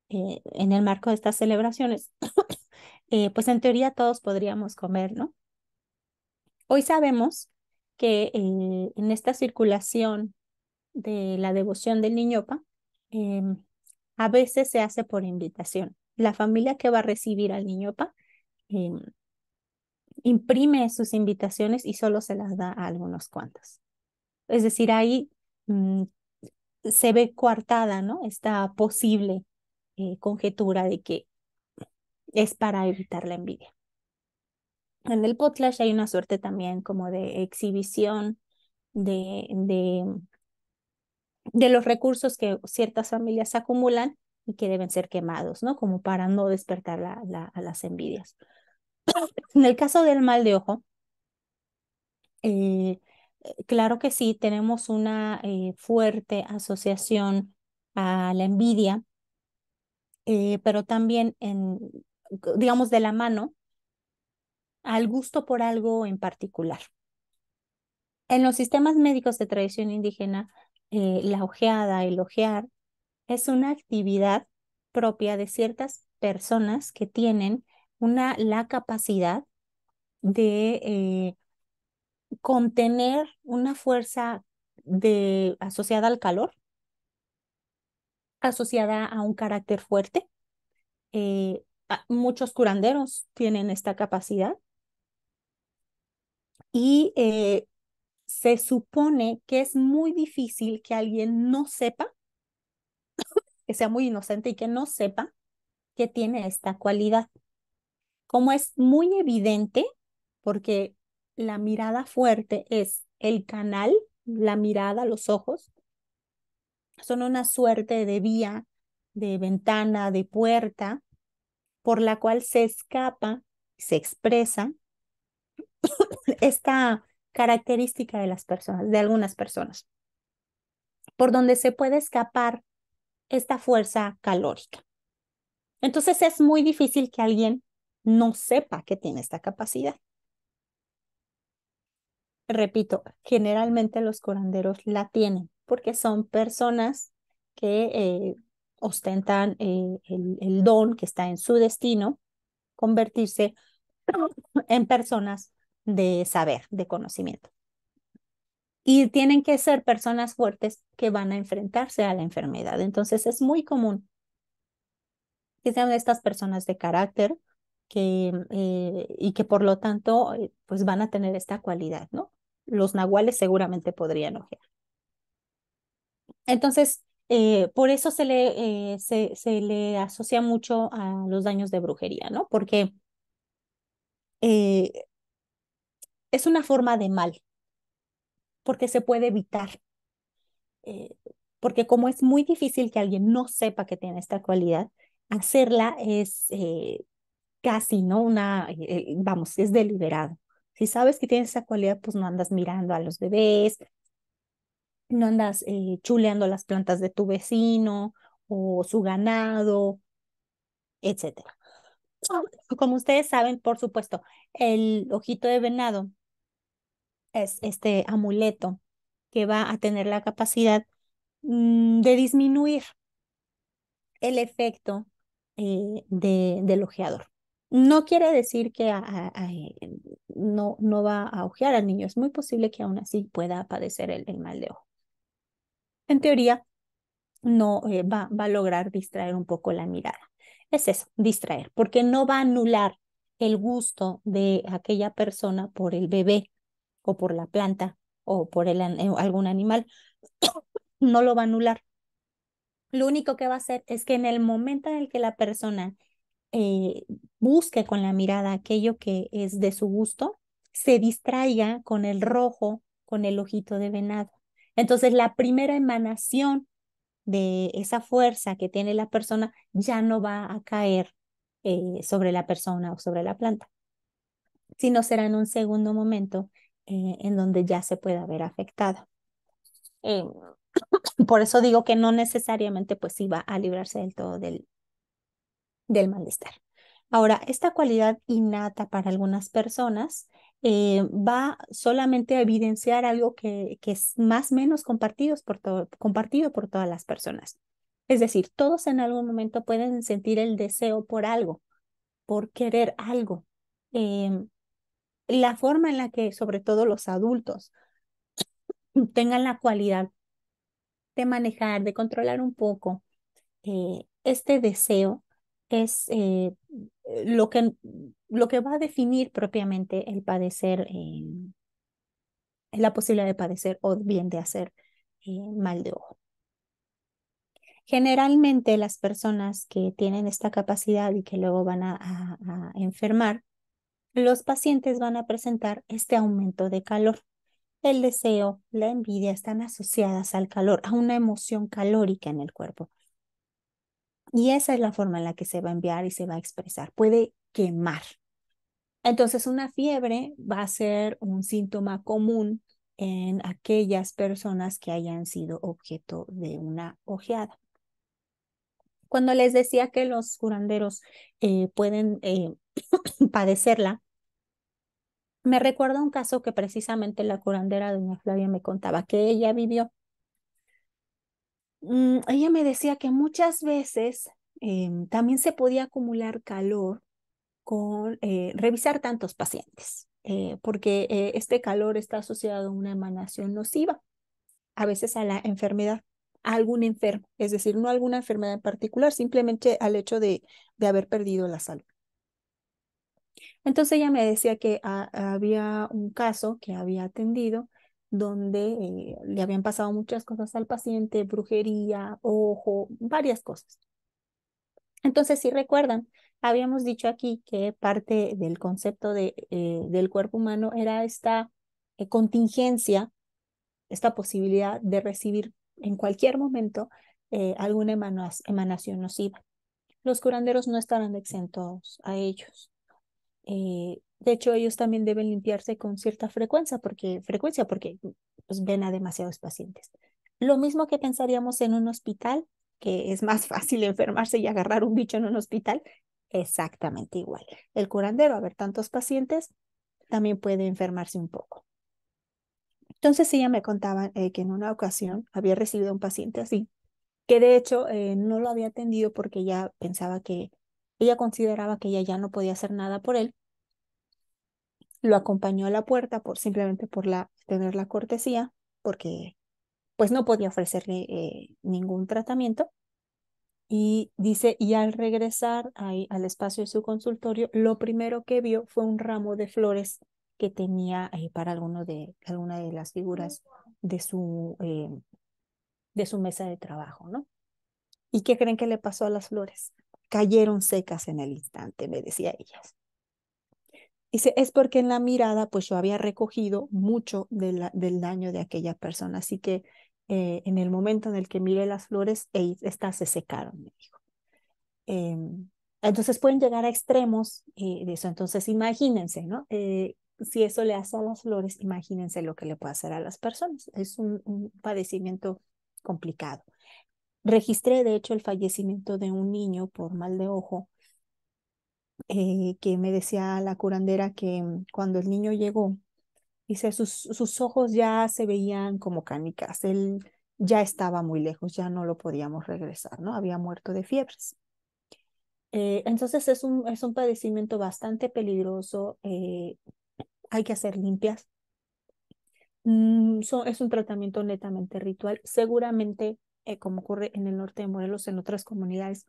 eh, en el marco de estas celebraciones, pues en teoría todos podríamos comer, ¿no? Hoy sabemos que en esta circulación de la devoción del Niñopa, Em, a veces se hace por invitación. La familia que va a recibir al niño PA em, imprime sus invitaciones y solo se las da a algunos cuantos. Es decir, ahí mm, se ve coartada, ¿no? Esta posible eh, conjetura de que es para evitar la envidia. En el potlatch hay una suerte también como de exhibición, de, de de los recursos que ciertas familias acumulan y que deben ser quemados, ¿no? Como para no despertar a las envidias. En el caso del mal de ojo, eh, eh, claro que sí, tenemos una eh, fuerte asociación a la envidia, pero también, en, digamos, de la mano al gusto por algo en particular. En los sistemas médicos de tradición indígena, eh, la ojeada, el ojear, es una actividad propia de ciertas personas que tienen una, la capacidad de eh, contener una fuerza de, asociada al calor, asociada a un carácter fuerte. Eh, muchos curanderos tienen esta capacidad. Y se supone que es muy difícil que alguien no sepa, que sea muy inocente y que no sepa que tiene esta cualidad. Como es muy evidente, porque la mirada fuerte es el canal, la mirada, los ojos, son una suerte de vía, de ventana, de puerta, por la cual se escapa, se expresa esta característica de las personas, de algunas personas, por donde se puede escapar esta fuerza calórica. Entonces es muy difícil que alguien no sepa que tiene esta capacidad. Repito, generalmente los coranderos la tienen porque son personas que eh, ostentan eh, el, el don que está en su destino, convertirse en personas de saber, de conocimiento. Y tienen que ser personas fuertes que van a enfrentarse a la enfermedad. Entonces es muy común que sean estas personas de carácter que, eh, y que por lo tanto eh, pues van a tener esta cualidad, ¿no? Los nahuales seguramente podrían ojear. Entonces, eh, por eso se le, se, se, le asocia mucho a los daños de brujería, ¿no? Porque eh, es una forma de mal, porque se puede evitar. Eh, porque como es muy difícil que alguien no sepa que tiene esta cualidad, hacerla es eh, casi, ¿no? Una, eh, vamos, es deliberado. Si sabes que tienes esa cualidad, pues no andas mirando a los bebés, no andas chuleando las plantas de tu vecino o su ganado, etc. Como ustedes saben, por supuesto, el ojito de venado es este amuleto que va a tener la capacidad mm, de disminuir el efecto eh, del ojeador. No quiere decir que eh, no, no va a ojear al niño, es muy posible que aún así pueda padecer el, mal de ojo. En teoría, no eh, va, va a lograr distraer un poco la mirada. Es eso, distraer, porque no va a anular el gusto de aquella persona por el bebé o por la planta o por eh, algún animal, no lo va a anular. Lo único que va a hacer es que en el momento en el que la persona eh, busque con la mirada aquello que es de su gusto, se distraiga con el rojo, con el ojito de venado. Entonces, la primera emanación de esa fuerza que tiene la persona ya no va a caer eh, sobre la persona o sobre la planta, sino será en un segundo momento eh, en donde ya se puede haber afectado eh, por eso digo que no necesariamente pues iba a librarse del todo del, del malestar. Ahora, esta cualidad innata para algunas personas eh, va solamente a evidenciar algo que, que es más menos por compartido por todas las personas. Es decir, todos en algún momento pueden sentir el deseo por algo, por querer algo. Em, la forma en la que sobre todo los adultos tengan la cualidad de manejar, de controlar un poco eh, este deseo es eh, lo, que, lo que va a definir propiamente el padecer, eh, la posibilidad de padecer o bien de hacer mal de ojo. Generalmente las personas que tienen esta capacidad y que luego van a enfermar los pacientes van a presentar este aumento de calor. El deseo, la envidia están asociadas al calor, a una emoción calórica en el cuerpo. Y esa es la forma en la que se va a enviar y se va a expresar. Puede quemar. Entonces, una fiebre va a ser un síntoma común en aquellas personas que hayan sido objeto de una ojeada. Cuando les decía que los curanderos eh, pueden eh, padecerla, me recuerda un caso que precisamente la curandera doña Flavia me contaba que ella vivió. Mm, ella me decía que muchas veces em, también se podía acumular calor con eh, revisar tantos pacientes, eh, porque eh, este calor está asociado a una emanación nociva, a veces a la enfermedad, a algún enfermo, es decir, no a alguna enfermedad en particular, simplemente al hecho de, de haber perdido la salud. Entonces ella me decía que había un caso que había atendido donde eh, le habían pasado muchas cosas al paciente, brujería, ojo, varias cosas. Entonces, si recuerdan, habíamos dicho aquí que parte del concepto eh, del cuerpo humano era esta eh, contingencia, esta posibilidad de recibir en cualquier momento alguna emanación nociva. Los curanderos no estarán exentos a ellos. Eh, de hecho, ellos también deben limpiarse con cierta frecuencia porque, frecuencia porque pues, ven a demasiados pacientes. Lo mismo que pensaríamos en un hospital, que es más fácil enfermarse y agarrar un bicho en un hospital, exactamente igual. El curandero, a ver tantos pacientes, también puede enfermarse un poco. Entonces ella me contaba eh, que en una ocasión había recibido a un paciente así, que de hecho eh, no lo había atendido porque ya pensaba que ella consideraba que ella ya no podía hacer nada por él. Lo acompañó a la puerta por simplemente por la, tener la cortesía, porque pues no podía ofrecerle eh, ningún tratamiento. Y dice, y al regresar al espacio de su consultorio, lo primero que vio fue un ramo de flores que tenía ahí para alguno de, alguna de las figuras de su, eh, de su mesa de trabajo, ¿no? ¿Y qué creen que le pasó a las flores? cayeron secas en el instante, me decía ella. Dice, es porque en la mirada, pues yo había recogido mucho del daño de aquella persona, así que eh, en el momento en el que miré las flores, e-, estas se secaron, me dijo. Em, entonces pueden llegar a extremos eh, de eso. Entonces imagínense, ¿no? Eh, si eso le hace a las flores, imagínense lo que le puede hacer a las personas. Es un padecimiento complicado. Registré, de hecho, el fallecimiento de un niño por mal de ojo, eh, que me decía la curandera que mm, cuando el niño llegó, dice, sus, sus ojos ya se veían como canicas, él ya estaba muy lejos, ya no lo podíamos regresar, ¿no? Había muerto de fiebres. Eh, entonces es un, es un padecimiento bastante peligroso, eh, hay que hacer limpias. Mm, es un tratamiento netamente ritual. Seguramente eh, como ocurre en el norte de Morelos, en otras comunidades,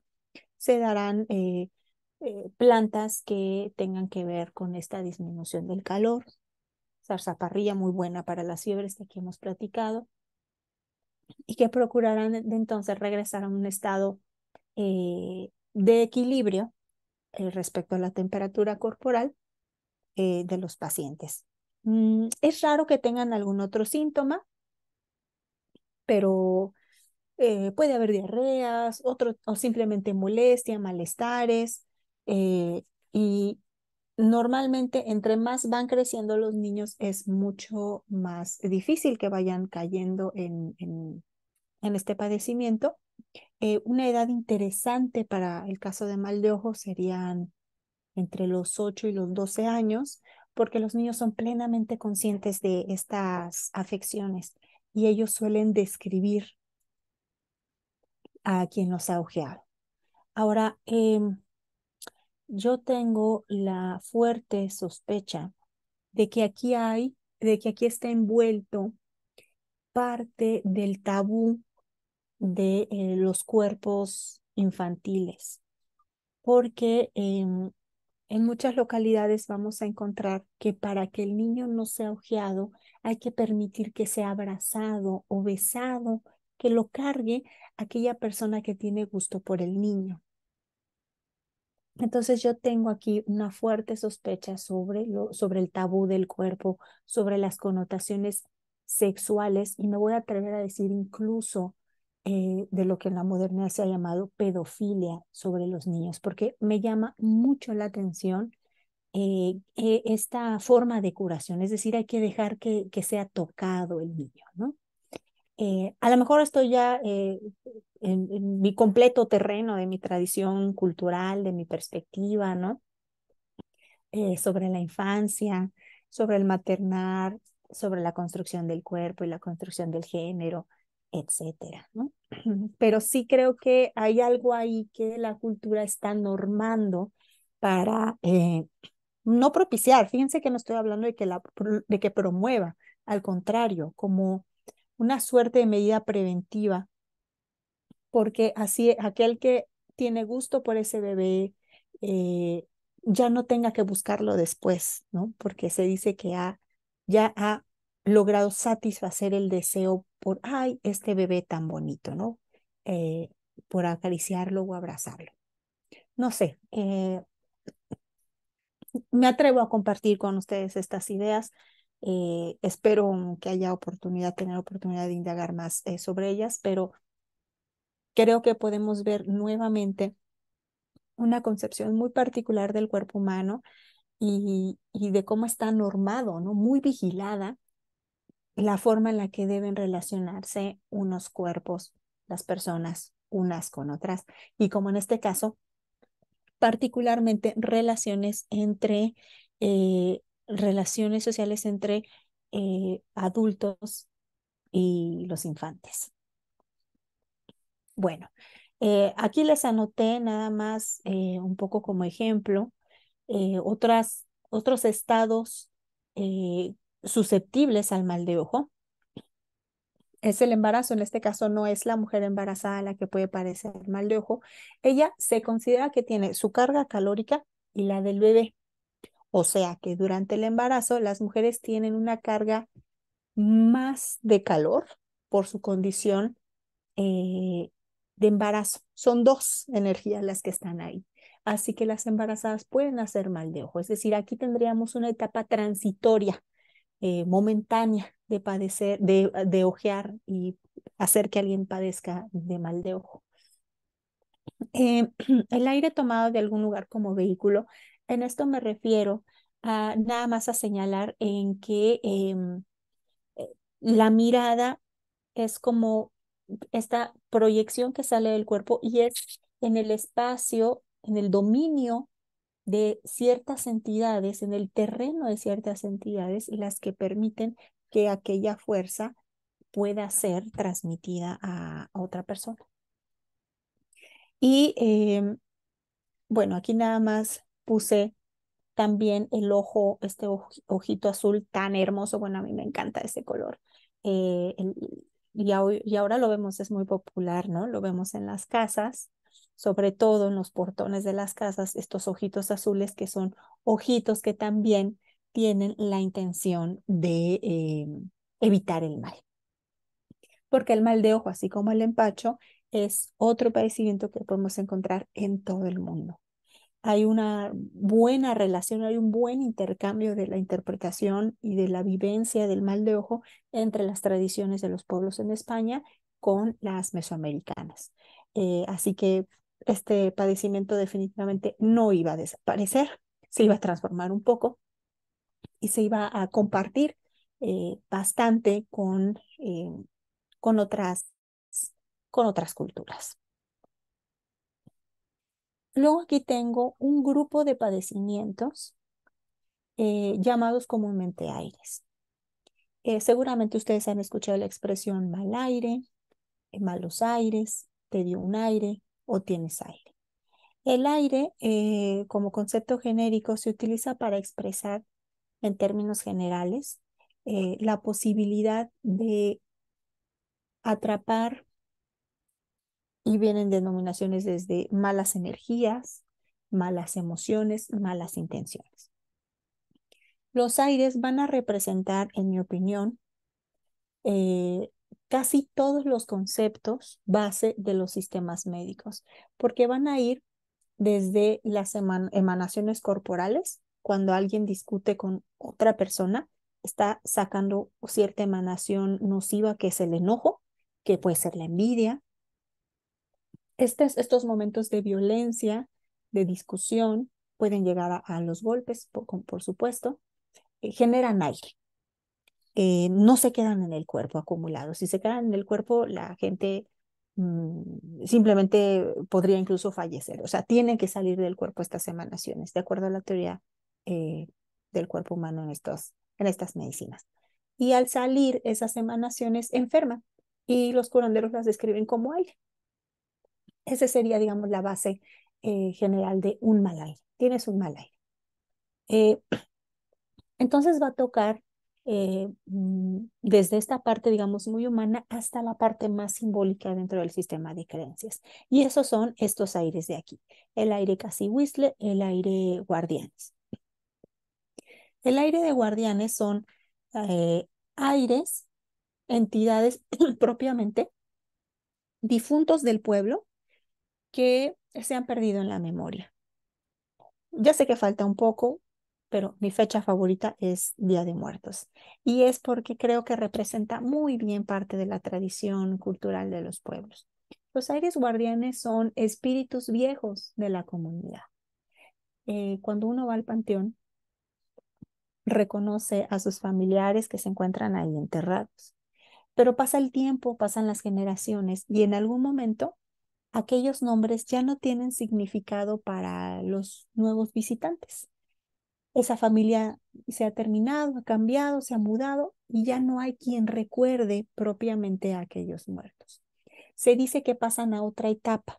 se darán eh, eh, plantas que tengan que ver con esta disminución del calor. Zarzaparrilla muy buena para las fiebres que aquí hemos platicado y que procurarán de entonces regresar a un estado de equilibrio respecto a la temperatura corporal de los pacientes. Mm, es raro que tengan algún otro síntoma, pero eh, puede haber diarreas, o simplemente molestia, malestares. Eh, y normalmente entre más van creciendo los niños es mucho más difícil que vayan cayendo en, este padecimiento. Eh, una edad interesante para el caso de mal de ojo serían entre los 8 y los 12 años, porque los niños son plenamente conscientes de estas afecciones y ellos suelen describir a quien los ha ojeado. Ahora, em, yo tengo la fuerte sospecha de que aquí hay, de que aquí está envuelto parte del tabú de eh, los cuerpos infantiles, porque em, en muchas localidades vamos a encontrar que para que el niño no sea ojeado hay que permitir que sea abrazado o besado que lo cargue aquella persona que tiene gusto por el niño. Entonces yo tengo aquí una fuerte sospecha sobre, sobre el tabú del cuerpo, sobre las connotaciones sexuales y me voy a atrever a decir incluso eh, de lo que en la modernidad se ha llamado pedofilia sobre los niños, porque me llama mucho la atención eh, e, esta forma de curación, es decir, hay que dejar que, que sea tocado el niño, ¿no? Eh, a lo mejor estoy ya eh, en, mi completo terreno de mi tradición cultural, de mi perspectiva, ¿no? Eh, sobre la infancia, sobre el maternar, sobre la construcción del cuerpo y la construcción del género, etcétera, ¿no? Pero sí creo que hay algo ahí que la cultura está normando para no propiciar. Fíjense que no estoy hablando de que, de que promueva, al contrario, como una suerte de medida preventiva, porque así aquel que tiene gusto por ese bebé eh, ya no tenga que buscarlo después, ¿no? Porque se dice que ha, ya ha logrado satisfacer el deseo por, ay, este bebé tan bonito, ¿no? Eh, por acariciarlo o abrazarlo. No sé, eh, me atrevo a compartir con ustedes estas ideas. Eh, espero que haya oportunidad, tener oportunidad de indagar más eh, sobre ellas, pero creo que podemos ver nuevamente una concepción muy particular del cuerpo humano y, de cómo está normado, ¿no? Muy vigilada la forma en la que deben relacionarse unos cuerpos, las personas unas con otras. Y como en este caso, particularmente relaciones entre eh, relaciones sociales entre eh, adultos y los infantes. Bueno, eh, aquí les anoté nada más eh, un poco como ejemplo otras, otros estados susceptibles al mal de ojo. Es el embarazo, en este caso no es la mujer embarazada la que puede parecer mal de ojo. Ella se considera que tiene su carga calórica y la del bebé. O sea que durante el embarazo las mujeres tienen una carga más de calor por su condición eh, de embarazo. Son dos energías las que están ahí. Así que las embarazadas pueden hacer mal de ojo. Es decir, aquí tendríamos una etapa transitoria, eh, momentánea, de padecer, de, de ojear y hacer que alguien padezca de mal de ojo. Eh, el aire tomado de algún lugar como vehículo en esto me refiero a nada más a señalar en que em, eh, la mirada es como esta proyección que sale del cuerpo y es en el espacio, en el dominio de ciertas entidades, en el terreno de ciertas entidades, las que permiten que aquella fuerza pueda ser transmitida a, otra persona. Y em, bueno, aquí nada más puse también el ojo, este ojito azul tan hermoso. Bueno, a mí me encanta ese color. Eh, y, y ahora lo vemos, es muy popular, ¿no? Lo vemos en las casas, sobre todo en los portones de las casas, estos ojitos azules que son ojitos que también tienen la intención de eh, evitar el mal. Porque el mal de ojo, así como el empacho, es otro padecimiento que podemos encontrar en todo el mundo hay una buena relación, hay un buen intercambio de la interpretación y de la vivencia del mal de ojo entre las tradiciones de los pueblos en España con las mesoamericanas. Eh, así que este padecimiento definitivamente no iba a desaparecer, se iba a transformar un poco y se iba a compartir eh, bastante con, eh, con, otras, con otras culturas. Luego aquí tengo un grupo de padecimientos eh, llamados comúnmente aires. Eh, seguramente ustedes han escuchado la expresión mal aire, eh, malos aires, te dio un aire o tienes aire. El aire como concepto genérico se utiliza para expresar en términos generales la posibilidad de atrapar y vienen denominaciones desde malas energías, malas emociones, malas intenciones. Los aires van a representar, en mi opinión, eh, casi todos los conceptos base de los sistemas médicos, porque van a ir desde las emanaciones corporales, cuando alguien discute con otra persona, está sacando cierta emanación nociva que es el enojo, que puede ser la envidia, estos momentos de violencia, de discusión, pueden llegar a, los golpes, por, supuesto, eh, generan aire. Eh, no se quedan en el cuerpo acumulados. Si se quedan en el cuerpo, la gente mm, simplemente podría incluso fallecer. O sea, tienen que salir del cuerpo estas emanaciones, de acuerdo a la teoría eh, del cuerpo humano en, estos, en estas medicinas. Y al salir esas emanaciones enferman y los curanderos las describen como aire. Esa sería, digamos, la base eh, general de un mal aire. Tienes un mal aire. Eh, entonces va a tocar eh, mm, desde esta parte, digamos, muy humana hasta la parte más simbólica dentro del sistema de creencias. Y esos son estos aires de aquí, el aire casi whistle, el aire guardianes. El aire de guardianes son aires, entidades propiamente difuntos del pueblo, que se han perdido en la memoria. Ya sé que falta un poco, pero mi fecha favorita es Día de Muertos. Y es porque creo que representa muy bien parte de la tradición cultural de los pueblos. Los aires guardianes son espíritus viejos de la comunidad. Eh, cuando uno va al panteón, reconoce a sus familiares que se encuentran ahí enterrados. Pero pasa el tiempo, pasan las generaciones y en algún momento aquellos nombres ya no tienen significado para los nuevos visitantes. Esa familia se ha terminado, ha cambiado, se ha mudado y ya no hay quien recuerde propiamente a aquellos muertos. Se dice que pasan a otra etapa.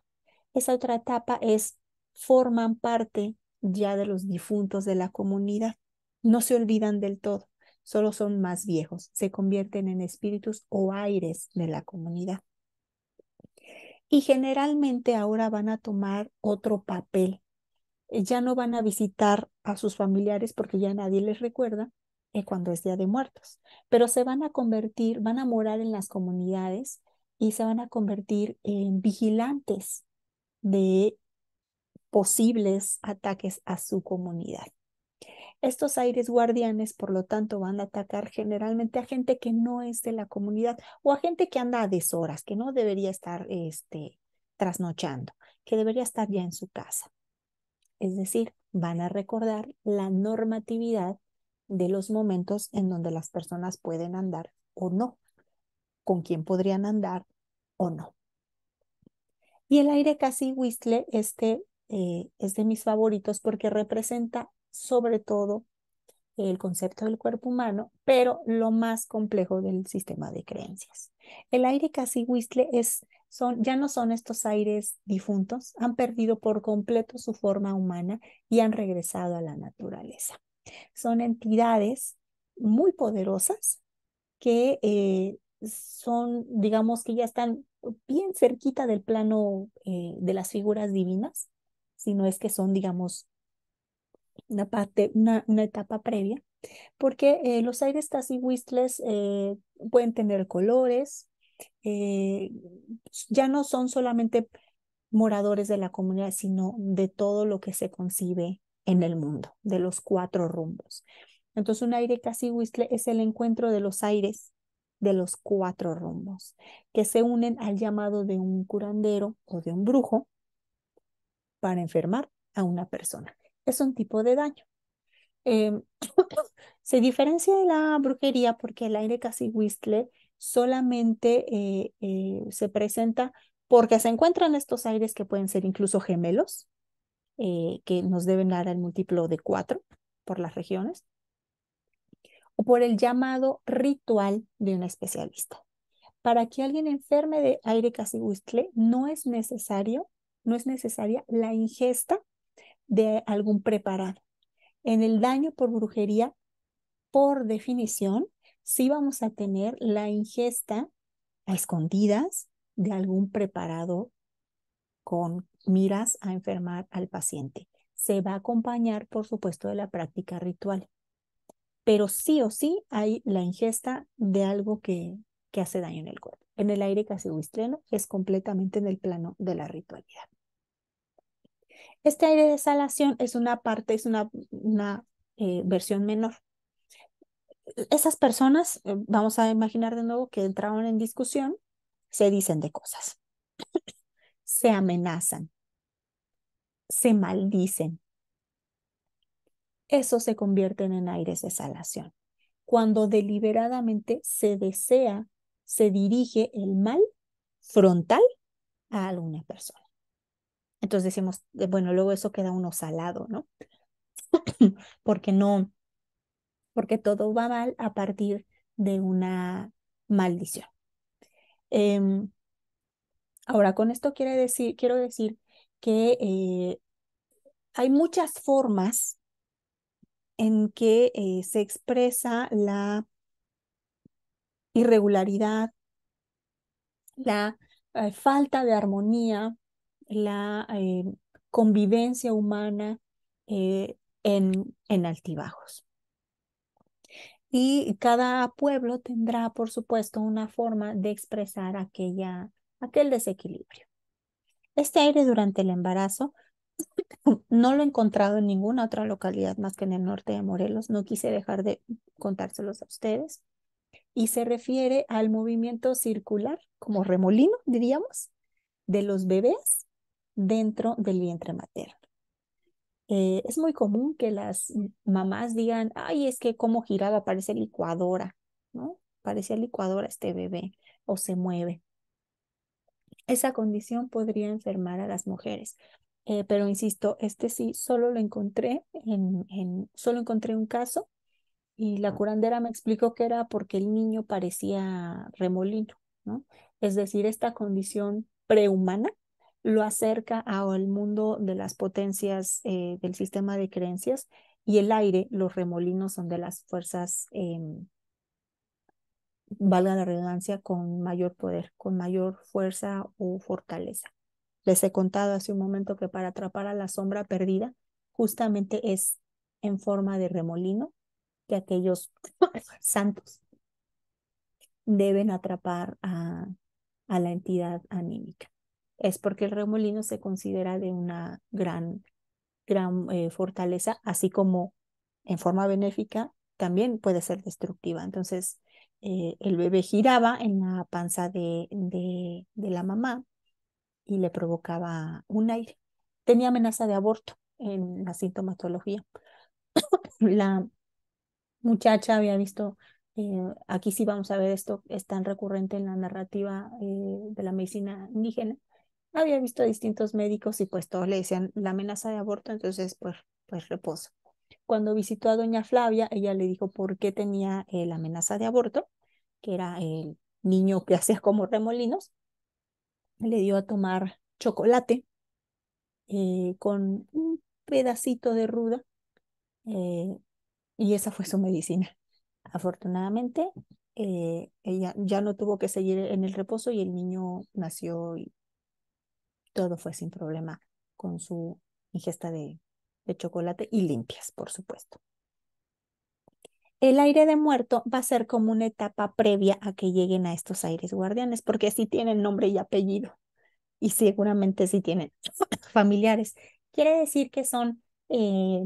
Esa otra etapa es forman parte ya de los difuntos de la comunidad. No se olvidan del todo, solo son más viejos, se convierten en espíritus o aires de la comunidad y generalmente ahora van a tomar otro papel. Eh, ya no van a visitar a sus familiares porque ya nadie les recuerda eh, cuando es Día de Muertos, pero se van a convertir, van a morar en las comunidades y se van a convertir en vigilantes de posibles ataques a su comunidad. Estos aires guardianes, por lo tanto, van a atacar generalmente a gente que no es de la comunidad o a gente que anda a deshoras, que no debería estar este, trasnochando, que debería estar ya en su casa. Es decir, van a recordar la normatividad de los momentos en donde las personas pueden andar o no, con quién podrían andar o no. Y el aire casi whistle, este eh, es de mis favoritos porque representa sobre todo el concepto del cuerpo humano, pero lo más complejo del sistema de creencias. El aire casi es, son, ya no son estos aires difuntos, han perdido por completo su forma humana y han regresado a la naturaleza. Son entidades muy poderosas que eh, son, digamos que ya están bien cerquita del plano eh, de las figuras divinas, sino es que son, digamos, una, parte, una, etapa previa, porque eh, los aires casi whistles eh, pueden tener colores, eh, ya no son solamente moradores de la comunidad, sino de todo lo que se concibe en el mundo, de los cuatro rumbos. Entonces un aire casi whistle es el encuentro de los aires de los cuatro rumbos, que se unen al llamado de un curandero o de un brujo para enfermar a una persona es un tipo de daño. Em, se diferencia de la brujería porque el aire casi whistle solamente eh, eh, se presenta porque se encuentran estos aires que pueden ser incluso gemelos, eh, que nos deben dar el múltiplo de cuatro por las regiones, o por el llamado ritual de un especialista. Para que alguien enferme de aire casi whistle no es necesario, no es necesaria la ingesta de algún preparado. En el daño por brujería, por definición, sí vamos a tener la ingesta a escondidas de algún preparado con miras a enfermar al paciente. Se va a acompañar, por supuesto, de la práctica ritual. Pero sí o sí hay la ingesta de algo que, hace daño en el cuerpo. En el aire casi es completamente en el plano de la ritualidad. Este aire de salación es una parte, es una, una eh, versión menor. Esas personas, eh, vamos a imaginar de nuevo que entraron en discusión, se dicen de cosas, se amenazan, se maldicen. Eso se convierte en aires de exhalación. Cuando deliberadamente se desea, se dirige el mal frontal a alguna persona. Entonces decimos, bueno, luego eso queda uno salado, ¿no? porque no, porque todo va mal a partir de una maldición. Em, ahora, con esto quiere decir, quiero decir que eh, hay muchas formas en que eh, se expresa la irregularidad, la eh, falta de armonía la eh, convivencia humana eh, en, en altibajos. Y cada pueblo tendrá, por supuesto, una forma de expresar aquella, aquel desequilibrio. Este aire durante el embarazo no lo he encontrado en ninguna otra localidad más que en el norte de Morelos. No quise dejar de contárselos a ustedes. Y se refiere al movimiento circular, como remolino, diríamos, de los bebés dentro del vientre materno. Eh, es muy común que las mamás digan, ay, es que como giraba, parece licuadora, ¿no? Parecía licuadora este bebé o se mueve. Esa condición podría enfermar a las mujeres. Eh, pero insisto, este sí, solo lo encontré, en, en, solo encontré un caso y la curandera me explicó que era porque el niño parecía remolino, ¿no? Es decir, esta condición prehumana lo acerca al mundo de las potencias eh, del sistema de creencias y el aire, los remolinos son de las fuerzas, em, valga la redundancia, con mayor poder, con mayor fuerza o fortaleza. Les he contado hace un momento que para atrapar a la sombra perdida, justamente es en forma de remolino que aquellos santos deben atrapar a la entidad anímica es porque el remolino se considera de una gran, gran eh, fortaleza, así como en forma benéfica también puede ser destructiva. Entonces, eh, el bebé giraba en la panza de, de, la mamá y le provocaba un aire. Tenía amenaza de aborto en la sintomatología. la muchacha había visto, eh, aquí sí vamos a ver esto, es tan recurrente en la narrativa de la medicina indígena, había visto a distintos médicos y pues todos le decían la amenaza de aborto, entonces pues, pues reposo. Cuando visitó a doña Flavia, ella le dijo por qué tenía eh, la amenaza de aborto, que era el niño que hacía como remolinos. Le dio a tomar chocolate eh, con un pedacito de ruda eh, y esa fue su medicina. Afortunadamente, ella ya no tuvo que seguir en el reposo y el niño nació y todo fue sin problema con su ingesta de, chocolate y limpias, por supuesto. El aire de muerto va a ser como una etapa previa a que lleguen a estos aires guardianes, porque sí tienen nombre y apellido y seguramente sí tienen familiares. Quiere decir que son eh,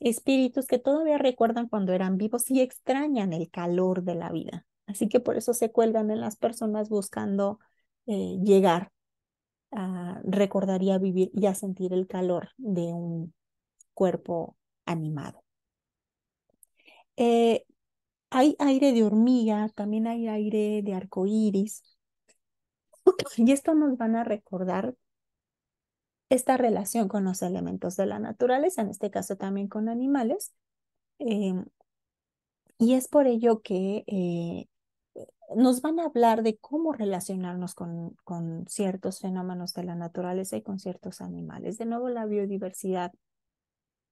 espíritus que todavía recuerdan cuando eran vivos y extrañan el calor de la vida. Así que por eso se cuelgan en las personas buscando eh, llegar Ah, recordaría vivir y a sentir el calor de un cuerpo animado. Eh, hay aire de hormiga, también hay aire de arco Y esto nos van a recordar esta relación con los elementos de la naturaleza, en este caso también con animales. Em, y es por ello que eh, nos van a hablar de cómo relacionarnos con, con ciertos fenómenos de la naturaleza y con ciertos animales. De nuevo, la biodiversidad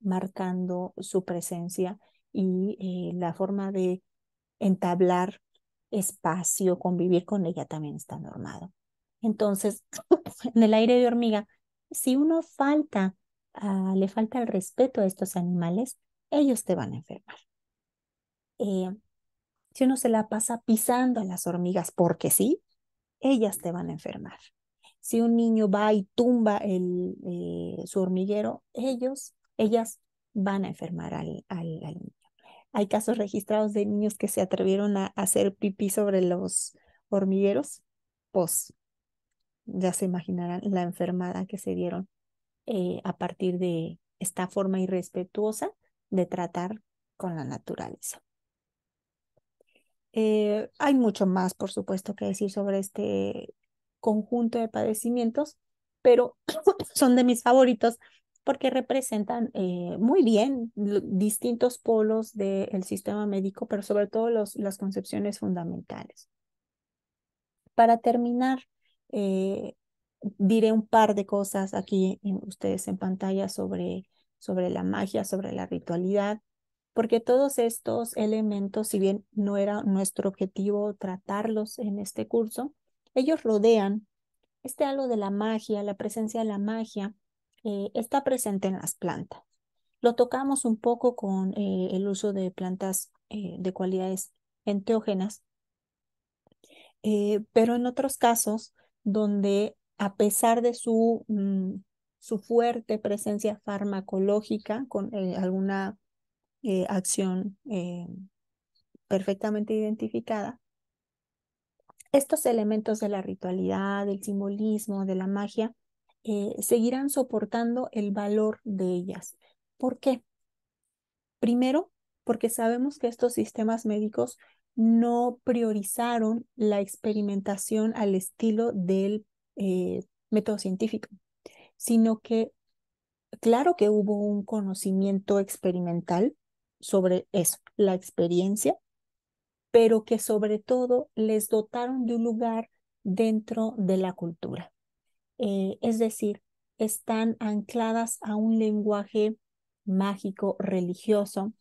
marcando su presencia y eh, la forma de entablar espacio, convivir con ella también está normado. Entonces, en el aire de hormiga, si uno falta, ah, le falta el respeto a estos animales, ellos te van a enfermar. Eh, si uno se la pasa pisando a las hormigas porque sí, ellas te van a enfermar. Si un niño va y tumba el, eh, su hormiguero, ellos, ellas van a enfermar al, niño. Hay casos registrados de niños que se atrevieron a hacer pipí sobre los hormigueros, pues ya se imaginarán la enfermada que se dieron eh, a partir de esta forma irrespetuosa de tratar con la naturaleza. Eh, hay mucho más, por supuesto, que decir sobre este conjunto de padecimientos, pero son de mis favoritos porque representan eh, muy bien distintos polos del sistema médico, pero sobre todo las concepciones fundamentales. Para terminar, eh, diré un par de cosas aquí, ustedes en pantalla, sobre, sobre la magia, sobre la ritualidad porque todos estos elementos, si bien no era nuestro objetivo tratarlos en este curso, ellos rodean este halo de la magia, la presencia de la magia, eh, está presente en las plantas. Lo tocamos un poco con eh, el uso de plantas eh, de cualidades enteógenas, pero en otros casos donde a pesar de su, mm, su fuerte presencia farmacológica con alguna eh, acción eh, perfectamente identificada, estos elementos de la ritualidad, del simbolismo, de la magia, eh, seguirán soportando el valor de ellas. ¿Por qué? Primero, porque sabemos que estos sistemas médicos no priorizaron la experimentación al estilo del método científico, sino que claro que hubo un conocimiento experimental, sobre eso, la experiencia, pero que sobre todo les dotaron de un lugar dentro de la cultura. Eh, es decir, están ancladas a un lenguaje mágico, religioso,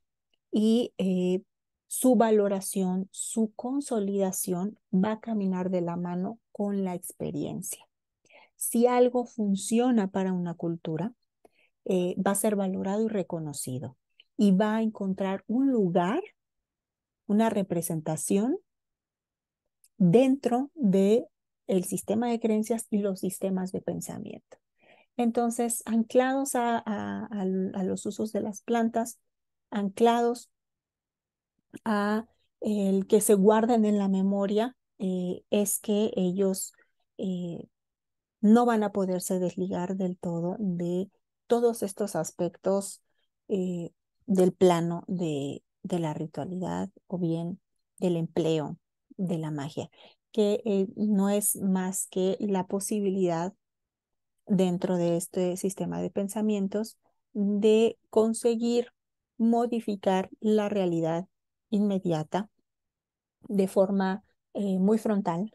y eh, su valoración, su consolidación va a caminar de la mano con la experiencia. Si algo funciona para una cultura, eh, va a ser valorado y reconocido y va a encontrar un lugar, una representación dentro de el sistema de creencias y los sistemas de pensamiento. Entonces, anclados a, los usos de las plantas, anclados a el que se guarden en la memoria, eh, es que ellos eh, no van a poderse desligar del todo de todos estos aspectos eh, del plano de, la ritualidad o bien del empleo de la magia, que eh, no es más que la posibilidad dentro de este sistema de pensamientos de conseguir modificar la realidad inmediata de forma eh, muy frontal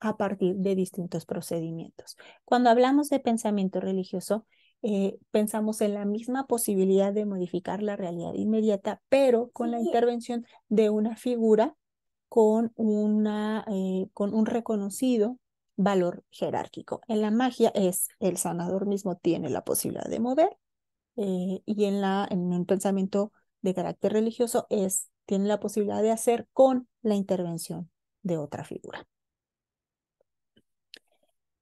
a partir de distintos procedimientos. Cuando hablamos de pensamiento religioso, eh, pensamos en la misma posibilidad de modificar la realidad inmediata, pero con la intervención de una figura con, una, eh, con un reconocido valor jerárquico. En la magia es el sanador mismo tiene la posibilidad de mover eh, y en, la, en un pensamiento de carácter religioso es tiene la posibilidad de hacer con la intervención de otra figura.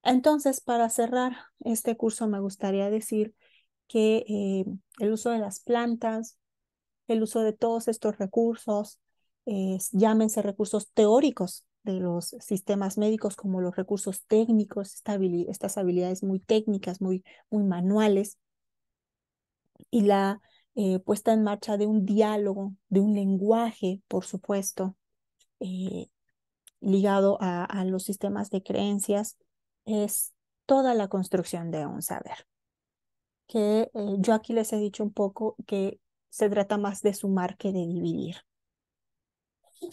Entonces, para cerrar este curso, me gustaría decir que eh, el uso de las plantas, el uso de todos estos recursos, eh, llámense recursos teóricos de los sistemas médicos como los recursos técnicos, estas habilidades muy técnicas, muy, muy manuales, y la eh, puesta en marcha de un diálogo, de un lenguaje, por supuesto, ligado a los sistemas de creencias es toda la construcción de un saber. Que eh, yo aquí les he dicho un poco que se trata más de sumar que de dividir.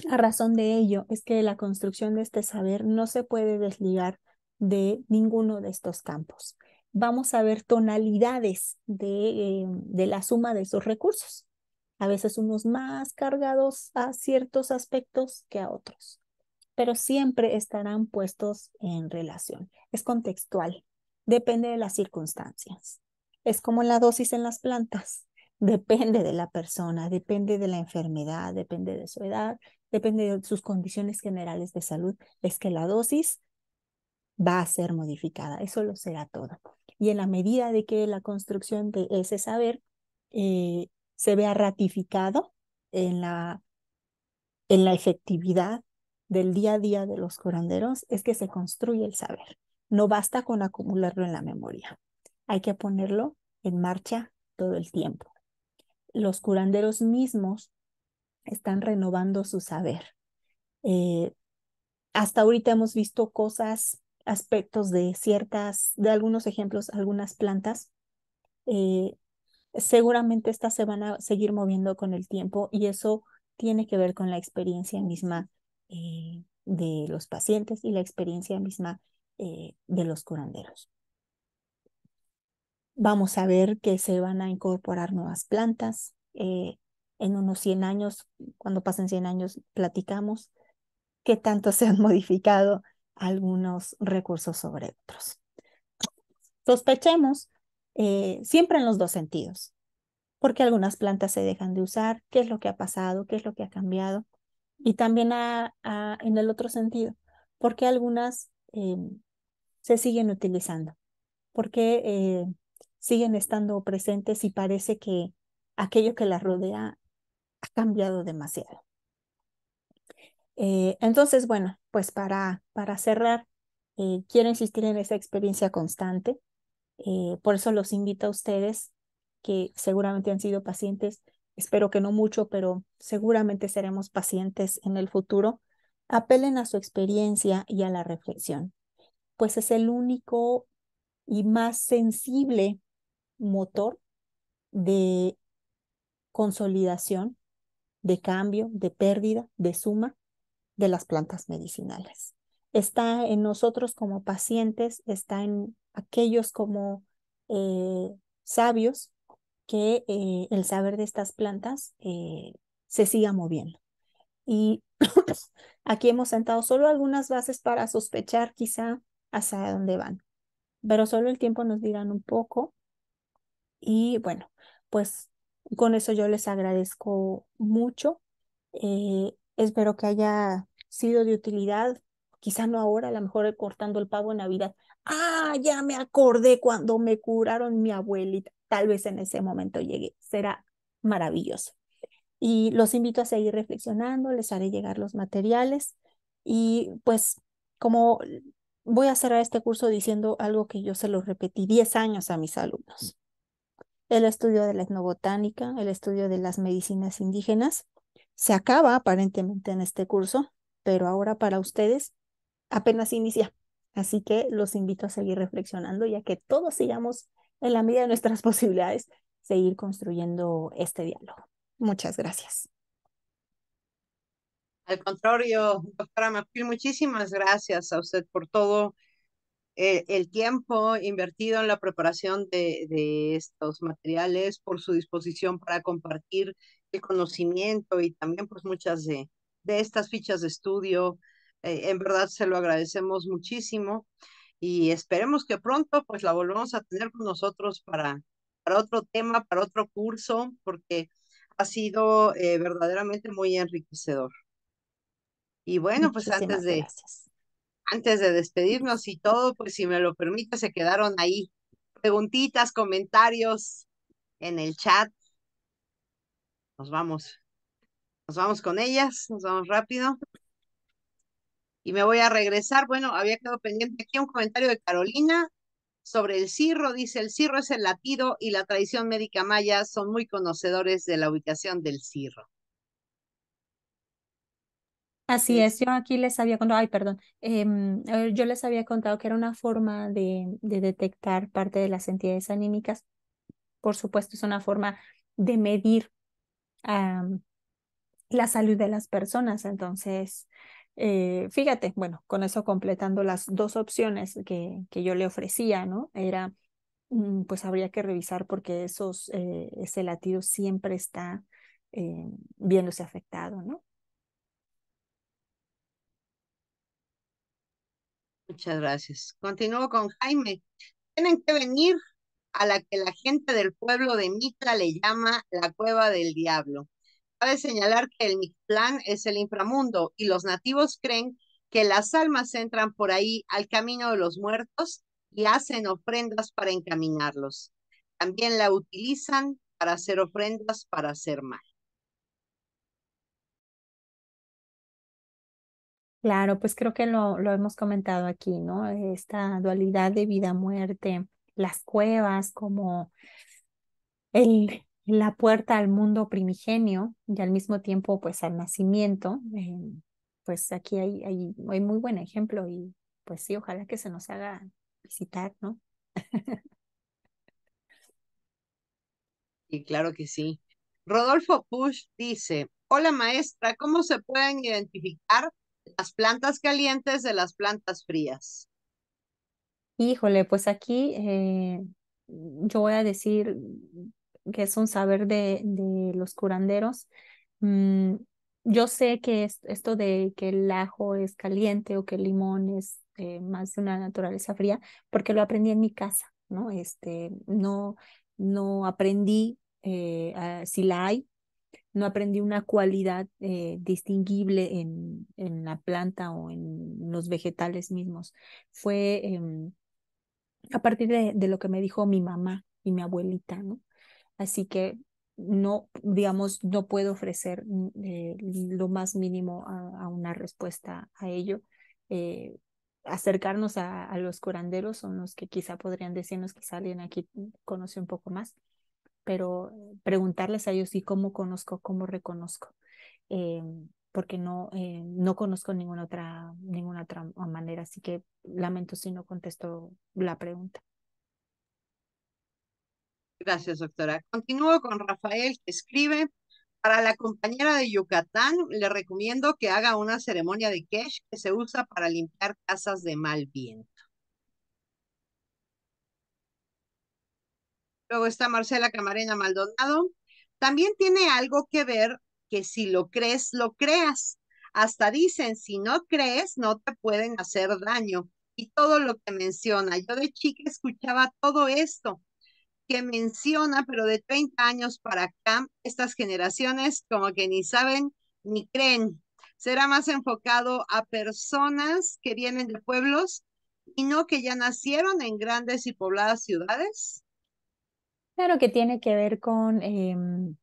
La razón de ello es que la construcción de este saber no se puede desligar de ninguno de estos campos. Vamos a ver tonalidades de eh, la suma de esos recursos. A veces unos más cargados a ciertos aspectos que a otros pero siempre estarán puestos en relación. Es contextual, depende de las circunstancias. Es como la dosis en las plantas, depende de la persona, depende de la enfermedad, depende de su edad, depende de sus condiciones generales de salud. Es que la dosis va a ser modificada, eso lo será todo. Y en la medida de que la construcción de ese saber eh, se vea ratificado en la, en la efectividad del día a día de los curanderos es que se construye el saber. No basta con acumularlo en la memoria. Hay que ponerlo en marcha todo el tiempo. Los curanderos mismos están renovando su saber. Eh, hasta ahorita hemos visto cosas, aspectos de ciertas, de algunos ejemplos, algunas plantas. Eh, seguramente estas se van a seguir moviendo con el tiempo y eso tiene que ver con la experiencia misma eh, de los pacientes y la experiencia misma eh, de los curanderos. Vamos a ver que se van a incorporar nuevas plantas. Eh, en unos 100 años, cuando pasen 100 años, platicamos qué tanto se han modificado algunos recursos sobre otros. Sospechemos siempre en los dos sentidos, porque algunas plantas se dejan de usar, qué es lo que ha pasado, qué es lo que ha cambiado, y también en el otro sentido, porque algunas em, se siguen utilizando, porque eh, siguen estando presentes y parece que aquello que las rodea ha cambiado demasiado. Eh, entonces, bueno, pues para, para cerrar, eh, quiero insistir en esa experiencia constante. por eso los invito a ustedes que seguramente han sido pacientes espero que no mucho, pero seguramente seremos pacientes en el futuro, apelen a su experiencia y a la reflexión, pues es el único y más sensible motor de consolidación, de cambio, de pérdida, de suma de las plantas medicinales. Está en nosotros como pacientes, está en aquellos como eh, sabios que eh, el saber de estas plantas eh, se siga moviendo. Y aquí hemos sentado solo algunas bases para sospechar quizá hacia dónde van, pero solo el tiempo nos dirán un poco. Y bueno, pues con eso yo les agradezco mucho. Eh, espero que haya sido de utilidad, quizá no ahora, a lo mejor cortando el pavo en Navidad. Ah, ya me acordé cuando me curaron mi abuelita tal vez en ese momento llegue. Será maravilloso. Y los invito a seguir reflexionando, les haré llegar los materiales y pues como voy a cerrar este curso diciendo algo que yo se lo repetí 10 años a mis alumnos. El estudio de la etnobotánica, el estudio de las medicinas indígenas, se acaba aparentemente en este curso, pero ahora para ustedes apenas inicia. Así que los invito a seguir reflexionando ya que todos sigamos en la medida de nuestras posibilidades, seguir construyendo este diálogo. Muchas gracias. Al contrario, doctora Mapil, muchísimas gracias a usted por todo eh, el, tiempo invertido en la preparación de, estos materiales, por su disposición para compartir el conocimiento y también por pues, muchas de, estas fichas de estudio. Eh, en verdad se lo agradecemos muchísimo y esperemos que pronto pues la volvamos a tener con nosotros para, para otro tema, para otro curso, porque ha sido eh, verdaderamente muy enriquecedor. Y bueno, pues antes de, antes de despedirnos y todo, pues si me lo permite, se quedaron ahí preguntitas, comentarios en el chat. Nos vamos, nos vamos con ellas, nos vamos rápido y me voy a regresar. Bueno, había quedado pendiente aquí un comentario de Carolina sobre el cirro. Dice, el cirro es el latido y la tradición médica maya son muy conocedores de la ubicación del cirro. Así es, yo aquí les había contado, ay, perdón, em, yo les había contado que era una forma de, detectar parte de las entidades anímicas. Por supuesto, es una forma de medir la salud de las personas. Entonces, eh, fíjate, bueno, con eso completando las dos opciones que, que yo le ofrecía, ¿no? Era, mm, pues habría que revisar porque esos, eh, ese latido siempre está eh, viéndose afectado, ¿no? Muchas gracias. Continúo con Jaime. Tienen que venir a la que la gente del pueblo de Mitra le llama la cueva del diablo de señalar que el plan es el inframundo y los nativos creen que las almas entran por ahí al camino de los muertos y hacen ofrendas para encaminarlos. También la utilizan para hacer ofrendas para hacer mal. Claro, pues creo que lo, lo hemos comentado aquí, ¿no? Esta dualidad de vida-muerte, las cuevas como el la puerta al mundo primigenio y al mismo tiempo pues al nacimiento. Em, pues aquí hay, hay, muy buen ejemplo y pues sí, ojalá que se nos haga visitar, ¿no? y claro que sí. Rodolfo Push dice, hola maestra, ¿cómo se pueden identificar las plantas calientes de las plantas frías? Híjole, pues aquí eh, yo voy a decir que es un saber de, los curanderos, mm, yo sé que esto de que el ajo es caliente o que el limón es eh, más de una naturaleza fría, porque lo aprendí en mi casa, ¿no? Este, no, no aprendí eh, si la hay, no aprendí una cualidad eh, distinguible en, en, la planta o en los vegetales mismos. Fue em, a partir de, lo que me dijo mi mamá y mi abuelita, ¿no? Así que no, digamos, no puedo ofrecer mm, eh, lo más mínimo a, una respuesta a ello. Eh, acercarnos a, los curanderos son los que quizá podrían decirnos, que alguien aquí mm, conoce un poco más, pero eh, preguntarles a ellos y cómo conozco, cómo reconozco, porque no, no conozco ninguna otra, ninguna otra manera, así que lamento si no contesto la pregunta. Gracias, doctora. Continúo con Rafael, que escribe, para la compañera de Yucatán, le recomiendo que haga una ceremonia de kesh que se usa para limpiar casas de mal viento. Luego está Marcela Camarena Maldonado. También tiene algo que ver que si lo crees, lo creas. Hasta dicen, si no crees, no te pueden hacer daño. Y todo lo que menciona. Yo de chica escuchaba todo esto que menciona, pero de 30 años para acá, estas generaciones como que ni saben ni creen. Será más enfocado a personas que vienen de pueblos y no que ya nacieron en grandes y pobladas ciudades. Claro que tiene que ver con em,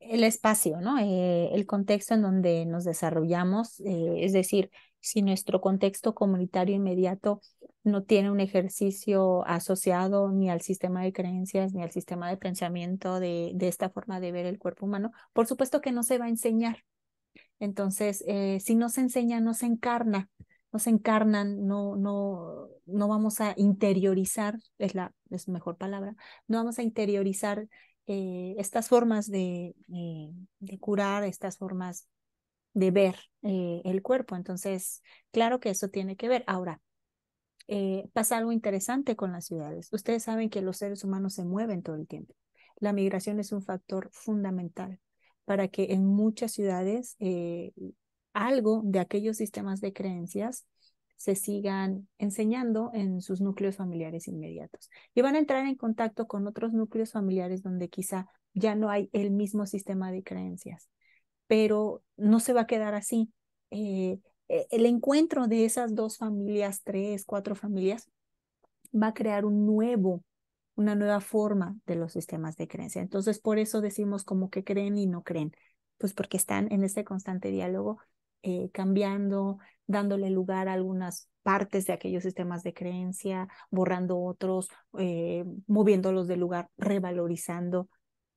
el espacio, ¿no? Eh, el contexto en donde nos desarrollamos, eh, es decir, si nuestro contexto comunitario inmediato no tiene un ejercicio asociado ni al sistema de creencias ni al sistema de pensamiento de, de esta forma de ver el cuerpo humano, por supuesto que no se va a enseñar. Entonces, eh, si no se enseña, no se encarna, no se encarnan, no, no, no vamos a interiorizar, es la es mejor palabra, no vamos a interiorizar eh, estas formas de, eh, de curar, estas formas de ver eh, el cuerpo. Entonces, claro que eso tiene que ver. Ahora, eh, pasa algo interesante con las ciudades. Ustedes saben que los seres humanos se mueven todo el tiempo. La migración es un factor fundamental para que en muchas ciudades eh, algo de aquellos sistemas de creencias se sigan enseñando en sus núcleos familiares inmediatos. Y van a entrar en contacto con otros núcleos familiares donde quizá ya no hay el mismo sistema de creencias pero no se va a quedar así. Eh, e, el encuentro de esas dos familias, tres, cuatro familias, va a crear un nuevo, una nueva forma de los sistemas de creencia. Entonces, por eso decimos como que creen y no creen, pues porque están en este constante diálogo, eh, cambiando, dándole lugar a algunas partes de aquellos sistemas de creencia, borrando otros, eh, moviéndolos de lugar, revalorizando,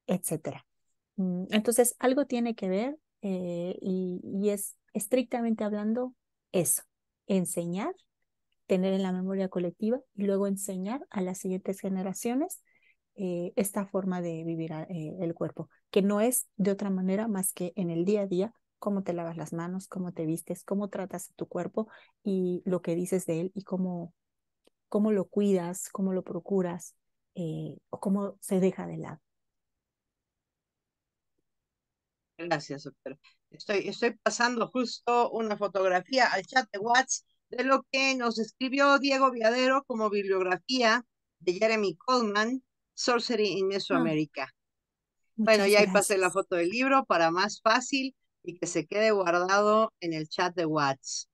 etcétera. Mm, entonces, algo tiene que ver eh, y, es estrictamente hablando eso, enseñar, tener en la memoria colectiva y luego enseñar a las siguientes generaciones eh, esta forma de vivir eh, el cuerpo, que no es de otra manera más que en el día a día, cómo te lavas las manos, cómo te vistes, cómo tratas a tu cuerpo y lo que dices de él y cómo, cómo lo cuidas, cómo lo procuras o cómo se deja de lado. Gracias, doctor. Estoy, estoy pasando justo una fotografía al chat de WhatsApp de lo que nos escribió Diego Viadero como bibliografía de Jeremy Coleman, Sorcery in Mesoamérica. Ah, bueno, ya ahí pasé la foto del libro para más fácil y que se quede guardado en el chat de WhatsApp.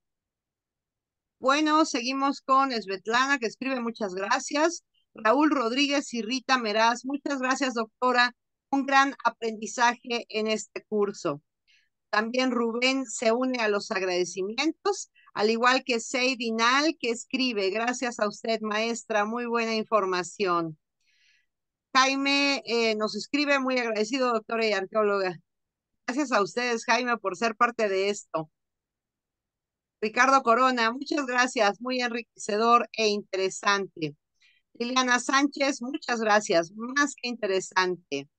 Bueno, seguimos con Svetlana que escribe muchas gracias. Raúl Rodríguez y Rita Meraz, muchas gracias doctora un gran aprendizaje en este curso. También Rubén se une a los agradecimientos, al igual que Dinal, que escribe, gracias a usted, maestra, muy buena información. Jaime eh, nos escribe, muy agradecido, doctora y arqueóloga. Gracias a ustedes, Jaime, por ser parte de esto. Ricardo Corona, muchas gracias, muy enriquecedor e interesante. Liliana Sánchez, muchas gracias, más que interesante.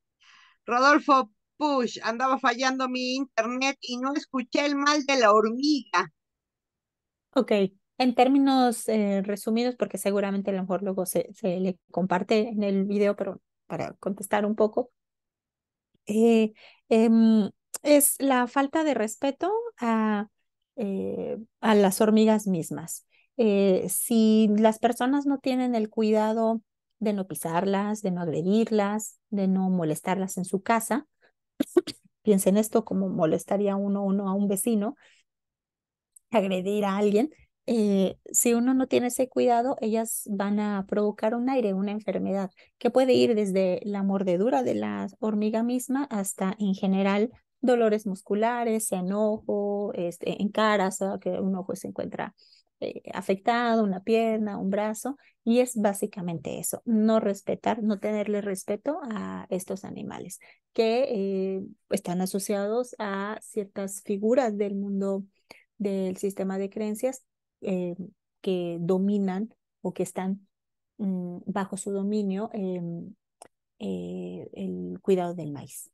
Rodolfo Push, andaba fallando mi internet y no escuché el mal de la hormiga. Ok, en términos eh, resumidos, porque seguramente a lo mejor luego se, le comparte en el video, pero para contestar un poco, eh, em, es la falta de respeto a, eh, a las hormigas mismas. si las personas no tienen el cuidado de no pisarlas, de no agredirlas, de no molestarlas en su casa. Piensen esto como molestaría uno, uno a un vecino, agredir a alguien. Eh, si uno no tiene ese cuidado, ellas van a provocar un aire, una enfermedad, que puede ir desde la mordedura de la hormiga misma hasta en general dolores musculares, enojo, este, en caras, ah, que un ojo se encuentra eh, afectado, una pierna, un brazo, y es básicamente eso, no respetar, no tenerle respeto a estos animales que eh, están asociados a ciertas figuras del mundo del sistema de creencias eh, que dominan o que están mm, bajo su dominio em, el cuidado del maíz.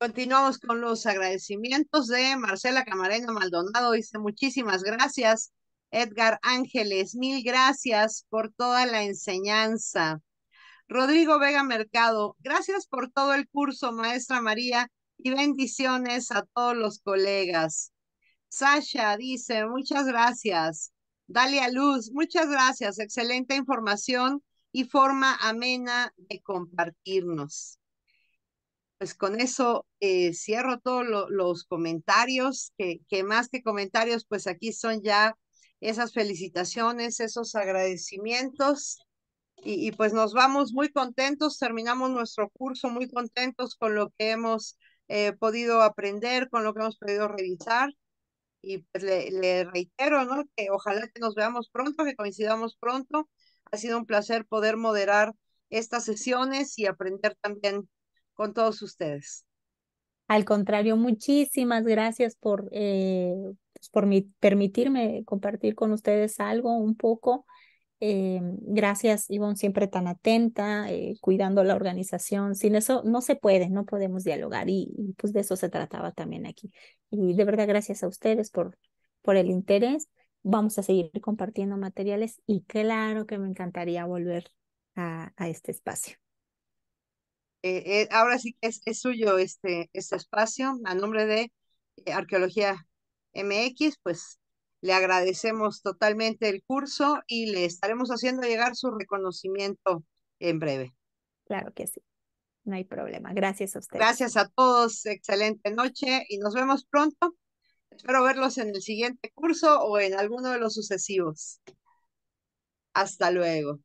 Continuamos con los agradecimientos de Marcela Camarena Maldonado. Dice muchísimas gracias, Edgar Ángeles. Mil gracias por toda la enseñanza. Rodrigo Vega Mercado, gracias por todo el curso, maestra María, y bendiciones a todos los colegas. Sasha dice, muchas gracias. Dalia Luz, muchas gracias. Excelente información y forma amena de compartirnos pues con eso eh, cierro todos los comentarios, que, que, más que comentarios, pues aquí son ya esas felicitaciones, esos agradecimientos. Y, pues nos vamos muy contentos, terminamos nuestro curso muy contentos con lo que hemos eh, podido aprender, con lo que hemos podido revisar. Y pues le, le reitero, ¿no? Que ojalá que nos veamos pronto, que coincidamos pronto. Ha sido un placer poder moderar estas sesiones y aprender también con todos ustedes. Al contrario, muchísimas gracias por, eh, pues, por permitirme compartir con ustedes algo un poco. Eh, gracias, Ivonne, siempre tan atenta, eh, cuidando la organización. Sin eso no se puede, no podemos dialogar y, pues de eso se trataba también aquí. Y de verdad, gracias a ustedes por, por el interés. Vamos a seguir compartiendo materiales y claro que me encantaría volver a este espacio. Eh, eh, ahora sí que es, suyo este, este espacio a nombre de eh, Arqueología MX, pues le agradecemos totalmente el curso y le estaremos haciendo llegar su reconocimiento en breve. Claro que sí, no hay problema. Gracias a usted. Gracias a todos, excelente noche y nos vemos pronto. Espero verlos en el siguiente curso o en alguno de los sucesivos. Hasta luego.